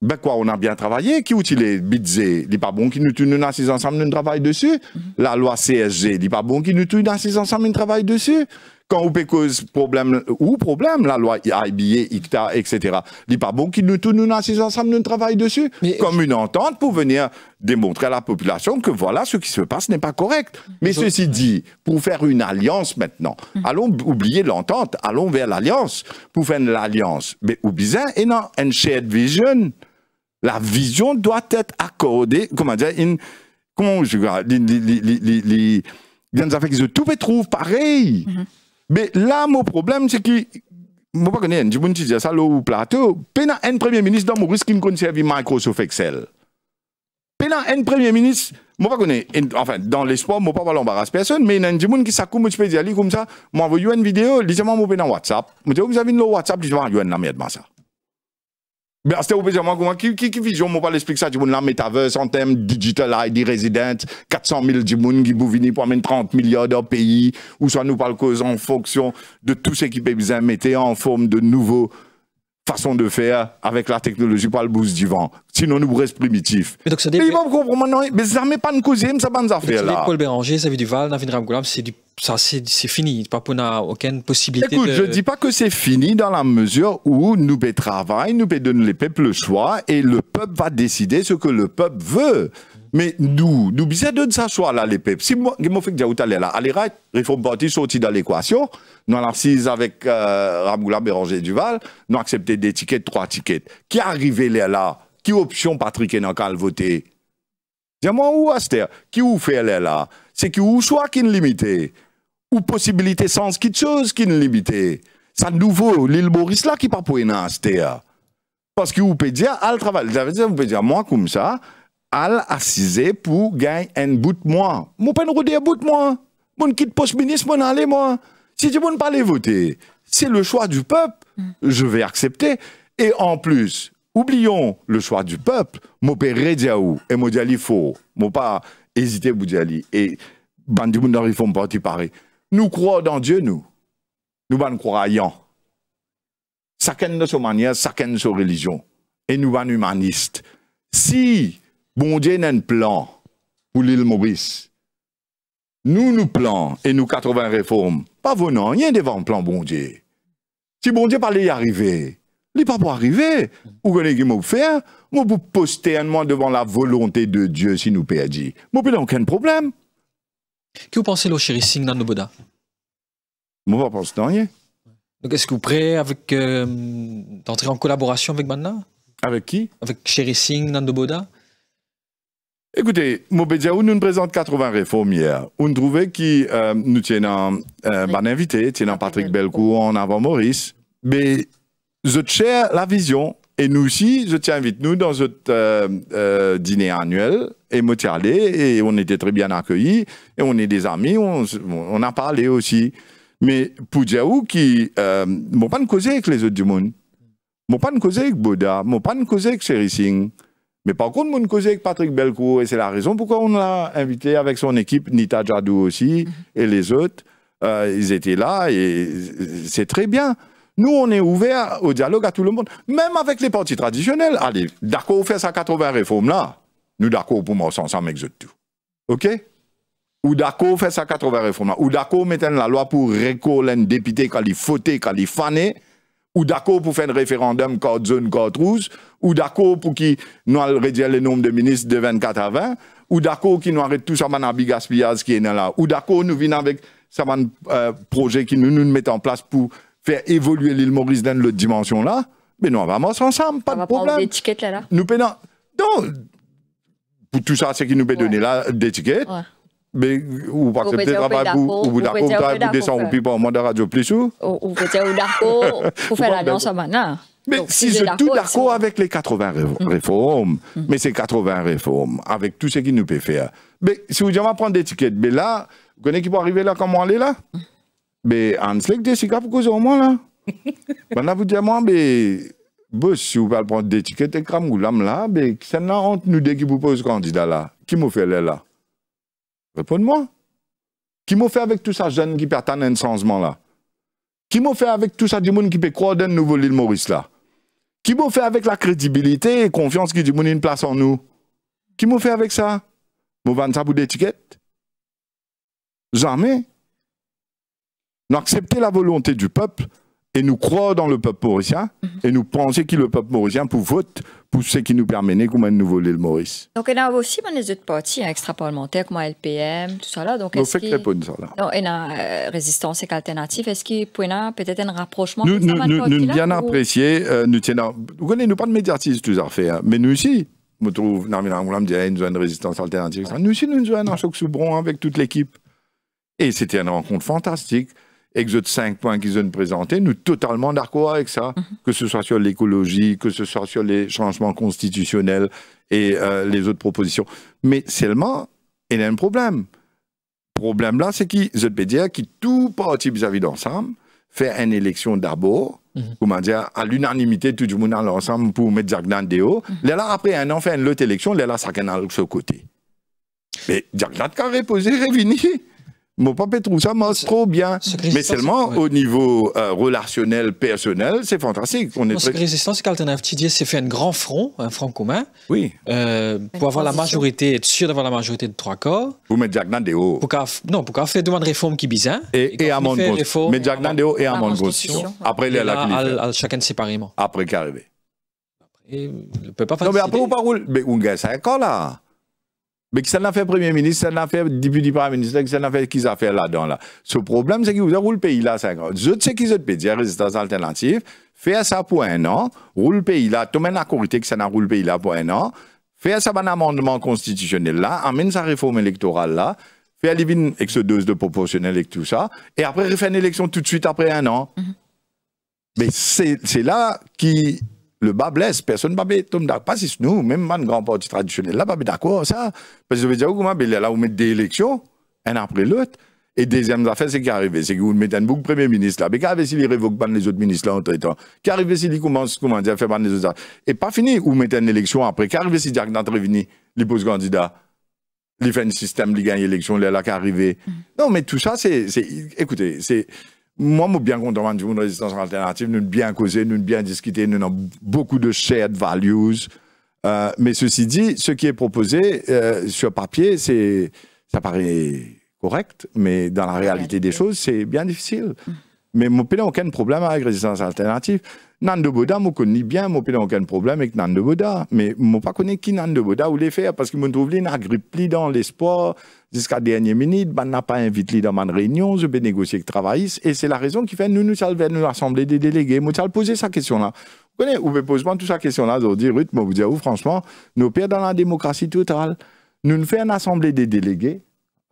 Ben quoi, on a bien travaillé. Qui outil les il n'est pas bon qui nous tue assise ensemble, nous travaillons dessus. La loi CSG, il n'est pas bon qui nous tue assise ensemble, nous travaillons dessus. Quand on cause problème, ou problème, la loi IBA, ICTA, etc. Il n'est pas bon qu'ils nous, tous nous ensemble, nous travaillons dessus. comme une entente pour venir démontrer à la population que voilà, ce qui se passe n'est pas correct. Mais ceci dit, pour faire une alliance maintenant, hum. allons oublier l'entente, allons vers l'alliance. Pour faire l'alliance, mais il et non, une shared vision. La vision doit être accordée, comment dire, une, comment je les, les, les, les, les, pareil, les, mais là, mon problème, c'est que je ne connais pas, je dis ça au plateau. Pena un premier ministre, dans Maurice qui ne conserve Microsoft Excel. Pena un premier ministre, je ne connais enfin, dans l'espoir, je ne vais pas l'embarrasser personne, mais il y a des gens qui s'accoupe, comment je peux dire, comme ça, je vais oh, une vidéo, je vais sur WhatsApp. Je vais vous avez un WhatsApp, je vais vous une merde, ça. Mais c'était au plaisir, moi, qui, qui, qui vision, moi, pas l'explique ça, du monde, la metaverse, en thème digital ID resident, 400 000 du monde qui bouvini pour amener 30 milliards de pays, ou soit nous parle cause en fonction de tout ce qui peut bien mettre en forme de nouveaux façon de faire avec la technologie par le boost du vent. Sinon, nous restons primitif. Mais donc, ça dépend. Mais ils vont comprendre, mais ça n'est pas une cause, ça pas une affaire là. Paul Béranger, ça vient du Val, Ramgoulam, c'est du ça c'est fini, pas pour aucune possibilité. Écoute, de... je dis pas que c'est fini dans la mesure où nous pouvons travailler, nous pouvons donner les peuples le choix et le peuple va décider ce que le peuple veut. Mais nous, nous bien de ça soit là les peuples. Si moi fait que j'ai là, allez right, réforme partie sorti dans l'équation, nous en assise avec euh, Ramoula Béranger Duval, nous accepté des tickets, trois tickets. Qui arrivé là là Qui option Patrick et Nankal voter Dis-moi où Aster, qui vous fait là là C'est qui ou soit qui est limité ou possibilité sans qui chose qui est limité. Ça nouveau l'île Boris là qui pas pour Aster. Parce que vous pouvez dire, à le travail, vous pouvez dire, moi comme ça, al assisé pour gagner un bout de moi. Mon pas nous un bout de moi. Mon kit poste ministre, mon aller moi. Si tu ne pas aller voter, c'est le choix du peuple. Mm. Je vais accepter. Et en plus, oublions le choix du peuple. Mon père Rediaou et mon diali faux. pas hésiter Et ne ils pas partie parler. Nous croyons dans Dieu, nous. Nous ben croyons. Chacun de sa manière, chacun de sa religion. Et nous pas humanistes. Si Bon Dieu n'a un plan pour l'île Maurice. Nous, nous plan et nous 80 réformes. Pas venant, rien devant plan, bon Dieu. Si bon Dieu parlait y arriver, il pas pour arriver. Ou que je veux faire, moi pour poster un mois devant la volonté de Dieu si nous perdons. Moi, pas aucun problème. Que vous pensez de chérissing dans le ne Moi, je pense rien. est-ce que vous prêt avec euh, d'entrer en collaboration avec Manna Avec qui Avec chérissing dans Nando Boda. Écoutez, je nous présente 80 réformes hier. On trouvait qui euh, nous tient un euh, invité, Patrick Belcourt, en avant Maurice. Mais je tiens la vision. Et nous aussi, je t'invite nous dans notre euh, dîner annuel. Et me allé et on était très bien accueillis. Et on est des amis, on, a parlé aussi. Mais Poudjaou qui ne m'ont pas causé avec les autres du monde. M'ont pas causé avec ne m'ont pas causé avec Sherry Singh. Mais par contre, nous causé avec Patrick Belcourt, et c'est la raison pourquoi on l'a invité avec son équipe, Nita Jadou aussi, et les autres. Euh, ils étaient là, et c'est très bien. Nous, on est ouvert au dialogue à tout le monde, même avec les partis traditionnels. Allez, d'accord, on fait ça 80 réformes là. Nous, d'accord, pour moi, ensemble avec tout. OK Ou d'accord, fait ça 80 réformes là. Ou d'accord, met la loi pour récoler un député quand ils fautait, quand ils ou d'accord pour faire un référendum code zone, code rouge, ou d'accord pour qui nous réduire le nombre de ministres de 24 à 20, ou d'accord qui nous arrête tout ça qui est là, ou d'accord nous venons avec ça euh, projet qui nous, met en place pour faire évoluer l'île Maurice dans l'autre dimension là, mais nous on va ensemble, pas de problème. là, là. Nous Non, pour tout ça, c'est qui nous peut donner là des mais ou pas accepter travail pour ou d'accord travail pour descendre puis monde radio plus ou ou peut-être ou d'accord pour faire l'annonce maintenant mais si je tout d'accord avec les 80 mm. réformes mm. mais ces 80 réformes avec tout ce qu'il nous peut faire mais si vous jamais prendre des tickets mais là vous connaissez qui peut arriver là comment aller là mm. mais en slick des cigares pour cause au moins là maintenant vous dites moi mais si vous parlez prendre des tickets et cram ou l'âme là mais c'est là honte nous des qui vous pose candidat là qui vous fait là Réponds-moi. Qui m'a fait avec tout ça, jeune qui perd un changement là Qui m'a fait avec tout ça du monde qui peut croire dans nouveau l'île Maurice là Qui m'a fait avec la crédibilité et confiance qui du monde une place en nous Qui m'a fait avec ça Vous vendu ça pour d'étiquette Jamais. Nous la volonté du peuple, et nous croyons dans le peuple mauricien mhm. et nous pensons que le peuple mauricien peut voter pour ce qui nous permet de nous voler le Maurice. Donc, il y a aussi des autres partis hein, extra-parlementaires comme LPM, tout ça là. Donc, est-ce qu'il y a une résistance et alternative Est-ce qu'il y a peut-être un rapprochement Nous, nous, nous, euh, nous bien apprécié, nous tiens Vous connaissez, nous pas de médiatisme tout ça fait, hein, mais nous aussi. Je me trouve, non, mais me dit, une de résistance alternative. Nous aussi, nous avons un choc sous avec toute l'équipe. Et c'était une rencontre fantastique. Exode cinq points qu'ils ont présentés, nous totalement d'accord avec ça, mhm. que ce soit sur l'écologie, que ce soit sur les changements constitutionnels et euh, les autres propositions. Mais seulement, il y a un problème. Le problème là, c'est qu'ils peut dire que tout parti vis-à-vis d'ensemble fait une élection d'abord, comment mhm. dire, à l'unanimité, tout le monde ensemble, pour mettre Jacques Déo. Mhm. Là, après un an, fait une autre élection, là, ça a de ce côté. Mais Jacques Dante, carré posé, mon papa trouve ça marche trop bien. Mais seulement au niveau euh, relationnel, personnel, c'est fantastique. On est très... résistance Tidier s'est fait un grand front, un front commun. Oui. Euh, pour avoir la majorité, être sûr d'avoir la majorité de trois corps. Vous mettez Jacques Nandéo. Pour non, pour faire demande réforme qui bizarre. Et, et, à mon Mais Jacques Nandéo et à mon Après, les la Chacun séparément. Après, arrivé. On ne peut pas Non, mais après, vous parlez. Mais on gagne ça, ans là. Mais qui ça a fait Premier ministre, ça a fait député Premier ministre, qui ça n'a fait qui a fait là-dedans là. Ce problème, c'est que vous roulé le pays là 5 ans. Je sais qu'ils ont pays, à la résistance alternative. Faire ça pour un an, roule le pays là, tout la courité que ça n'a roule le pays là pour un an. Faire ça un amendement constitutionnel là, amène sa réforme électorale là, faire les avec ce dose de proportionnel et tout ça, et après refaire une élection tout de suite après un an. Mm-hmm. Mais c'est là qui le bas blesse, personne tomber d'accord. Pas si nous, même man grand parti traditionnel là, pas d'accord ça. Parce que je veux dire, comment ben, là, vous mettez des élections, un après l'autre. Et deuxième affaire, c'est qui arrive, c'est que vous mettez un bouc premier ministre là. Mais qu'arrive s'il révoque pas les autres ministres là entre temps Qu'arrive s'il commence, comment dire, faire pas les autres Et pas fini, vous mettez une élection après. Qu'arrive si Jacques réuni il pose candidat Il fait un système, il gagne l'élection, là, là, qu'arrive. Mm. Non, mais tout ça, c'est. Écoutez, c'est moi, je suis bien content de une résistance alternative. Nous ne bien causé, nous ne bien discuté, nous avons beaucoup de shared values. Euh, mais ceci dit, ce qui est proposé euh, sur papier, c'est, ça paraît correct, mais dans la réalité des choses, c'est bien difficile. Mais je n'ai aucun problème avec résistance alternative. Nandeboda, Boda, je connais bien, je n'ai aucun problème avec Nandeboda, Mais je ne connais pas qui Nandeboda voulait faire parce que je trouve qu'il grippe dans l'espoir jusqu'à la dernière minute. Je ben, n'a pas invité dans ma réunion, je vais négocier avec Travail, Et c'est la raison qui fait nous nous allons nous l'Assemblée des délégués. Nous vais poser cette question-là. Vous connaissez, vous posez toute cette question-là, vous dire, Ruth, vous dire, franchement, nous perdons dans la démocratie totale. Nous nous faisons une assemblée des délégués,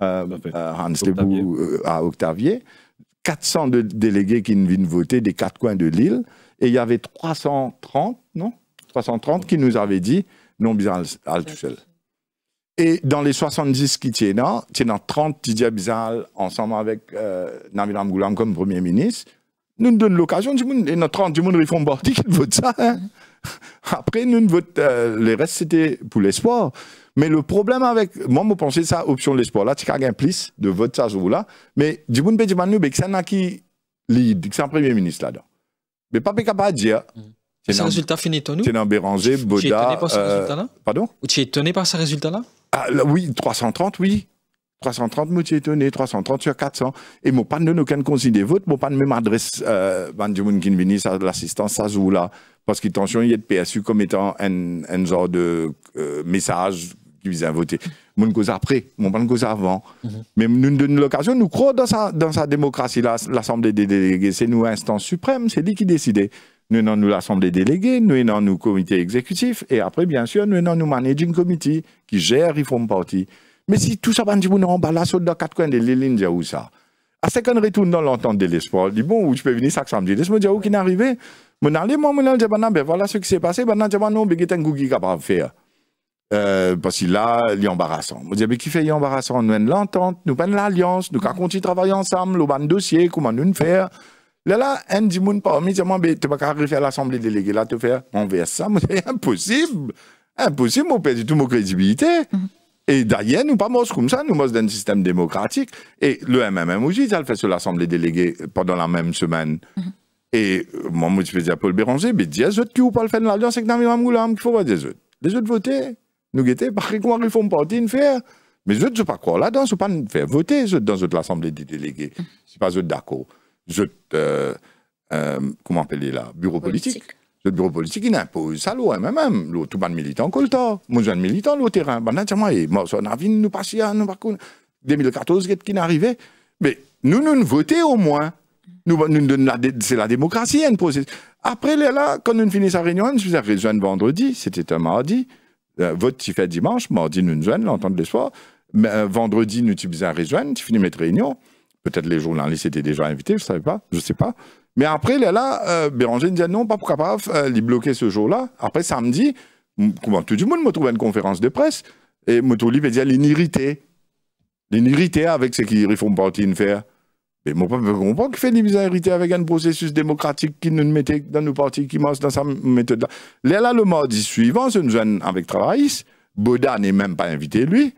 euh, euh, Hans euh, à Octavier, 400 délégués qui viennent voter des quatre coins de l'île. Et il y avait 330, non 330 qui nous avaient dit non bizarre al seul. Et dans les 70 qui tiennent, tiennent 30 Didier Bizarre ensemble avec euh, Namiram comme Premier ministre, nous nous donnons l'occasion, et nos 30 du monde, ils font partie qui votent ça. Hein? Après, nous ne vote, euh, les restes, c'était pour l'espoir. Mais le problème avec, moi, je pensais ça, option de l'espoir, là, tu as plus de vote, ça, ce là Mais du monde, ben, nous, c'est ben, qui lead, c'est un Premier ministre là-dedans. Mais pas capable de dire. Et Ce résultat finit nous C'est Béranger, euh, Tu es étonné par ce résultat-là Pardon ah, Tu es étonné par ce résultat-là Oui, 330, oui. 330, moi, tu es étonné. 330 sur 400. Et mon pas de aucun considéré vote, mon panne même adresse, euh, même à l'assistance, ça joue là. Parce qu'il tension, il y a de PSU comme étant un, genre de euh, message qui vise à voter mon après, mon avant. Mhm. Mais nous nous donnons l'occasion, nous croyons dans sa, dans sa démocratie, l'Assemblée des délégués, c'est nous instance suprême, c'est lui qui décide. Nous avons nous l'Assemblée des délégués, nous avons nous comité exécutif, et après, bien sûr, nous avons nous managing committee qui gère font partie. Mais si tout ça, on ben, dit, nous bah là, dans les quatre coins de l'île, où ça À ce qu'on retourne dans l'entente de l'espoir, on dit, bon, où tu peux venir ça que samedi Laisse-moi dire, où qui est arrivé allez, moi, je dis, voilà ce qui s'est passé, ben non, je dis, non, mais qui capable de faire euh, parce que là, il est embarrassant. Vous disais, mais qui fait il est embarrassant Nous avons l'entente, nous avons l'alliance, nous avons continué à travailler ensemble, nous avons un dossier, comment nous faire Là, là, un dit mais parmi, tu n'as pas faire l'assemblée déléguée, là, te faire envers ça, c'est impossible. Impossible, on perd du tout mon crédibilité. Mm-hmm. Et d'ailleurs, nous pas comme ça, nous sommes dans un système démocratique. Et le MMM aussi, ça le fait sur l'assemblée déléguée pendant la même semaine. Mm-hmm. Et euh, moi, moi, je disais à Paul Béranger, mais dis à qui vous pas le faire l'alliance, avec que dans faut voir des autres. Les autres voter nous parce par contre, ils font pas de faire. Mais je ne sais pas quoi là-dedans, je ne pas faire voter je, dans l'Assemblée des délégués. Je ne suis pas d'accord. Je, euh, euh, comment appeler là Bureau politique. politique. Le bureau politique, il impose ça, l'eau, même, même. L'eau, tout le militant, colta. Moi, je suis militant, le terrain. Ben, naturellement, et moi, on a vu, nous passions, nous, pas contre, 2014, qui n'arrivait Mais nous, nous, nous votons au moins. Nous, nous, c'est la démocratie, un hein, processus. Après, là, quand nous finissons la réunion, je suis arrivé vendredi, c'était un mardi vote tu fais dimanche, mardi, nous nous joignons, l'entente de mais euh, vendredi, nous utilisons un rejoindre, tu finis mes réunion. Peut-être les journalistes étaient déjà invités, je ne pas, je sais pas. Mais après, là, là euh, Béranger me dit non, pas pourquoi pas, euh, les bloquer ce jour-là. Après, samedi, comment tout le monde me trouve à une conférence de presse et me trouve me dit l'inirrité. n'irriter avec ce qu'ils font partie de faire mon peuple pas qu'il fait des misérités avec un processus démocratique qui nous mettait dans nos partis, qui marche dans sa méthode. Là, là, le mardi suivant, c'est une jeune avec travailliste. Boda n'est même pas invité, lui.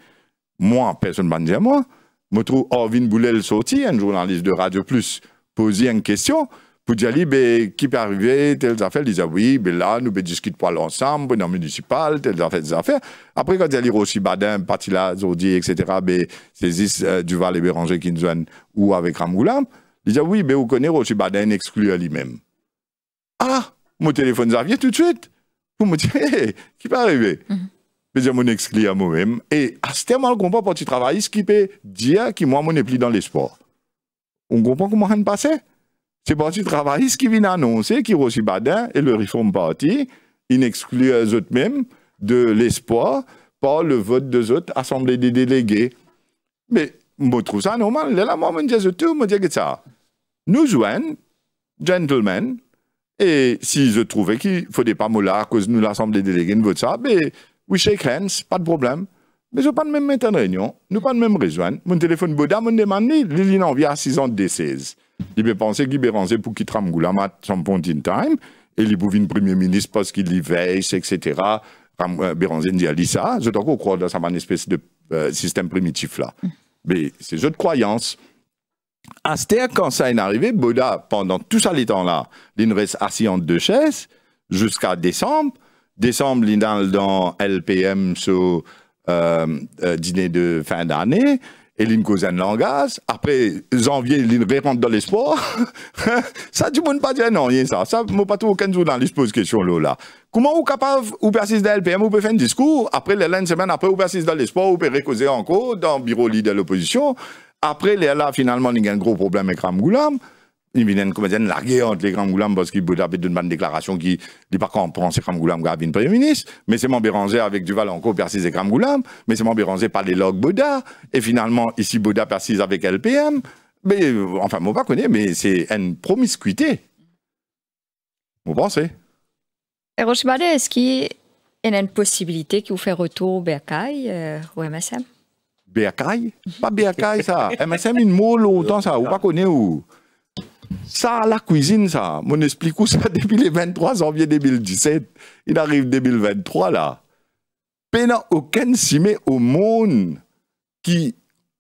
Moi, personne ne m'a dit à moi. Je trouve Orvin Boulel sorti, un journaliste de Radio Plus, poser une question pour dire, ben, qui peut arriver, telles affaires, ils dit, ah oui, ben là, nous ben, discutons pas ensemble, dans le municipal, telles affaires, telles affaires. Après, quand ils aussi Badin, parti là, etc., ben, saisissent euh, Duval et Béranger, ont, ou avec Ramgoulam, ils dit, ah oui, mais ben, vous connaissez aussi Badin, exclu lui-même. Ah, mon téléphone, ça vient tout de suite. Vous me dites, hé, qui peut arriver? Mm -hmm. Je dis, ah, mon exclu à moi-même. Et à ce moment-là, on comprend, pour tu travailles, ce qui peut dire que moi, mon suis plus dans les sports. On comprend comment on passe? C'est parti travailliste qui vient annoncer qui aussi Badin et le Reform Party, n'excluent eux-mêmes de l'espoir par le vote des autres assemblées des délégués. Mais je trouve ça normal. Là, moi, je dis tout, je dis que ça. Nous jouons, gentlemen, et si je trouvais qu'il ne fallait pas à cause de l'assemblée des délégués, ne vote ça, mais we shake hands, pas de problème. Mais je ne pas de même mettre en réunion, nous pas de même rejoindre. Mon téléphone Bouddha me demande, il a envie à 6 ans de 16. Il pensait penser qu'il peut pour qu'il trame mat, son point time, et il peut premier ministre parce qu'il y veille, etc. Euh, Béranzé dit à ça, je dois croire dans une espèce de euh, système primitif là. Mais c'est jeu de croyance. terme, quand ça est arrivé, Boda, pendant tout ça, les temps-là, il reste assis en deux chaises jusqu'à décembre. Décembre, il dans, dans LPM, ce euh, dîner de fin d'année et l'in Langas. Après, janvier, il répond dans l'espoir. ça, tout le monde pas dire non, rien ça. Ça, moi, pas tout aucun journaliste pose question là, Comment vous capable, ou persiste dans LPM, vous pouvez faire un discours, après, les une semaine, après, vous persiste dans l'espoir, vous peut recoser encore dans le bureau leader de l'opposition. Après, là, finalement, il y a un gros problème avec Ram Goulam. Il une comédienne larguée entre les grands goulams parce qu'il peut taper une bonne déclaration qui dit pas on prend ces grands goulams une Premier ministre, mais c'est mon Béranger avec Duval encore persiste et grands goulams, mais c'est mon Béranger par les logs Boda, et finalement ici Boda persiste avec LPM, mais euh, enfin, moi pas mais c'est une promiscuité. Vous pensez Et Rochebade, est-ce qu'il y a une possibilité qui vous fait retour au euh, ou MSM Bercaille Pas Bercaille ça, MSM une moule autant ça, vous pas connaît où ça, la cuisine, ça, mon explique où ça depuis le 23 janvier 2017. Il arrive 2023, là. Pendant aucun cimé au monde qui,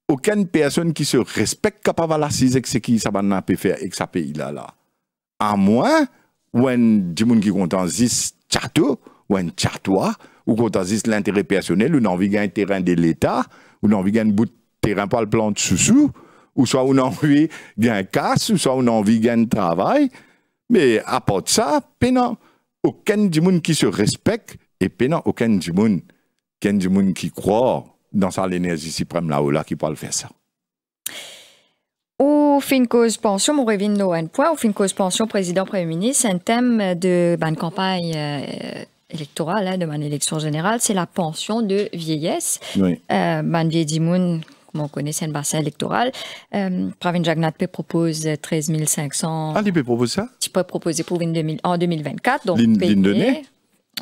aucune personne qui se respecte capable de l'assise que ce qui ça va faire avec ce pays-là, là. À moins, ou un, monde qui compte en zis, tchato, ou un ou compte en zis l'intérêt personnel, ou n'envie un terrain de l'État, ou n'envie un bout de terrain pas le plan de sous-sous, ou soit on a envie d'un casse, ou soit on a envie gain travail. Mais à part ça, pénant aucun du monde qui se respecte et pénant aucun du monde, aucun monde qui croit dans sa l'énergie suprême là-haut là qui peut le faire ça. Au fin cause pension, mon revient Point, au fin cause pension, président, premier ministre, un thème de ma campagne euh, électorale, hein, de mon élection générale, c'est la pension de vieillesse. Oui. Euh, ben, comme on connaît, c'est un bassin électoral. Euh, Pravin Jagnat propose 13 500. Ah, il peut proposer ça Tu peut proposer pour 2000, en 2024. Donc, ligne,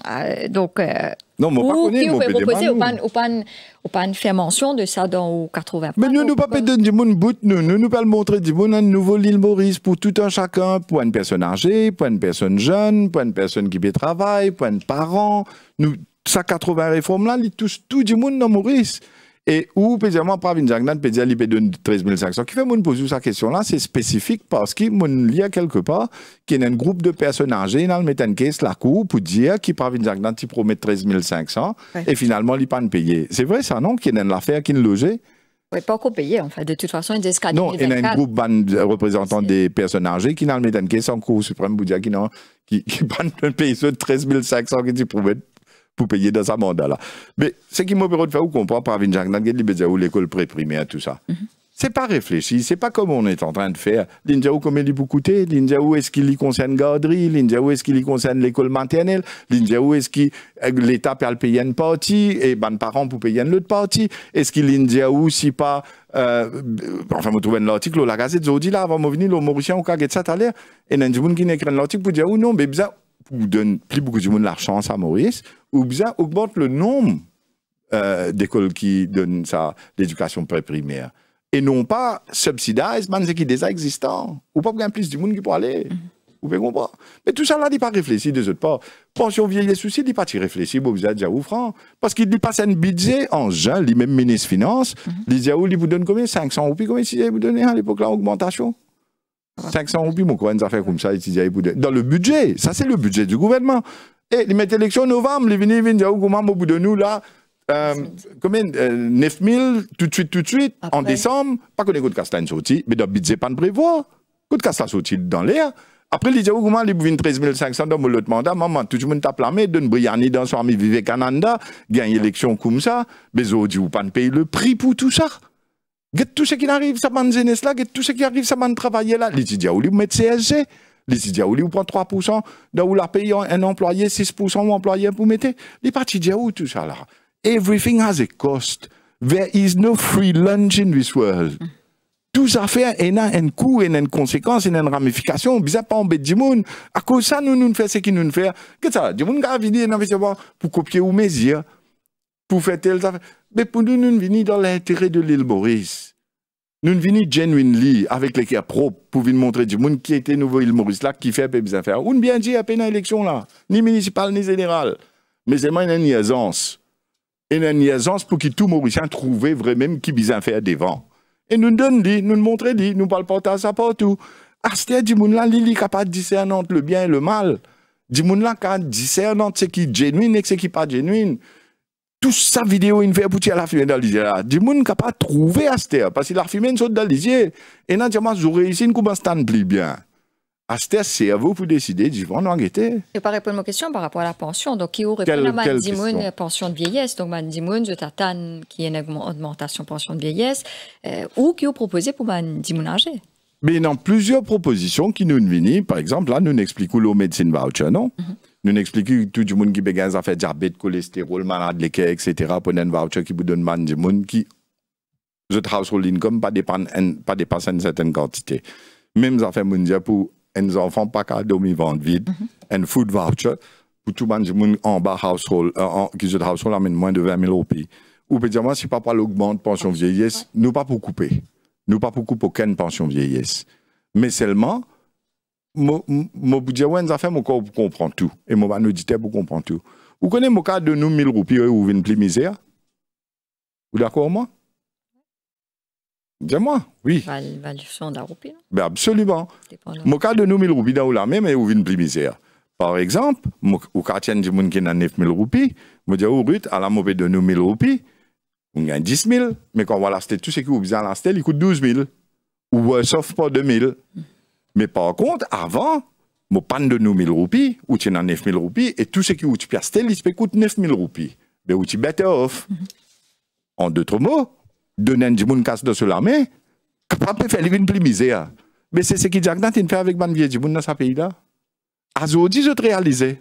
euh, donc, euh, non, mais ou, pas vous pouvez proposer, ou pas, faire mention de ça dans 80 Mais nous, nous pas pas donner du monde bout, nous, nous, pouvons pas le montrer du monde, un nouveau l'île Maurice pour tout un chacun, pour une personne âgée, pour une personne jeune, pour une personne qui travaille, pour un parent. Nous, ça 80 réformes là, ils touchent tout du monde dans Maurice. Et où, précisément, par une jangdan, peut dire 13 500 13500. Qui fait mon poser sa question là, c'est spécifique parce qu'il y a quelque part qu'il y a un groupe de personnes âgées dans le mettant case la cour pour dire qu'il par une il promet 13500 ouais. et finalement, il pas payé. C'est vrai ça, non? Qu'il y a une affaire qui est logée Oui, pas qu'on paye, en fait. De toute façon, il y a Non, il y a un groupe de représentants des personnes âgées qui n'ont le mettent en caisse en cours suprême pour dire qu'ils n'ont qui, de payer un 13 500 qui promettent pour payer dans sa mandat là. Mais ce qui m'opère de faire, vous comprenez, Pravin Jagnan, où l'école préprimaire, tout ça. Mhm. C'est pas réfléchi, c'est pas comme on est en train de faire. L'India où combien il peut coûter, l'India où est-ce qu'il y concerne garderie, l'India où est-ce qu'il y concerne l'école maternelle, l'India où est-ce que euh, l'État peut payer une partie et ben, les parents pour payer une autre partie. Est-ce qu'il l'India où si pas, euh, enfin, vous trouvez l'article, la gazette, je là, avant de venir, le Mauricien, au cague ça tout à Et il y a des gens qui écrivent l'article pour dire, ou oh non, mais bizarre, vous donne plus beaucoup de monde la chance à Maurice bien augmente le nombre euh, d'écoles qui donnent ça, l'éducation pré-primaire, Et non pas subsidise, mais c'est qui déjà existant. Ou pas plus du monde qui peut aller. Mhm. Vous pouvez comprendre. Mais tout ça là, il n'est pas réfléchi de autres pas. Pension vieille aussi soucis, il n'est pas réfléchi, vous avez déjà franc. Parce qu'il dit passe un budget en juin, lui même ministre finance, mhm. il dit ah, il vous donne combien 500 roupies, combien il vous donne à l'époque là, augmentation 500 ah. roupies, mon coin, des affaires comme ça, ah, il vous donne. Dans le budget, ça c'est le budget du gouvernement. Et eh, les élections novembre, les venir venir oh, comment au bout de nous là euh, combien 9000 euh, tout de suite tout de suite en décembre, pas qu'on écoute Castagne sorti, mais dans budget pas de prévoir. de Castagne sorti dans l'air. Après, les gens, oh, comment les 13 500 dans autre mandat, maman, tout le monde la plamé, donne Briani dans son ami Canada, gagne élection comme ça, mais aujourd'hui, vous pas payer le prix pour tout ça. Get tout ce qui arrive, ça bande jeunesse là, get tout ce qui arrive, ça man travailler là. Les gens, vous mettez CSG. Les idées où prend 3%, d'où où la un employé, 6% ou employé pour mettre. Les parties où tout ça là. Everything has a cost. There is no free lunch in this world. Mm. Tout ça fait un coût, une conséquence, une ramification. Bizarre pas en bête du monde. À cause ça, nous, nous faisons ce qu'ils nous font. Que ça, du monde qui voir pour copier ou mesir, pour faire tel, ça. Mais pour nous, nous venons dans l'intérêt de l'île Maurice. Nous venons genuinely avec les l'équipe propre pour venir montrer du monde qui était nouveau île Maurice là, qui fait des affaires. On bien dit à peine élection là, ni municipale ni générale. Mais c'est une niaisance. Une niaisance pour que tout Mauricien trouve vraiment qui bien faire devant. Et nous donne dit, nous montre dit, nous parle pas à ça partout. a ah, du monde là, il est capable de discerner entre le bien et le mal. Du monde là, qui discerne entre ce qui est genuine et ce qui n'est pas genuine tout sa vidéo il fait pour à la fumée dans l'isier là du monde trouver Aster parce qu'il a filmé une chose dans l'isier et non tu m'as j'aurais ici une coupe plus bien Aster c'est à vous de décider du en enquêter je pas répondre à ma question par rapport à la pension donc qui aurait quelle, à la euh, pension de vieillesse donc ma dimoun je t'attends qui est une augmentation de pension de vieillesse euh, ou qui vous proposé pour ma dimoun âgé mais a plusieurs propositions qui nous viennent par exemple là nous expliquons le médecine voucher non mhm. Nous expliquons tout le monde qui a en fait diabète, cholestérol, malade, etc. pour un voucher qui vous donne man du monde qui, the household income, pas pas une certaine quantité. Même fait mondiales pour un enfants, pas qu'à dormir vente vide, mm-hmm. un food voucher, pour tout le monde en bas household, euh, qui the household amène moins de 20 000 roupies. Ou peut dire, moi, si papa l'augmente pension vieillesse, nous pas pour couper. Nous pas pour couper aucune pension vieillesse. Mais seulement, budget ouais nous fait mon corps comprend tout et mon auditeur pour tout vous connaissez mon cas de nous 1000 roupies ou une plus misère vous d'accord moi Dis-moi, oui. Val, bah, bah, de roupies, ben absolument. Mon cas de nous 1000 roupies dans la même et ou une plus misère. Par exemple, au quartier de gens qui 9000 roupies, je dis, au oh, rut, à la mauvaise de nous 1000 roupies, on gagne 10 000, mais quand on va l'acheter, tout ce qu'il est il coûte 12 000. Ou euh, sauf pas 2000. Mais par contre, avant, mon pan de nous 1000 roupies, ou tu as 9000 roupies, et tout ce qui est piastres, il coûte 9000 roupies. Mais ou tu better off. Mhm. En d'autres mots, donner un monde casse dans ce l'armée, capable de faire une plus misère. Mais c'est ce qui Jack fait avec Banvier du monde dans ce pays-là. Aujourd'hui, je te réaliser.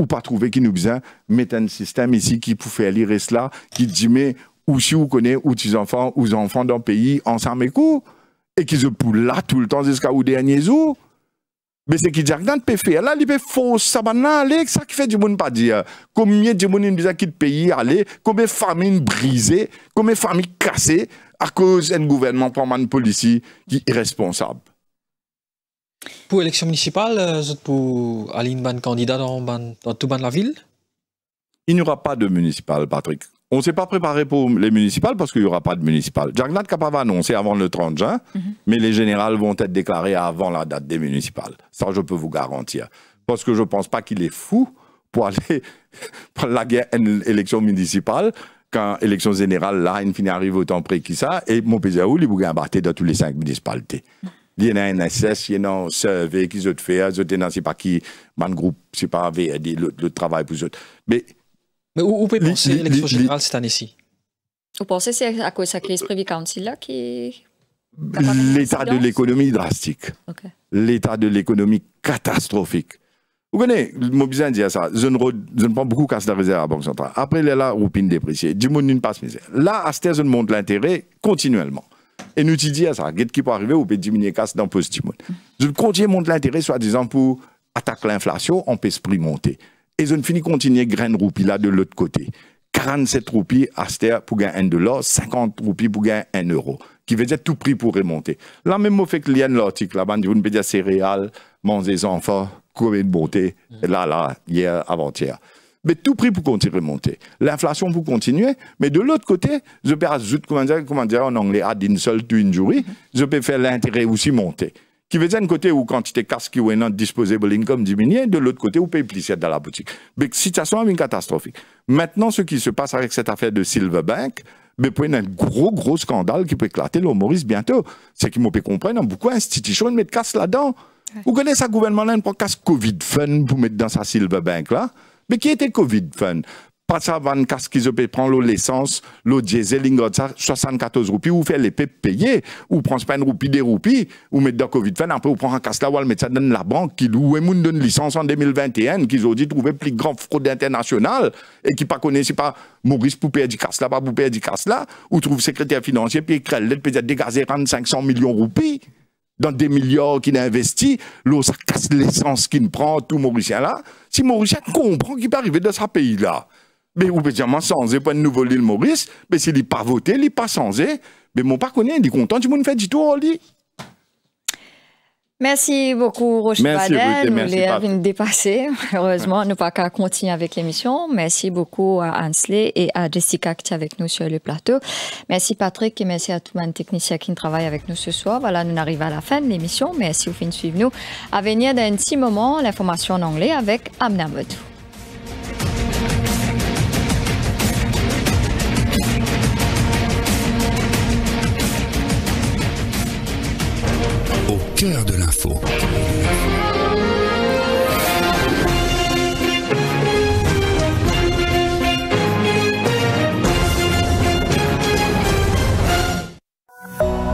ou pas trouver qui nous besoin mettre un système ici qui pouvait aller cela, qui dit mais ou si vous connaissez ou tes enfants ou les enfants d'un pays ensemble et et qui se poule là tout le temps jusqu'à jusqu'au dernier jour. Mais c'est qui dit que peut faire là, il peut faux sabana aller, ça qui fait du monde pas dire. Combien de monde nous a quitté pays aller, combien de familles brisées, combien de familles cassées à cause d'un gouvernement pas de policiers qui irresponsable. Pour l'élection municipale, pour euh, Aline Ban candidat dans, dans tout de la ville Il n'y aura pas de municipale, Patrick. On ne s'est pas préparé pour les municipales parce qu'il n'y aura pas de municipales. Jagnat va annoncé avant le 30 juin, mhm. mais les générales vont être déclarées avant la date des municipales. Ça, je peux vous garantir. Parce que je ne pense pas qu'il est fou pour aller pour la guerre élection municipale quand élection générale, là, il finit arrive autant près que ça, et Montpezao, il vous dans tous les cinq municipalités. Il y lié il y a un CV, qu'ils ont fait, ils ont dénoncé par qui, man groupe, c'est pas vrai, le, le, travail pour eux. Mais, Mais où, pensez pouvez penser l'élection générale cette année-ci Vous pensez c'est à cause de la crise Privy Council là qui. L'état de l'économie drastique. L'état de l'économie catastrophique. Vous connaissez, mon besoin dire ça. Je ne, je ne prends beaucoup casse de réserve à la Banque centrale. Après, là, roupine dépréciée. Du monde, une passe misère. Là, à ce je monte l'intérêt continuellement. Et nous te disons ça, qu'est-ce qui peut arriver, vous peut diminuer casse dans positif. Je continue monter l'intérêt, soi-disant, pour attaquer l'inflation, on peut se prix monter. Et je ne finis continuer grain roupie là de l'autre côté. 47 roupies à pour gagner 1 dollar, 50 roupies pour gagner 1 euro. Qui veut dire tout prix pour remonter. Là, même au fait que l'article, là-bas, vous ne pouvez dire céréales, manger des enfants, courir de beauté, mm. là, là, hier, avant-hier mais tout prix pour continuer à monter. L'inflation pour continuer, mais de l'autre côté, je peux ajouter, comment dire, en anglais, à d'une seule une je peux faire l'intérêt aussi monter. Qui veut dire d'un côté où quantité casse qui ou non disposable income diminue, de l'autre côté où paye plus dans la boutique. Mais situation est catastrophique. Maintenant, ce qui se passe avec cette affaire de Silver Bank, mais pour un gros, gros scandale qui peut éclater le Maurice bientôt. C'est qu'il peut comprendre, beaucoup d'institutions mettent casse là-dedans. Vous connaissez ça, gouvernement-là, une casse Covid fun pour mettre dans sa Silver Bank là. Mais qui était Covid fan Pas ça, van casque ont prend l'eau, l'essence, l'eau diesel, l'ingot, 74 roupies, ou fait les payer, ou prends pas une roupie, des roupies, ou mettre dans Covid fan, après, ou prend un casque là, ou mettre ça dans la banque, qui loue, et donne licence en 2021, qu'ils ont dit trouver plus grand fraude international et qui pas connaissait pas Maurice pour à du casque là, pas pour du ou trouve secrétaire financier, puis crée l'aide, peut-être dégazer 500 millions de roupies dans des milliards qu'il a investi, l'eau, ça casse l'essence qu'il prend, tout Mauricien là. Si Mauricien comprend qu'il peut arriver dans ce pays-là, mais ou peut dire, sans pas de nouveau l'île Maurice, mais s'il n'est pas voté, il n'est pas sans mais mon pas connaît, il est content, du monde fait du tout, on Merci beaucoup, Roche Merci, Baden. nous l'avons dépassé. nous pas qu'à continuer avec l'émission. Merci beaucoup à Ansley et à Jessica qui est avec nous sur le plateau. Merci Patrick et merci à tout le monde technicien qui travaille avec nous ce soir. Voilà, nous arrivons à la fin de l'émission. Merci au fin de suivre nous. À venir dans un petit moment, l'information en anglais avec Amna Modou. de l'info.